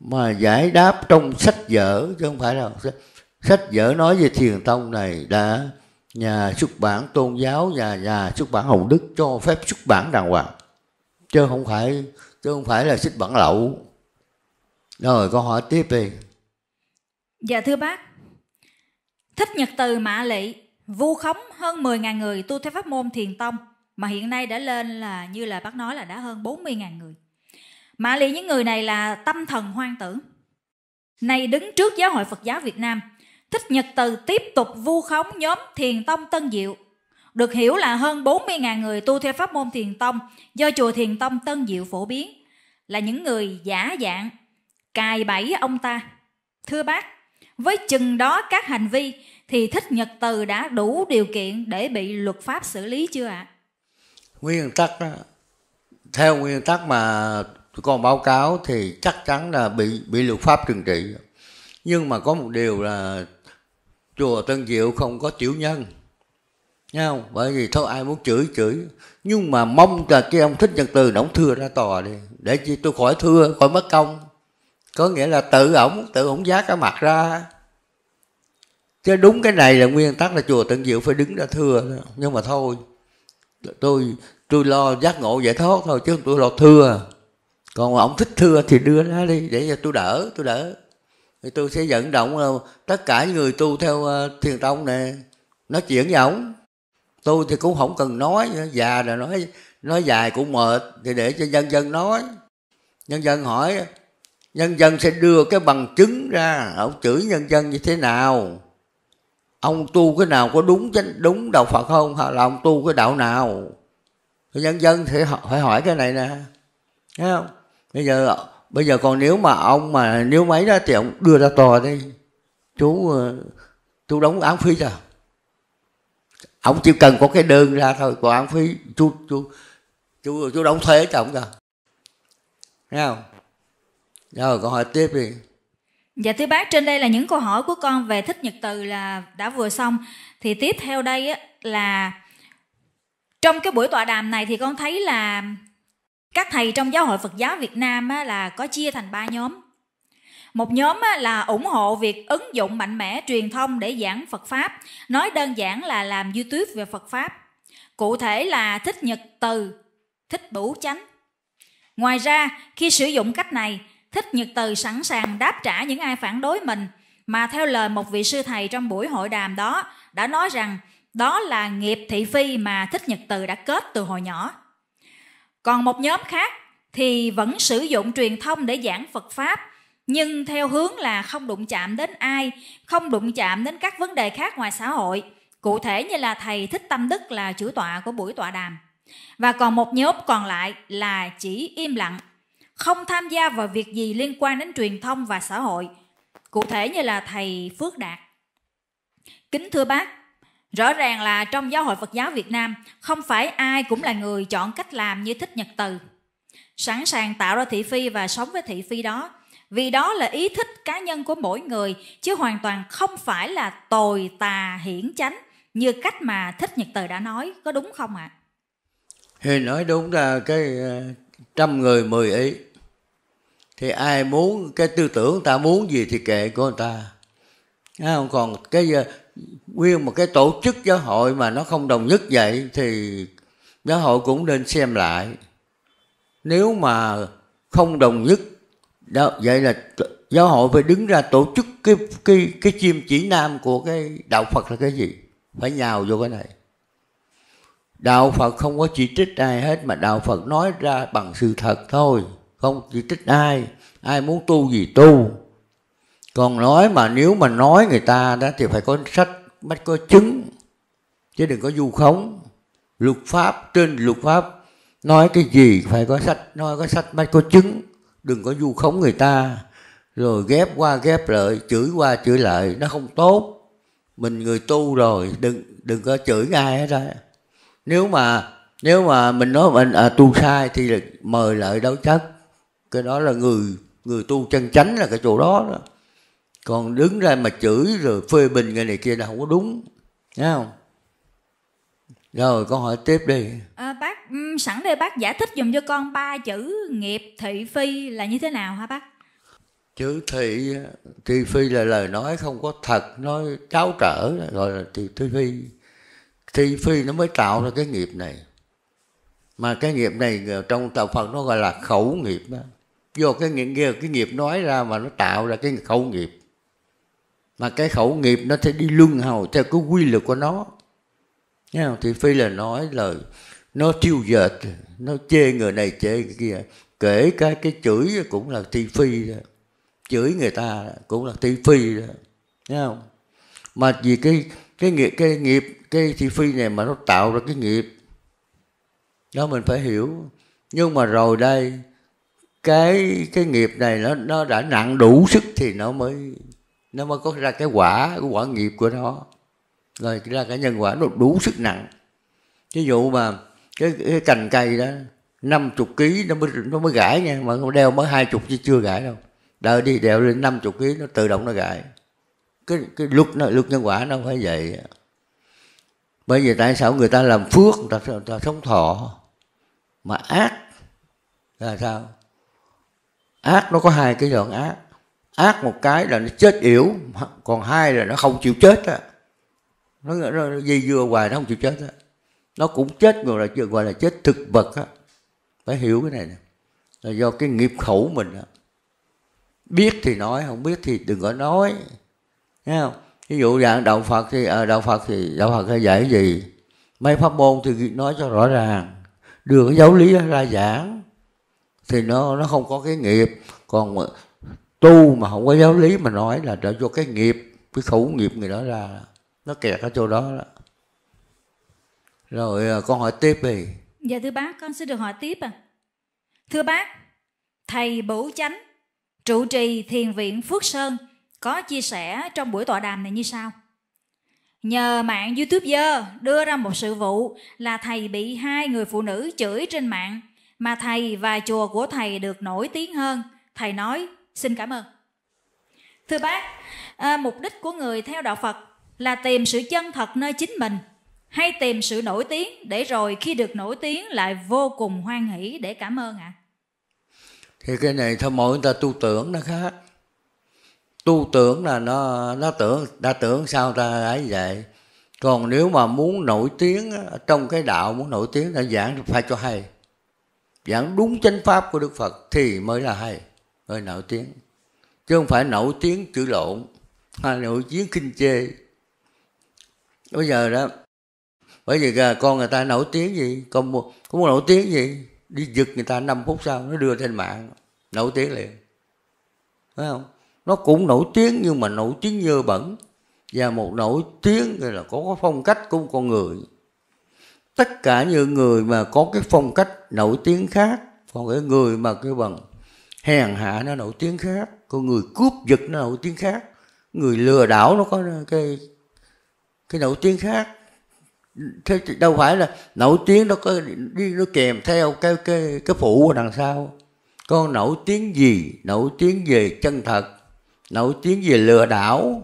Speaker 2: mà giải đáp trong sách vở chứ không phải đâu sách, vở nói về thiền tông này đã nhà xuất bản tôn giáo nhà nhà xuất bản hồng đức cho phép xuất bản đàng hoàng chứ không phải chứ không phải là xuất bản lậu rồi câu hỏi tiếp đi
Speaker 4: Dạ thưa bác, thích nhật từ mạ lị, vu khống hơn 10.000 người tu theo pháp môn thiền tông mà hiện nay đã lên là như là bác nói là đã hơn 40.000 người. Mạ lị những người này là tâm thần hoang tưởng. Nay đứng trước giáo hội Phật giáo Việt Nam, thích nhật từ tiếp tục vu khống nhóm thiền tông Tân Diệu được hiểu là hơn 40.000 người tu theo pháp môn thiền tông do chùa thiền tông Tân Diệu phổ biến là những người giả dạng cài bẫy ông ta. Thưa bác, với chừng đó các hành vi thì thích nhật từ đã đủ điều kiện để bị luật pháp xử lý chưa ạ?
Speaker 2: Nguyên tắc theo nguyên tắc mà tôi còn báo cáo thì chắc chắn là bị bị luật pháp trừng trị. Nhưng mà có một điều là chùa Tân Diệu không có tiểu nhân. Nghe không? Bởi vì thôi ai muốn chửi chửi nhưng mà mong là cái ông thích nhật từ ông thưa ra tòa đi để chi tôi khỏi thưa khỏi mất công có nghĩa là tự ổng tự ổng giá cái mặt ra chứ đúng cái này là nguyên tắc là chùa tận diệu phải đứng ra thưa nhưng mà thôi tôi tôi lo giác ngộ giải thoát thôi chứ tôi lo thưa còn ông thích thưa thì đưa nó đi để cho tôi đỡ tôi đỡ thì tôi sẽ vận động tất cả người tu theo ờ, thiền tông nè nó chuyển với ổng tôi thì cũng không cần nói già là nói nói dài cũng mệt thì để cho dân dân nói nhân dân hỏi nhân dân sẽ đưa cái bằng chứng ra ông chửi nhân dân như thế nào ông tu cái nào có đúng đúng đạo phật không hoặc là ông tu cái đạo nào thì nhân dân thì phải hỏi cái này nè thấy không bây giờ bây giờ còn nếu mà ông mà nếu mấy đó thì ông đưa ra tòa đi chú ờ, chú đóng án phí rồi ông chỉ cần có cái đơn ra thôi còn án phí chú chú chú chú đóng thuế cho ông rồi thấy không rồi câu hỏi tiếp đi.
Speaker 4: Dạ thưa bác, trên đây là những câu hỏi của con về thích nhật từ là đã vừa xong. Thì tiếp theo đây là trong cái buổi tọa đàm này thì con thấy là các thầy trong giáo hội Phật giáo Việt Nam là có chia thành ba nhóm. Một nhóm là ủng hộ việc ứng dụng mạnh mẽ truyền thông để giảng Phật pháp, nói đơn giản là làm YouTube về Phật pháp. Cụ thể là thích nhật từ, thích bủ chánh. Ngoài ra, khi sử dụng cách này, thích nhật từ sẵn sàng đáp trả những ai phản đối mình mà theo lời một vị sư thầy trong buổi hội đàm đó đã nói rằng đó là nghiệp thị phi mà thích nhật từ đã kết từ hồi nhỏ còn một nhóm khác thì vẫn sử dụng truyền thông để giảng phật pháp nhưng theo hướng là không đụng chạm đến ai không đụng chạm đến các vấn đề khác ngoài xã hội cụ thể như là thầy thích tâm đức là chủ tọa của buổi tọa đàm và còn một nhóm còn lại là chỉ im lặng không tham gia vào việc gì liên quan đến truyền thông và xã hội, cụ thể như là thầy Phước Đạt. Kính thưa bác, rõ ràng là trong giáo hội Phật giáo Việt Nam không phải ai cũng là người chọn cách làm như thích nhật từ, sẵn sàng tạo ra thị phi và sống với thị phi đó, vì đó là ý thích cá nhân của mỗi người chứ hoàn toàn không phải là tồi tà hiển chánh như cách mà thích nhật từ đã nói có đúng không ạ? À?
Speaker 2: Thì nói đúng là cái ờ, trăm người mười ý thì ai muốn cái tư tưởng ta muốn gì thì kệ của người ta à, không còn cái ờ, nguyên một cái tổ chức giáo hội mà nó không đồng nhất vậy thì giáo hội cũng nên xem lại nếu mà không đồng nhất đó, vậy là giáo hội phải đứng ra tổ chức cái cái cái chim chỉ nam của cái đạo Phật là cái gì phải nhào vô cái này đạo Phật không có chỉ trích ai hết mà đạo Phật nói ra bằng sự thật thôi không chỉ trích ai ai muốn tu gì tu còn nói mà nếu mà nói người ta đó thì phải có sách mới có chứng chứ đừng có du khống luật pháp trên luật pháp nói cái gì phải có sách nói có sách mới có chứng đừng có du khống người ta rồi ghép qua ghép lại chửi qua chửi lại nó không tốt mình người tu rồi đừng đừng có chửi ai hết đó nếu mà nếu mà mình nói mình à, tu sai thì mời lại đấu chất cái đó là người người tu chân chánh là cái chỗ đó đó còn đứng ra mà chửi rồi phê bình cái này kia là không có đúng thấy không rồi con hỏi tiếp đi
Speaker 4: à, bác ừ, sẵn đây bác giải thích dùng cho con ba chữ nghiệp thị phi là như thế nào hả bác
Speaker 2: chữ thị thị phi là lời nói không có thật nói cháo trở gọi là thị, thị phi thị phi nó mới tạo ra cái nghiệp này mà cái nghiệp này ờ, trong tạo phật nó gọi là khẩu nghiệp đó vô cái nghiệp cái nghiệp nói ra mà nó tạo ra cái khẩu nghiệp mà cái khẩu nghiệp nó sẽ đi luân hồi theo cái quy luật của nó Nghe không? thì phi là nói lời nó tiêu dệt nó chê người này chê người kia kể cả cái chửi cũng là thi phi đó. chửi người ta cũng là thi phi đó Nghe không mà vì cái cái nghiệp cái nghiệp cái thi phi này mà nó tạo ra cái nghiệp đó mình phải hiểu nhưng mà rồi đây cái cái nghiệp này nó nó đã nặng đủ sức thì nó mới nó mới có ra cái quả cái quả nghiệp của nó rồi ra cái nhân quả nó đủ sức nặng ví dụ mà cái, cái cành cây đó năm chục ký nó mới nó mới gãi nha mà không đeo mới hai chục chứ chưa gãi đâu đợi đi đeo lên năm chục ký nó tự động nó gãi cái cái luật nó luật nhân quả nó phải vậy bởi vì tại sao người ta làm phước người ta, người ta sống thọ mà ác là sao ác nó có hai cái lượng ác ác một cái là nó chết yếu, còn hai là nó không chịu chết á nó, nó, nó dây dưa hoài nó không chịu chết á nó cũng chết gọi là gọi là chết thực vật á phải hiểu cái này nè là do cái nghiệp khẩu mình á biết thì nói không biết thì đừng có nói nghe không ví dụ dạng đạo phật thì à, đạo phật thì đạo phật hay giải gì mấy pháp môn thì nói cho rõ ràng đưa cái giáo lý ra giảng thì nó nó không có cái nghiệp còn tu mà không có giáo lý mà nói là trở cho cái nghiệp cái khẩu nghiệp người đó ra nó kẹt ở chỗ đó, đó. rồi à, con hỏi tiếp đi
Speaker 4: dạ thưa bác con xin được hỏi tiếp à thưa bác thầy bửu chánh trụ trì thiền viện phước sơn có chia sẻ trong buổi tọa đàm này như sau Nhờ mạng YouTube youtuber đưa ra một sự vụ là thầy bị hai người phụ nữ chửi trên mạng mà thầy và chùa của thầy được nổi tiếng hơn thầy nói xin cảm ơn thưa bác à, mục đích của người theo đạo phật là tìm sự chân thật nơi chính mình hay tìm sự nổi tiếng để rồi khi được nổi tiếng lại vô cùng hoan hỷ để cảm ơn ạ à?
Speaker 2: thì cái này thôi mỗi người ta tu tưởng nó khác tu tưởng là nó nó tưởng đã tưởng sao ta ấy vậy còn nếu mà muốn nổi tiếng trong cái đạo muốn nổi tiếng là giảng phải cho hay giảng đúng chánh pháp của Đức Phật thì mới là hay, mới nổi tiếng. Chứ không phải nổi tiếng chữ lộn, hay nổi tiếng kinh chê. Bây giờ đó, bởi vì con người ta nổi tiếng gì, con muốn, nổi tiếng gì, đi giật người ta 5 phút sau nó đưa trên mạng, nổi tiếng liền. Phải không? Nó cũng nổi tiếng nhưng mà nổi tiếng dơ bẩn và một nổi tiếng là có phong cách của một con người tất cả những người mà có cái phong cách nổi tiếng khác còn cái người mà cái bằng hèn hạ nó nổi tiếng khác con người cướp giật nó nổi tiếng khác người lừa đảo nó có cái cái nổi tiếng khác thế đâu phải là nổi tiếng nó có đi nó kèm theo cái cái cái phụ ở đằng sau con nổi tiếng gì nổi tiếng về chân thật nổi tiếng về lừa đảo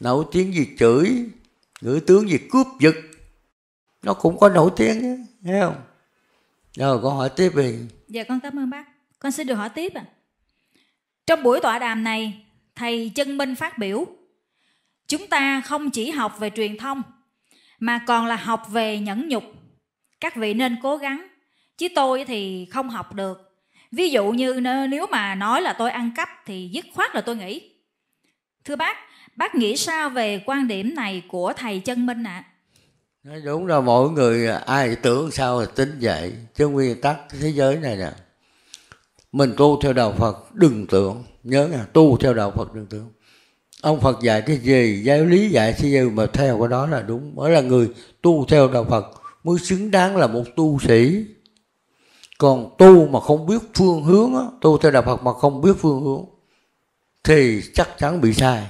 Speaker 2: nổi tiếng gì chửi nữ tướng gì cướp giật nó cũng có nổi tiếng chứ nghe không rồi con hỏi tiếp Bình
Speaker 4: dạ con cảm ơn bác con xin được hỏi tiếp ạ à. trong buổi tọa đàm này thầy chân minh phát biểu chúng ta không chỉ học về truyền thông mà còn là học về nhẫn nhục các vị nên cố gắng chứ tôi thì không học được ví dụ như nếu mà nói là tôi ăn cắp thì dứt khoát là tôi nghĩ thưa bác bác nghĩ sao về quan điểm này của thầy chân minh ạ à?
Speaker 2: nói đúng là mỗi người ai tưởng sao là tính vậy chứ nguyên tắc thế giới này nè mình tu theo đạo phật đừng tưởng nhớ nha tu theo đạo phật đừng tưởng ông phật dạy cái gì giáo lý dạy cái gì mà theo cái đó là đúng mới là người tu theo đạo phật mới xứng đáng là một tu sĩ còn tu mà không biết phương hướng tu theo đạo phật mà không biết phương hướng thì chắc chắn bị sai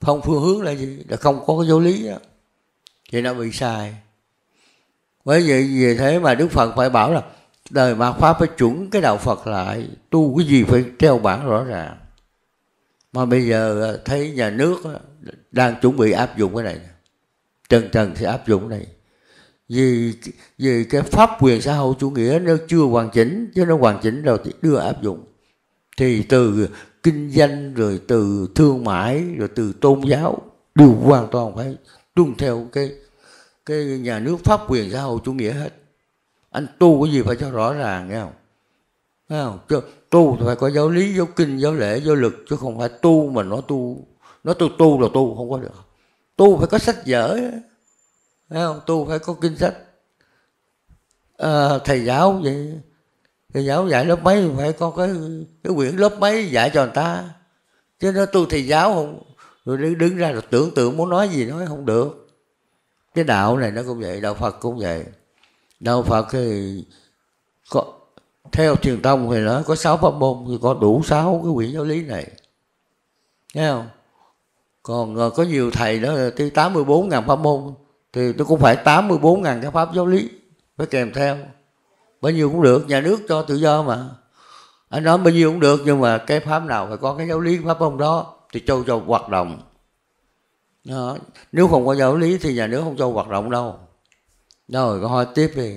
Speaker 2: không phương hướng là gì là không có cái giáo lý đó thì nó bị sai Với vậy vì thế mà đức phật phải bảo là đời mà pháp phải chuẩn cái đạo phật lại tu cái gì phải treo bản rõ ràng mà bây giờ à, thấy nhà nước à, đang chuẩn bị áp dụng cái này trần trần sẽ áp dụng cái này vì vì cái pháp quyền xã hội chủ nghĩa nó chưa hoàn chỉnh chứ nó hoàn chỉnh rồi thì đưa áp dụng thì từ kinh doanh rồi từ thương mại rồi từ tôn giáo đều hoàn toàn phải tuân theo cái cái nhà nước pháp quyền xã hội chủ nghĩa hết anh tu cái gì phải cho rõ ràng nghe không Thấy không chứ tu phải có giáo lý giáo kinh giáo lễ giáo lực chứ không phải tu mà nó tu nó tu tu là tu không có được tu phải có sách vở Thấy không tu phải có kinh sách à, thầy giáo vậy thầy giáo dạy lớp mấy phải có cái cái quyển lớp mấy dạy cho người ta chứ nó tu thầy giáo không rồi đứng, đứng ra là tưởng tượng muốn nói gì nói không được cái đạo này nó cũng vậy đạo phật cũng vậy đạo phật thì có, theo truyền tông thì nó có sáu pháp môn thì có đủ sáu cái quyển giáo lý này nghe không còn ờ, có nhiều thầy đó thì tám mươi bốn ngàn pháp môn thì tôi cũng phải tám mươi bốn ngàn cái pháp giáo lý phải kèm theo bao nhiêu cũng được nhà nước cho tự do mà anh nói bao nhiêu cũng được nhưng mà cái pháp nào phải có cái giáo lý pháp môn đó thì châu cho hoạt động đó. nếu không có giáo lý thì nhà nước không cho hoạt động đâu rồi câu hỏi tiếp đi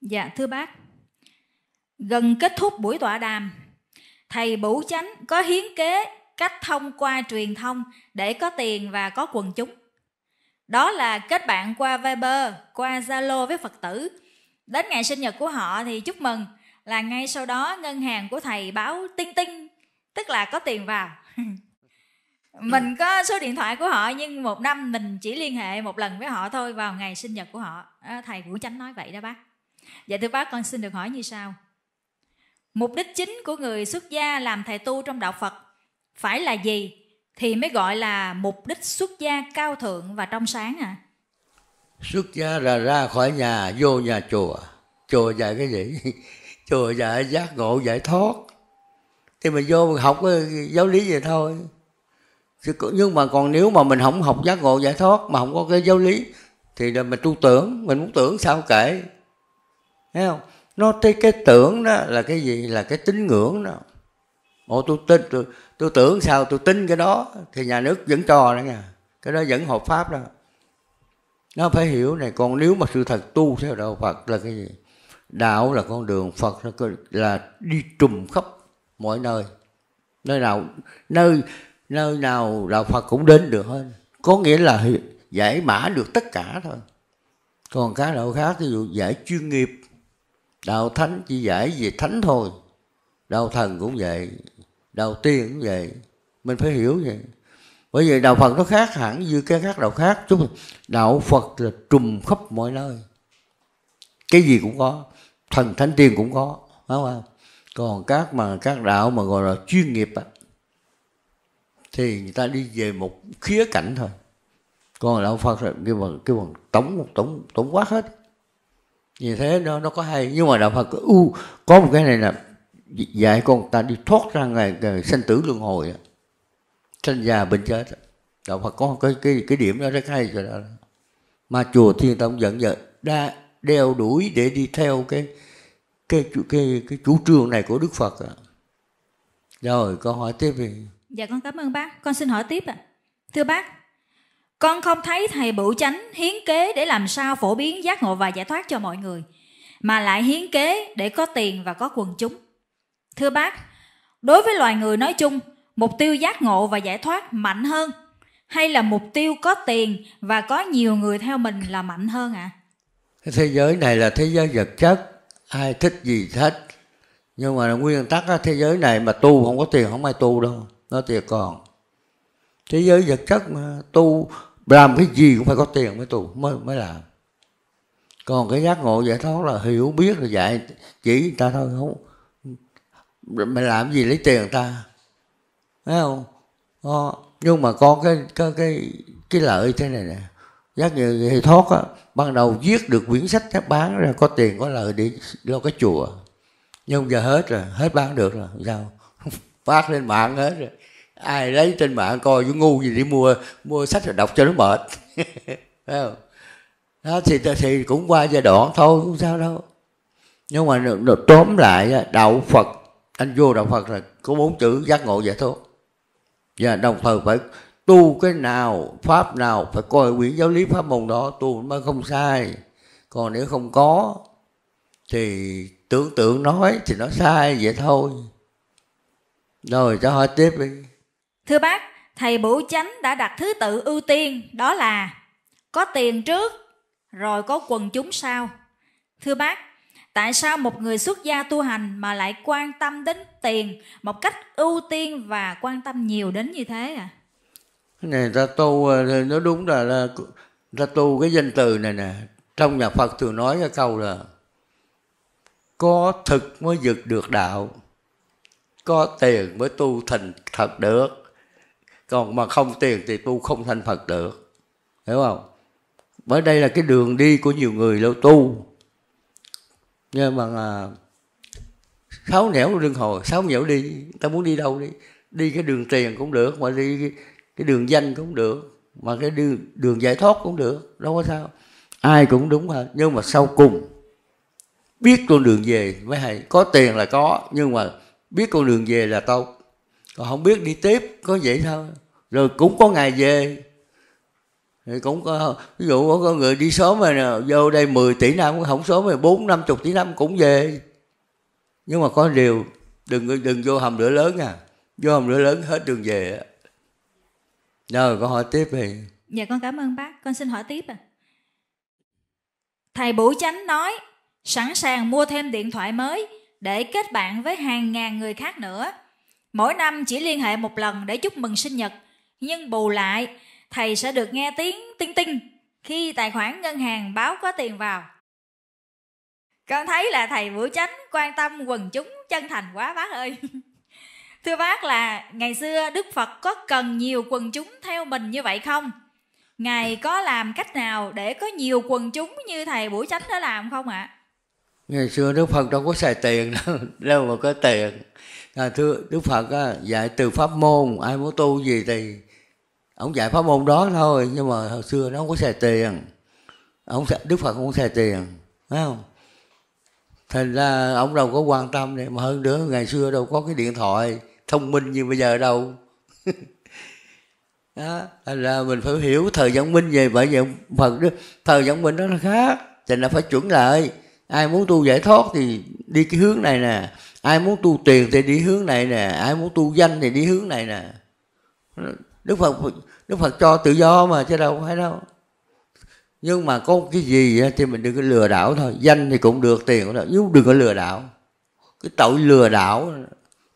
Speaker 4: dạ thưa bác gần kết thúc buổi tọa đàm thầy bửu chánh có hiến kế cách thông qua truyền thông để có tiền và có quần chúng đó là kết bạn qua Viber, qua Zalo với Phật tử. Đến ngày sinh nhật của họ thì chúc mừng là ngay sau đó ngân hàng của thầy báo tinh tinh, tức là có tiền vào. <laughs> Ừ. mình có số điện thoại của họ nhưng một năm mình chỉ liên hệ một lần với họ thôi vào ngày sinh nhật của họ à, thầy vũ chánh nói vậy đó bác vậy dạ thưa bác con xin được hỏi như sau mục đích chính của người xuất gia làm thầy tu trong đạo phật phải là gì thì mới gọi là mục đích xuất gia cao thượng và trong sáng à
Speaker 2: xuất gia là ra khỏi nhà vô nhà chùa chùa dạy cái gì <laughs> chùa dạy giác ngộ giải thoát thì mình vô mình học cái giáo lý vậy thôi nhưng mà còn nếu mà mình không học giác ngộ giải thoát mà không có cái giáo lý thì là mình tu tưởng mình muốn tưởng sao kệ thấy không nó cái cái tưởng đó là cái gì là cái tín ngưỡng đó ồ tôi tin tôi, tôi tưởng sao tôi tin cái đó thì nhà nước vẫn cho đó nha cái đó vẫn hợp pháp đó nó phải hiểu này còn nếu mà sự thật tu theo đạo phật là cái gì đạo là con đường phật là đi trùm khắp mọi nơi nơi nào nơi nơi nào đạo Phật cũng đến được hết có nghĩa là giải mã được tất cả thôi còn các đạo khác ví dụ giải chuyên nghiệp đạo thánh chỉ giải về thánh thôi đạo thần cũng vậy đạo tiên cũng vậy mình phải hiểu vậy bởi vậy đạo phật nó khác hẳn như cái khác đạo khác chúng đạo phật là trùm khắp mọi nơi cái gì cũng có thần thánh tiên cũng có đúng không còn các mà các đạo mà gọi là chuyên nghiệp á thì người ta đi về một khía cạnh thôi còn đạo phật là kêu bằng kêu bằng tổng tổng tổng quát hết như thế nó nó có hay nhưng mà đạo phật u có một cái này là dạy con ta đi thoát ra ngày, ngày sanh tử luân hồi sanh già bệnh chết đạo phật có cái cái cái điểm đó rất hay rồi đó mà chùa thiên tông giận giận đa đeo đuổi để đi theo cái cái cái cái, cái chủ trương này của đức phật rồi câu hỏi tiếp thì
Speaker 4: Dạ con cảm ơn bác. Con xin hỏi tiếp ạ. À. Thưa bác, con không thấy thầy Bửu Chánh hiến kế để làm sao phổ biến giác ngộ và giải thoát cho mọi người, mà lại hiến kế để có tiền và có quần chúng. Thưa bác, đối với loài người nói chung, mục tiêu giác ngộ và giải thoát mạnh hơn hay là mục tiêu có tiền và có nhiều người theo mình là mạnh hơn ạ?
Speaker 2: À? thế giới này là thế giới vật chất, ai thích gì thích. Nhưng mà nguyên tắc đó, thế giới này mà tu không có tiền không ai tu đâu nó tiền còn thế giới vật chất mà tu làm cái gì cũng phải có tiền mới tu mới mới làm còn cái giác ngộ giải thoát là hiểu biết rồi dạy chỉ người ta thôi không mày làm gì lấy tiền người ta thấy không Ờ, nhưng mà con cái cái cái cái lợi thế này nè giác ngộ giải thoát á ban đầu viết được quyển sách bán ra có tiền có lợi để lo cái chùa nhưng giờ hết rồi hết bán được rồi sao <laughs> phát lên mạng hết rồi ai lấy trên mạng coi chứ ngu gì đi mua mua sách rồi đọc cho nó mệt <laughs> đó thì thì cũng qua giai đoạn thôi cũng sao đâu nhưng mà tóm lại đạo phật anh vô đạo phật là có bốn chữ giác ngộ giải thoát và đồng thời phải tu cái nào pháp nào phải coi quyển giáo lý pháp môn đó tu mới không sai còn nếu không có thì tưởng tượng nói thì nó sai vậy thôi rồi cho hỏi tiếp đi
Speaker 4: Thưa bác, thầy Bửu Chánh đã đặt thứ tự ưu tiên đó là có tiền trước rồi có quần chúng sau. Thưa bác, tại sao một người xuất gia tu hành mà lại quan tâm đến tiền một cách ưu tiên và quan tâm nhiều đến như thế à?
Speaker 2: Cái này ta tu ờ, nó đúng là, là ta tu cái danh từ này nè trong nhà Phật thường nói cái câu là có thực mới giật được đạo có tiền mới tu thành thật được còn mà không tiền thì tu không thành phật được hiểu không bởi đây là cái đường đi của nhiều người lâu tu nhưng mà à, sáu nẻo đường hồi sáu nẻo đi ta muốn đi đâu đi đi cái đường tiền cũng được mà đi cái, cái đường danh cũng được mà cái đường, đường giải thoát cũng được đâu có sao ai cũng đúng hết nhưng mà sau cùng biết con đường về mới hay có tiền là có nhưng mà biết con đường về là tốt còn không biết đi tiếp có vậy thôi rồi cũng có ngày về thì cũng có ví dụ có con người đi sớm rồi nè vô đây 10 tỷ năm không sớm rồi bốn năm chục tỷ năm cũng về nhưng mà có điều đừng đừng vô hầm lửa lớn nha vô hầm lửa lớn hết đường về rồi con hỏi tiếp đi
Speaker 4: dạ con cảm ơn bác con xin hỏi tiếp à thầy Bửu chánh nói sẵn sàng mua thêm điện thoại mới để kết bạn với hàng ngàn người khác nữa Mỗi năm chỉ liên hệ một lần để chúc mừng sinh nhật, nhưng bù lại, thầy sẽ được nghe tiếng tinh tinh khi tài khoản ngân hàng báo có tiền vào. Con thấy là thầy Vũ Chánh quan tâm quần chúng chân thành quá bác ơi. <laughs> Thưa bác là ngày xưa Đức Phật có cần nhiều quần chúng theo mình như vậy không? Ngài có làm cách nào để có nhiều quần chúng như thầy Bủa Chánh đã làm không ạ?
Speaker 2: Ngày xưa Đức Phật đâu có xài tiền đâu, <laughs> đâu mà có tiền à, thưa đức phật á, dạy từ pháp môn ai muốn tu gì thì ông dạy pháp môn đó thôi nhưng mà hồi xưa nó không có xài tiền ông đức phật không có xài tiền phải không thành ra ông đâu có quan tâm này mà hơn nữa ngày xưa đâu có cái điện thoại thông minh như bây giờ đâu <laughs> đó thành ra mình phải hiểu thời văn minh về bởi vậy phật đó thời văn minh đó nó khác thì là phải chuẩn lại ai muốn tu giải thoát thì đi cái hướng này nè ai muốn tu tiền thì đi hướng này nè ai muốn tu danh thì đi hướng này nè đức phật đức phật cho tự do mà chứ đâu phải đâu nhưng mà có cái gì thì mình đừng có lừa đảo thôi danh thì cũng được tiền cũng được nhưng đừng có lừa đảo cái tội lừa đảo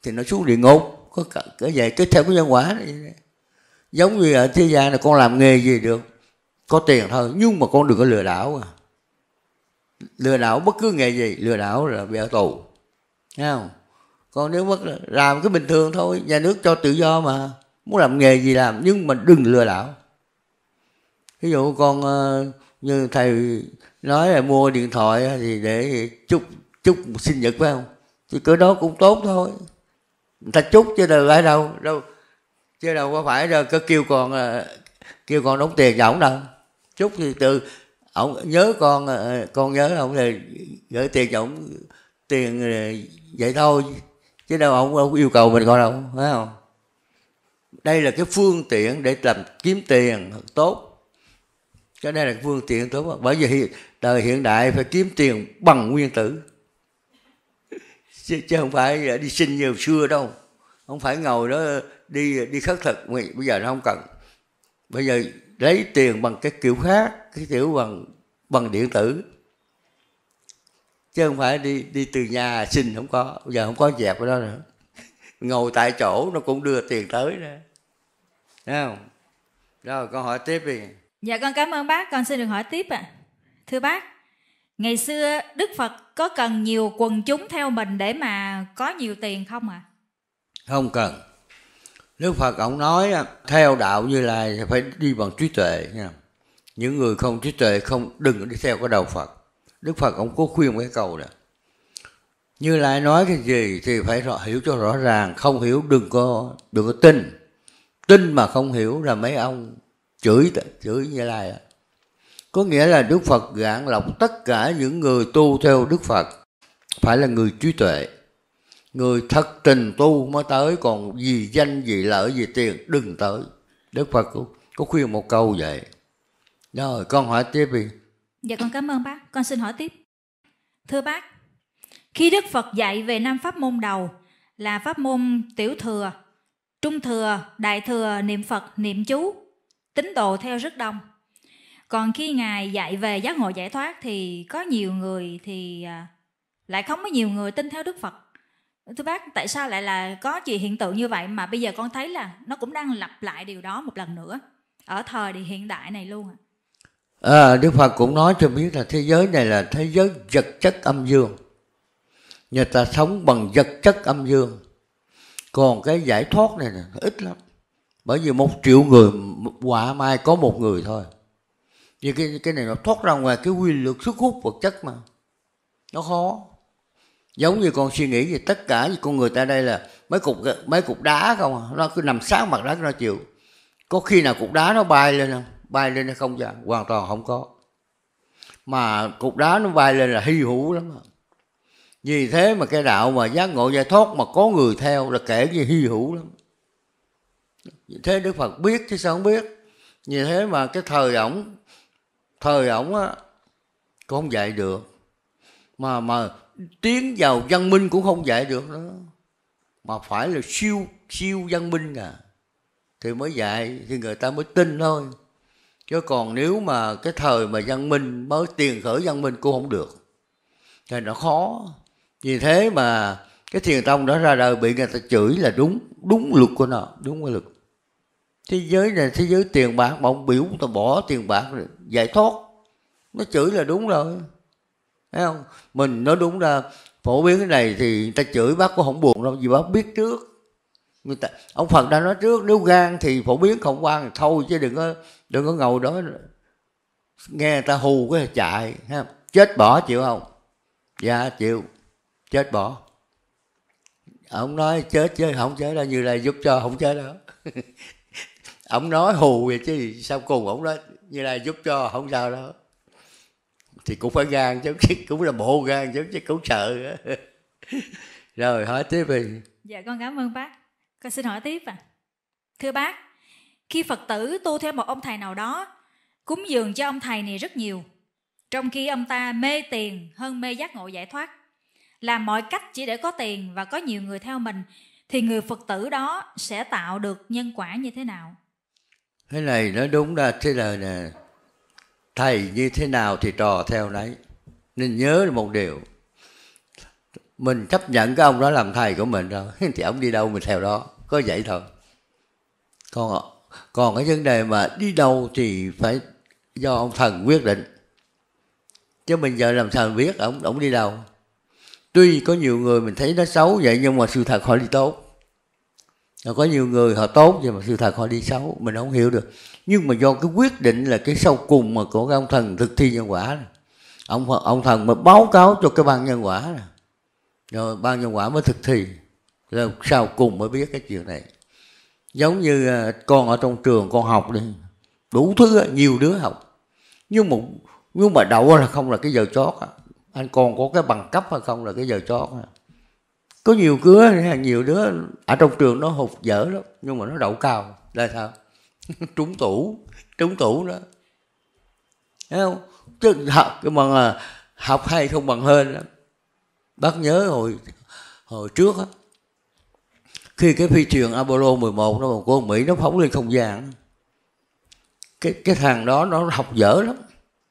Speaker 2: thì nó xuống địa ngục có cái vậy cái theo cái nhân quả này. giống như ở thế gian là con làm nghề gì được có tiền thôi nhưng mà con đừng có lừa đảo à lừa đảo bất cứ nghề gì lừa đảo là bị ở tù Thấy không? Còn nếu mất làm cái bình thường thôi, nhà nước cho tự do mà. Muốn làm nghề gì làm nhưng mà đừng lừa đảo. Ví dụ con ờ, như thầy nói là mua điện thoại thì để chúc chúc sinh nhật phải không? Thì cái đó cũng tốt thôi. Người ta chúc chứ đâu phải đâu, đâu chứ đâu có phải đâu cứ kêu con ờ, kêu con đóng tiền cho ổng đâu. Chúc thì từ ổng nhớ con ờ, con nhớ ông thì gửi tiền cho ổng tiền ờ, vậy thôi chứ đâu ông đâu yêu cầu mình coi đâu phải không đây là cái phương tiện để làm kiếm tiền tốt cái đây là cái phương tiện tốt bởi vì hiện, đời hiện đại phải kiếm tiền bằng nguyên tử chứ, chứ không phải đi xin nhiều xưa đâu không phải ngồi đó đi đi khất thực bây giờ nó không cần bây giờ lấy tiền bằng cái kiểu khác cái kiểu bằng bằng điện tử chứ không phải đi đi từ nhà xin không có giờ không có dẹp ở đó nữa ngồi tại chỗ nó cũng đưa tiền tới đó thấy không rồi con hỏi tiếp đi
Speaker 4: dạ con cảm ơn bác con xin được hỏi tiếp ạ à. thưa bác ngày xưa đức phật có cần nhiều quần chúng theo mình để mà có nhiều tiền không ạ à?
Speaker 2: không cần đức phật ông nói theo đạo như là phải đi bằng trí tuệ nha những người không trí tuệ không đừng đi theo cái đầu phật đức phật ông có khuyên cái câu này, như lại nói cái gì thì phải rõ, hiểu cho rõ ràng không hiểu đừng có đừng có tin tin mà không hiểu là mấy ông chửi chửi như lai đó. có nghĩa là đức phật gạn lọc tất cả những người tu theo đức phật phải là người trí tuệ người thật tình tu mới tới còn vì danh vì lợi vì tiền đừng tới đức phật có khuyên một câu vậy rồi con hỏi tiếp đi
Speaker 4: Dạ con cảm ơn bác. Con xin hỏi tiếp. Thưa bác, khi Đức Phật dạy về năm pháp môn đầu là pháp môn tiểu thừa, trung thừa, đại thừa, niệm Phật, niệm chú, tín đồ theo rất đông. Còn khi Ngài dạy về giác ngộ giải thoát thì có nhiều người thì à, lại không có nhiều người tin theo Đức Phật. Thưa bác, tại sao lại là có chuyện hiện tượng như vậy mà bây giờ con thấy là nó cũng đang lặp lại điều đó một lần nữa ở thời hiện đại này luôn ạ?
Speaker 2: à, đức phật cũng nói cho biết là thế giới này là thế giới vật chất âm dương người ta sống bằng vật chất âm dương còn cái giải thoát này là ít lắm bởi vì một triệu người quả mai có một người thôi như cái cái này nó thoát ra ngoài cái quy luật sức hút vật chất mà nó khó giống như con suy nghĩ về tất cả như con người ta đây là mấy cục mấy cục đá không à, nó cứ nằm sát mặt đất nó chịu có khi nào cục đá nó bay lên không bay lên hay không gian hoàn toàn không có mà cục đá nó bay lên là hy hữu lắm à. vì thế mà cái đạo mà giác ngộ giải thoát mà có người theo là kể gì hy hữu lắm vì thế đức phật biết chứ sao không biết như thế mà cái thời ổng thời ổng á cũng không dạy được mà mà tiến vào văn minh cũng không dạy được nữa mà phải là siêu siêu văn minh à thì mới dạy thì người ta mới tin thôi chứ còn nếu mà cái thời mà văn minh mới tiền khởi văn minh cũng không được thì nó khó vì thế mà cái thiền tông đó ra đời bị người ta chửi là đúng đúng luật của nó đúng cái luật thế giới này thế giới tiền bạc mà ông biểu ta bỏ tiền bạc rồi, giải thoát nó chửi là đúng rồi thấy không mình nói đúng ra phổ biến cái này thì người ta chửi bác cũng không buồn đâu vì bác biết trước người ta ông phật đã nói trước nếu gan thì phổ biến không quan thôi chứ đừng có đừng có ngồi đó nghe người ta hù cái chạy ha chết bỏ chịu không dạ chịu chết bỏ ông nói chết chứ không chết đâu như là giúp cho không chết đâu <laughs> ông nói hù vậy chứ sao cùng ông nói như là giúp cho không sao đâu thì cũng phải gan chứ <laughs> cũng là bộ gan chứ chứ cũng sợ <laughs> rồi hỏi tiếp đi
Speaker 4: dạ con cảm ơn bác con xin hỏi tiếp à. Thưa bác, khi Phật tử tu theo một ông thầy nào đó, cúng dường cho ông thầy này rất nhiều, trong khi ông ta mê tiền hơn mê giác ngộ giải thoát, làm mọi cách chỉ để có tiền và có nhiều người theo mình, thì người Phật tử đó sẽ tạo được nhân quả như thế nào?
Speaker 2: Cái này nó đúng ra thế là nè, thầy như thế nào thì trò theo đấy. Nên nhớ một điều, mình chấp nhận cái ông đó làm thầy của mình rồi, <laughs> thì ông đi đâu mình theo đó có vậy thôi con ạ còn cái vấn đề mà đi đâu thì phải do ông thần quyết định chứ mình giờ làm sao biết ông ổng đi đâu tuy có nhiều người mình thấy nó xấu vậy nhưng mà sự thật họ đi tốt rồi có nhiều người họ tốt nhưng mà sự thật họ đi xấu mình không hiểu được nhưng mà do cái quyết định là cái sau cùng mà của cái ông thần thực thi nhân quả ông ông thần mà báo cáo cho cái ban nhân quả rồi ban nhân quả mới thực thi rồi sau cùng mới biết cái chuyện này giống như à, con ở trong trường con học đi đủ thứ nhiều đứa học nhưng mà nhưng mà đậu là không là cái giờ chót anh còn có cái bằng cấp hay không là cái giờ chót có nhiều đứa nhiều đứa ở trong trường nó hụt dở lắm nhưng mà nó đậu cao là sao <laughs> trúng tủ trúng tủ đó Thấy không chứ học cái bằng à, học hay không bằng hơn lắm bác nhớ hồi hồi trước á khi cái phi thuyền Apollo 11 nó của Mỹ nó phóng lên không gian cái cái thằng đó nó học dở lắm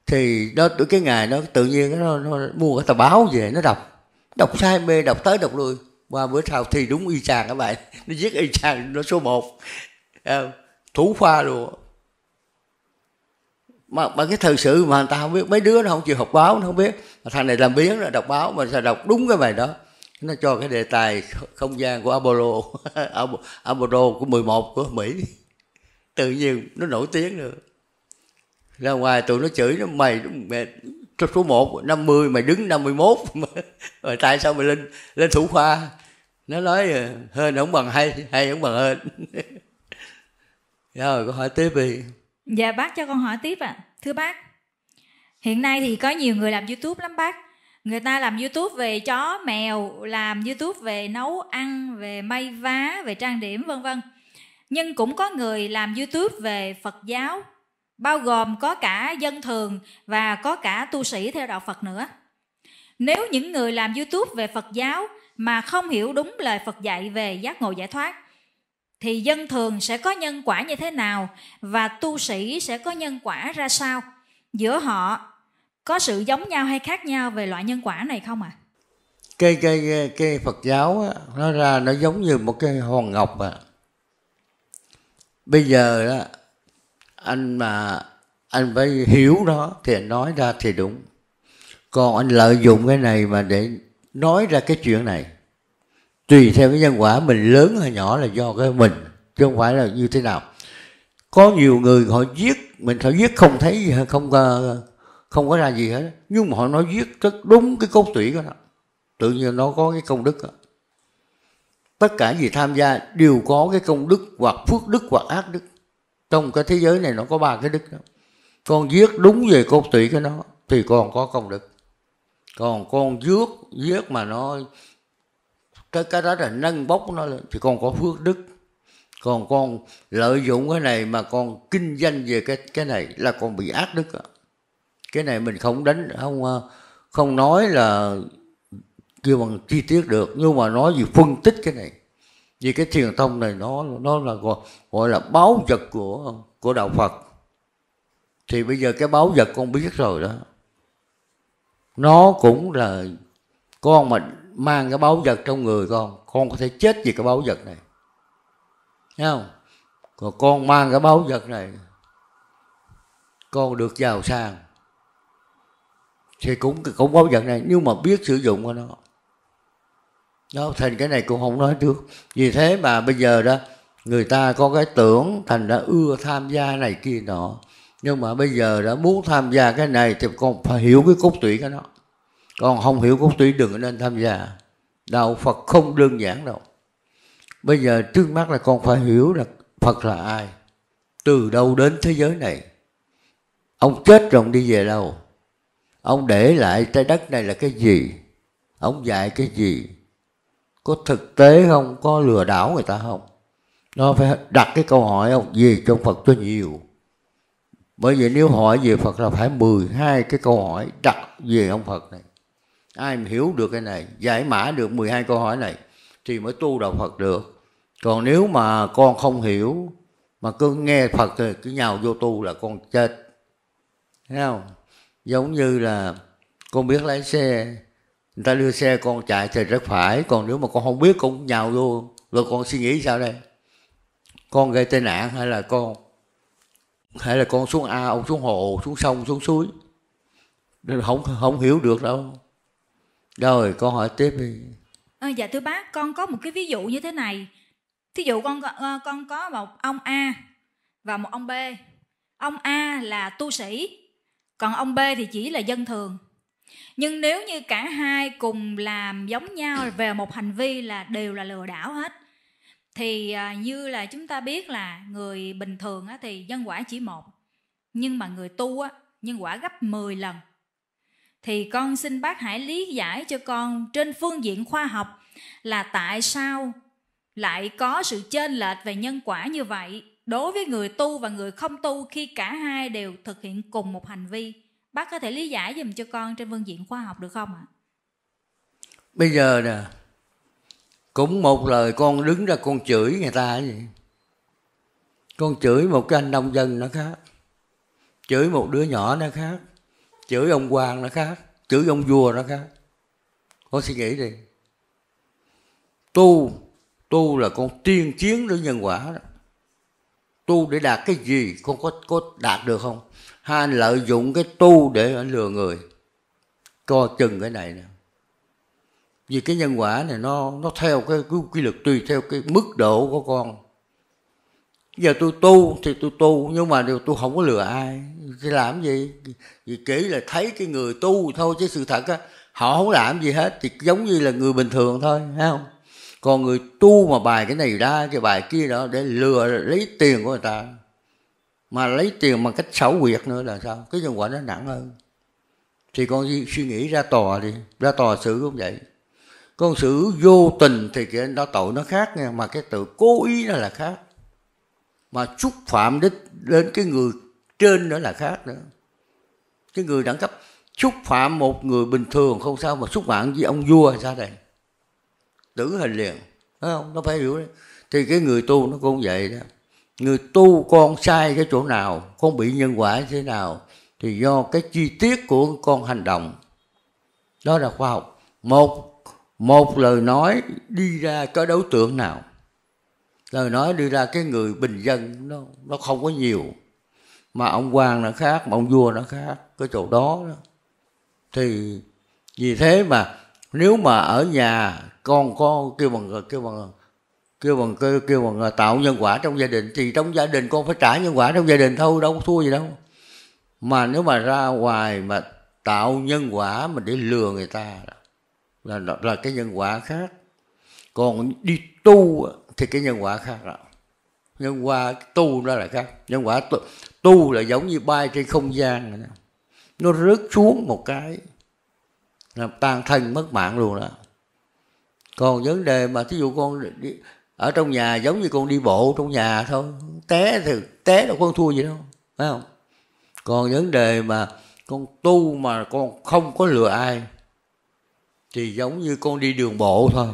Speaker 2: thì đó từ cái ngày nó tự nhiên nó, nó mua cái tờ báo về nó đọc đọc sai mê đọc tới đọc lui qua bữa sau thì đúng y chang các bạn <laughs> nó giết y chang nó số 1 thủ khoa luôn mà, mà cái thời sự mà người ta không biết mấy đứa nó không chịu học báo nó không biết mà thằng này làm biếng là đọc báo mà sao đọc đúng cái bài đó nó cho cái đề tài không gian của Apollo <laughs> Apollo của 11 của Mỹ tự nhiên nó nổi tiếng nữa ra ngoài tụi nó chửi nó mày, mày số 1 50 mày đứng 51 rồi <laughs> tại sao mày lên lên thủ khoa nó nói ờ, hên không bằng hay hay không bằng hên <laughs> rồi câu hỏi tiếp đi
Speaker 4: dạ bác cho con hỏi tiếp ạ à. thưa bác hiện nay thì có nhiều người làm youtube lắm bác người ta làm youtube về chó mèo làm youtube về nấu ăn về may vá về trang điểm vân vân nhưng cũng có người làm youtube về phật giáo bao gồm có cả dân thường và có cả tu sĩ theo đạo phật nữa nếu những người làm youtube về phật giáo mà không hiểu đúng lời phật dạy về giác ngộ giải thoát thì dân thường sẽ có nhân quả như thế nào và tu sĩ sẽ có nhân quả ra sao giữa họ có sự giống nhau hay khác nhau về loại nhân quả này không ạ à?
Speaker 2: cái cái cái Phật giáo á, nó ra nó giống như một cái hòn ngọc à bây giờ đó anh mà anh phải hiểu nó thì anh nói ra thì đúng còn anh lợi dụng cái này mà để nói ra cái chuyện này tùy theo cái nhân quả mình lớn hay nhỏ là do cái mình chứ không phải là như thế nào có nhiều người họ giết mình họ giết không thấy gì không không có ra gì hết nhưng mà họ nói viết rất đúng cái cốt tủy của nó tự nhiên nó có cái công đức đó. tất cả gì tham gia đều có cái công đức hoặc phước đức hoặc ác đức trong cái thế giới này nó có ba cái đức đó con viết đúng về cốt tủy cái nó thì còn có công đức còn con viết viết mà nó cái cái đó là nâng bốc nó lên thì con có phước đức còn con lợi dụng cái này mà con kinh doanh về cái cái này là con bị ác đức à cái này mình không đánh không ờ, không nói là kêu bằng chi tiết được nhưng mà nói gì phân tích cái này vì cái thiền thông này nó nó là gọi, gọi là báo vật của của đạo Phật thì bây giờ cái báo vật con biết rồi đó nó cũng là con mình mang cái báo vật trong người con con có thể chết vì cái báo vật này Thấy không còn con mang cái báo vật này con được giàu sang thì cũng cũng có giận này nhưng mà biết sử dụng của nó đó thành cái này cũng không nói được vì thế mà bây giờ đó người ta có cái tưởng thành đã ưa tham gia này kia nọ nhưng mà bây giờ đã muốn tham gia cái này thì con phải hiểu cái cốt tủy của nó con không hiểu cốt tủy đừng nên tham gia đạo phật không đơn giản đâu bây giờ trước mắt là con phải hiểu là phật là ai từ đâu đến thế giới này ông chết rồi ông đi về đâu ông để lại trái đất này là cái gì ông dạy cái gì có thực tế không có lừa đảo người ta không nó phải đặt cái câu hỏi ông gì trong phật cho nhiều bởi vì nếu hỏi về phật là phải 12 cái câu hỏi đặt về ông phật này ai mà hiểu được cái này giải mã được 12 câu hỏi này thì mới tu đạo phật được còn nếu mà con không hiểu mà cứ nghe phật thì cứ nhào vô tu là con chết thấy không giống như là con biết lái xe người ta đưa xe con chạy thì rất phải còn nếu mà con không biết con nhào vô rồi con suy nghĩ sao đây con gây tai nạn hay là con hay là con xuống ao xuống hồ xuống sông xuống suối nên không không hiểu được đâu rồi con hỏi tiếp đi
Speaker 4: à, dạ thưa bác con có một cái ví dụ như thế này thí dụ con ờ, con có một ông a và một ông b ông a là tu sĩ còn ông b thì chỉ là dân thường nhưng nếu như cả hai cùng làm giống nhau về một hành vi là đều là lừa đảo hết thì à, như là chúng ta biết là người bình thường thì nhân quả chỉ một nhưng mà người tu á nhân quả gấp 10 lần thì con xin bác hãy lý giải cho con trên phương diện khoa học là tại sao lại có sự chênh lệch về nhân quả như vậy đối với người tu và người không tu khi cả hai đều thực hiện cùng một hành vi bác có thể lý giải dùm cho con trên phương diện khoa học được không ạ
Speaker 2: bây giờ nè cũng một lời con đứng ra con chửi người ta vậy con chửi một cái anh nông dân nó khác chửi một đứa nhỏ nó khác chửi ông hoàng nó khác chửi ông vua nó khác con suy nghĩ đi tu tu là con tiên chiến đối nhân quả đó tu để đạt cái gì con có có đạt được không hai lợi dụng cái tu để anh lừa người coi chừng cái này nè vì cái nhân quả này nó nó theo cái, cái quy luật tùy theo cái mức độ của con giờ tôi tu thì tôi tu nhưng mà điều tôi không có lừa ai thì làm gì vì kỹ là thấy cái người tu thôi chứ sự thật á họ không làm gì hết thì giống như là người bình thường thôi thấy không còn người tu mà bài cái này ra cái bài kia đó để lừa lấy tiền của người ta mà lấy tiền bằng cách xấu quyệt nữa là sao cái nhân quả nó nặng hơn thì con suy nghĩ ra tòa đi ra tòa xử cũng vậy con xử vô tình thì cái đó tội nó khác nha mà cái tự cố ý nó là khác mà xúc phạm đến đến cái người trên đó là khác nữa cái người đẳng cấp xúc phạm một người bình thường không sao mà xúc phạm với ông vua là sao đây tử hình liền phải không nó phải hiểu đấy thì cái người tu nó cũng vậy đó người tu con sai cái chỗ nào con bị nhân quả thế nào thì do cái chi tiết của con hành động đó là khoa học một một lời nói đi ra cái đối tượng nào lời nói đi ra cái người bình dân nó nó không có nhiều mà ông quan nó khác mà ông vua nó khác cái chỗ đó, đó thì vì thế mà nếu mà ở nhà con có kêu bằng kêu bằng kêu bằng kêu, kêu bằng à, tạo nhân quả trong gia đình thì trong gia đình con phải trả nhân quả trong gia đình thôi đâu thua gì đâu mà nếu mà ra ngoài mà tạo nhân quả mà để lừa người ta là là, cái nhân quả khác còn đi tu thì cái nhân quả khác rồi nhân quả tu nó là khác nhân quả tu, tu là giống như bay trên không gian nó rớt xuống một cái là tan thân mất mạng luôn đó còn vấn đề mà thí dụ con đi, ở trong nhà giống như con đi bộ trong nhà thôi té thì té đâu con thua gì đâu phải không còn vấn đề mà con tu mà con không có lừa ai thì giống như con đi đường bộ thôi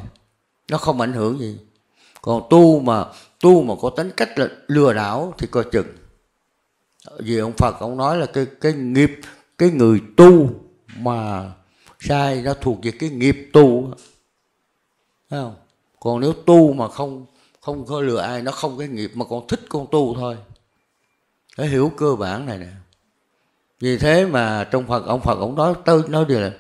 Speaker 2: nó không ảnh hưởng gì còn tu mà tu mà có tính cách là lừa đảo thì coi chừng vì ông Phật ông nói là cái cái nghiệp cái người tu mà sai nó thuộc về cái nghiệp tu Thấy không còn nếu tu mà không không có lừa ai nó không cái nghiệp mà còn thích con tu thôi phải hiểu cơ bản này nè vì thế mà trong phật ông phật ông nói tới nói điều là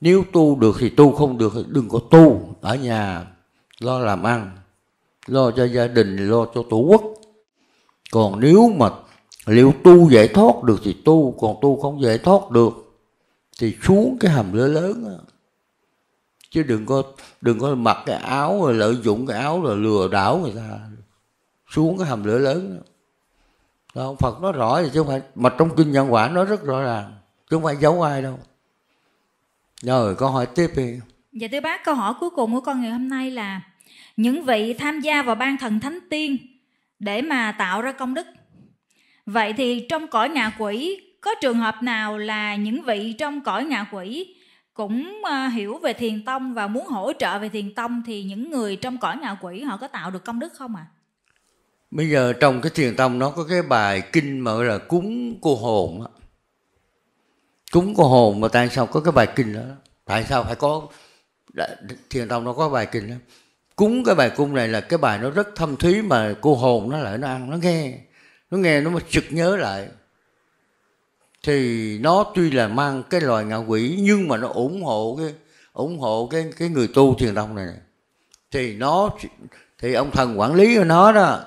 Speaker 2: nếu tu được thì tu không được thì đừng có tu ở nhà lo làm ăn lo cho gia đình lo cho tổ quốc còn nếu mà liệu tu giải thoát được thì tu còn tu không giải thoát được thì xuống cái hầm lửa lớn đó. chứ đừng có đừng có mặc cái áo rồi lợi dụng cái áo rồi lừa đảo người ta xuống cái hầm lửa lớn đó. Đó, Phật nó rõ thì chứ không phải mà trong kinh nhân quả nó rất rõ ràng chứ không phải giấu ai đâu rồi câu hỏi tiếp đi
Speaker 4: dạ thưa bác câu hỏi cuối cùng của con ngày hôm nay là những vị tham gia vào ban thần thánh tiên để mà tạo ra công đức vậy thì trong cõi ngạ quỷ có trường hợp nào là những vị trong cõi ngạ quỷ cũng ờ, hiểu về thiền tông và muốn hỗ trợ về thiền tông thì những người trong cõi ngạ quỷ họ có tạo được công đức không ạ? À?
Speaker 2: Bây giờ trong cái thiền tông nó có cái bài kinh mà gọi là cúng cô hồn á. Cúng cô hồn mà tại sao có cái bài kinh đó? Tại sao phải có thiền tông nó có bài kinh đó? Cúng cái bài cung này là cái bài nó rất thâm thúy mà cô hồn nó lại nó ăn nó nghe. Nó nghe nó mới trực nhớ lại thì nó tuy là mang cái loài ngạ quỷ nhưng mà nó ủng hộ cái ủng hộ cái cái người tu thiền đông này, này thì nó thì ông thần quản lý của nó đó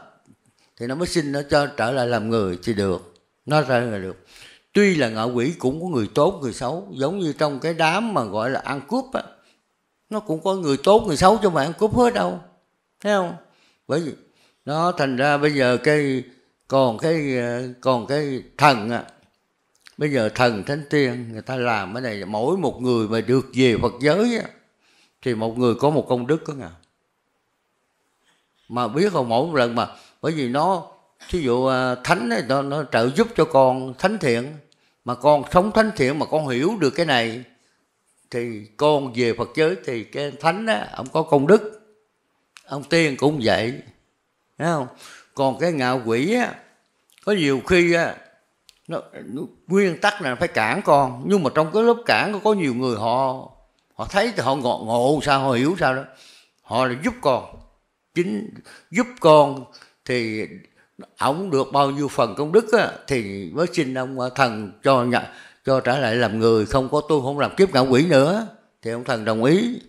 Speaker 2: thì nó mới xin nó cho trở lại làm người thì được nó trở lại được tuy là ngạ quỷ cũng có người tốt người xấu giống như trong cái đám mà gọi là ăn cướp á nó cũng có người tốt người xấu cho mà ăn cướp hết đâu thấy không bởi vì nó thành ra bây giờ cái còn cái ờ, còn cái thần á bây giờ thần thánh tiên người ta làm cái này mỗi một người mà được về phật giới á, thì một người có một công đức có ngà mà biết không mỗi một lần mà bởi vì nó thí dụ à, thánh ấy, nó, nó trợ giúp cho con thánh thiện mà con sống thánh thiện mà con hiểu được cái này thì con về phật giới thì cái thánh á ông có công đức ông tiên cũng vậy thấy không còn cái ngạo quỷ á có nhiều khi á nó, nó nguyên tắc là phải cản con nhưng mà trong cái lớp cản có nhiều người họ họ thấy thì họ ngộ ngộ sao họ hiểu sao đó họ là giúp con chính giúp con thì ổng được bao nhiêu phần công đức á, thì mới xin ông à, thần cho nhận cho trả lại làm người không có tu không làm kiếp ngạ quỷ nữa thì ông thần đồng ý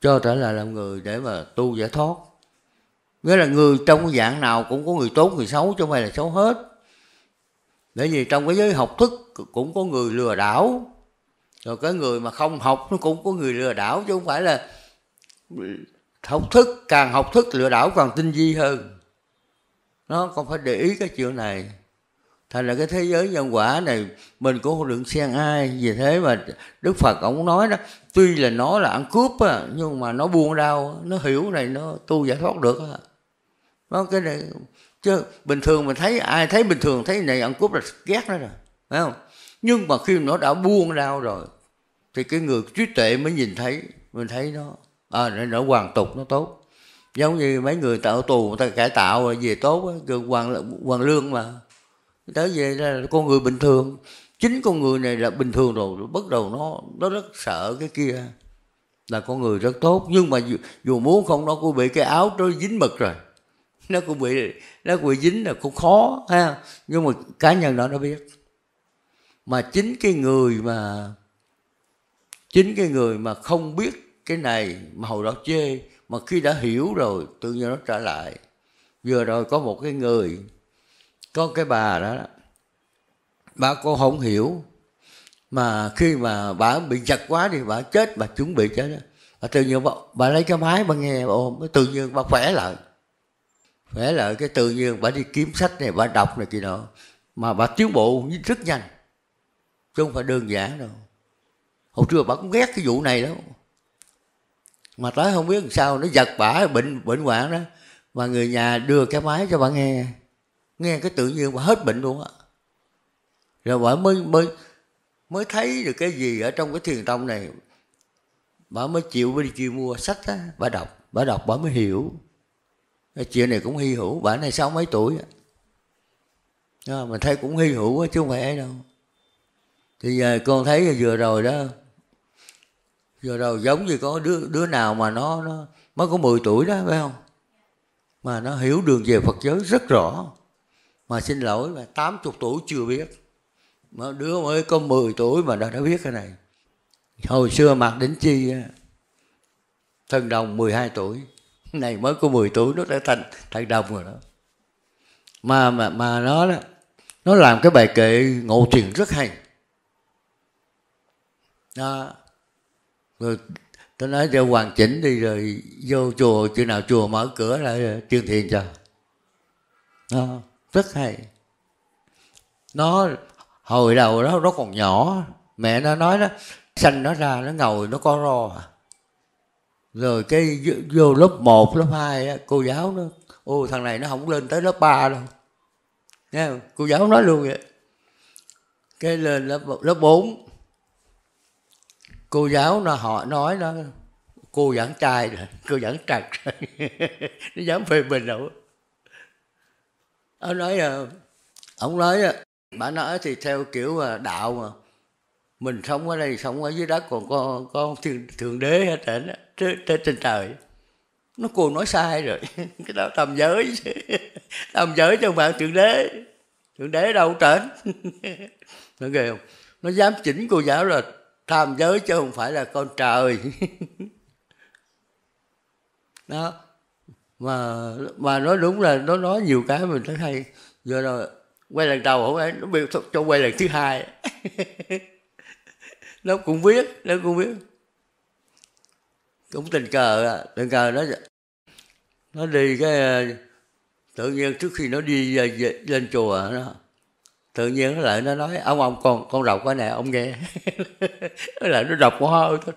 Speaker 2: cho trở lại làm người để mà tu giải thoát nghĩa là người trong dạng nào cũng có người tốt người xấu chứ không phải là xấu hết bởi vì trong cái giới học thức cũng có người lừa đảo rồi cái người mà không học nó cũng có người lừa đảo chứ không phải là học thức càng học thức lừa đảo càng tinh vi hơn nó còn phải để ý cái chuyện này thành là cái thế giới nhân quả này mình cũng không được xen ai vì thế mà đức phật ông nói đó tuy là nó là ăn cướp á, nhưng mà nó buông đau nó hiểu này nó tu giải thoát được á. nó cái này chứ bình thường mình thấy ai thấy bình thường thấy này ăn cướp là ghét nó rồi phải không nhưng mà khi nó đã buông đau rồi thì cái người trí tuệ mới nhìn thấy mình thấy nó à, nó, nó hoàn tục nó tốt giống như mấy người tạo tù người ta cải tạo về tốt rồi hoàn hoàng lương mà tới về là con người bình thường chính con người này là bình thường rồi bắt đầu nó nó rất sợ cái kia là con người rất tốt nhưng mà dù, dù muốn không nó cũng bị cái áo nó dính mực rồi nó cũng bị nó cũng bị dính là cũng khó ha nhưng mà cá nhân đó nó biết mà chính cái người mà chính cái người mà không biết cái này mà hồi đó chê mà khi đã hiểu rồi tự nhiên nó trả lại vừa rồi có một cái người có cái bà đó bà cô không hiểu mà khi mà bà bị chặt quá thì bà chết bà chuẩn bị chết bà tự nhiên bà, bà lấy cái máy bà nghe bà ôm tự nhiên bà khỏe lại phải là cái tự nhiên bà đi kiếm sách này bà đọc này kia nọ mà bà tiến bộ rất nhanh chứ không phải đơn giản đâu hồi trưa bà cũng ghét cái vụ này đó, mà tới không biết làm sao nó giật bả bệnh bệnh hoạn đó và người nhà đưa cái máy cho bà nghe nghe cái tự nhiên bà hết bệnh luôn á rồi bà mới mới mới thấy được cái gì ở trong cái thiền tông này bà mới chịu đi chịu mua sách á bà đọc bà đọc bà mới hiểu cái chuyện này cũng hy hữu bà này sáu mấy tuổi đó, mình thấy cũng hy hữu chứ không phải ấy đâu thì giờ con thấy vừa rồi đó vừa rồi giống như có đứa đứa nào mà nó nó mới có 10 tuổi đó phải không mà nó hiểu đường về Phật giới rất rõ mà xin lỗi mà 80 tuổi chưa biết mà đứa mới có 10 tuổi mà đã đã biết cái này hồi xưa mặc đến Chi thần đồng 12 tuổi này mới có 10 tuổi nó đã thành thành đồng rồi đó mà mà mà nó đó, nó làm cái bài kệ ngộ thiền rất hay đó. rồi tôi nói cho hoàn chỉnh đi rồi vô chùa chừng nào chùa mở cửa lại chuyên thiền cho đó. rất hay nó hồi đầu đó nó còn nhỏ mẹ nó nói đó sanh nó ra nó ngồi nó có ro à rồi cái vô lớp 1, lớp 2 cô giáo nó ô thằng này nó không lên tới lớp 3 đâu nghe cô giáo nói luôn vậy cái lên lớp lớp 4 cô giáo nó họ nói nó cô giảng trai rồi cô giảng trật <laughs> nó dám phê bình đâu ờ, ông nói ông nói bà nói thì theo kiểu ờ, đạo mà mình sống ở đây sống ở dưới đất còn có có thiên, thượng đế hết trển trên trên trời nó cô nói sai rồi <laughs> cái đó tam giới <laughs> tam giới cho bạn thượng đế thượng đế đâu trển <laughs> nó ghê không nó dám chỉnh cô giáo là tam giới chứ không phải là con trời đó mà mà nói đúng là nó nói nhiều cái mình thấy hay giờ rồi quay lần đầu không ấy nó bị cho quay lần thứ hai nó cũng biết nó cũng biết cũng tình cờ à, tình cờ nó nó đi cái ờ, tự nhiên trước khi nó đi ờ, lên chùa nó tự nhiên nó lại nó nói ông ông con con đọc cái này ông nghe <laughs> nó lại nó đọc hoa thôi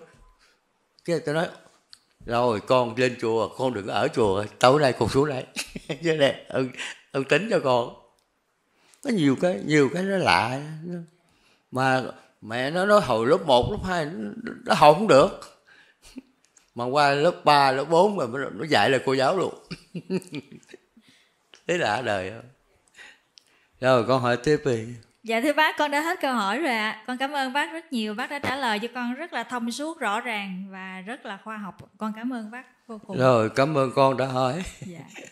Speaker 2: cái tôi nói rồi con lên chùa con đừng ở chùa tối nay con xuống đây <laughs> chứ này ông, ừ, ông ừ, tính cho con có nhiều cái nhiều cái nó lạ mà mẹ nó nói hồi lớp 1, lớp 2 nó, nó học không được mà qua lớp 3, lớp 4 rồi nó dạy là cô giáo luôn <laughs> thế là đời rồi con hỏi tiếp đi
Speaker 4: dạ thưa bác con đã hết câu hỏi rồi ạ à. con cảm ơn bác rất nhiều bác đã trả lời cho con rất là thông suốt rõ ràng và rất là khoa học con cảm ơn bác vô cùng rồi
Speaker 2: cảm ơn con đã hỏi
Speaker 4: dạ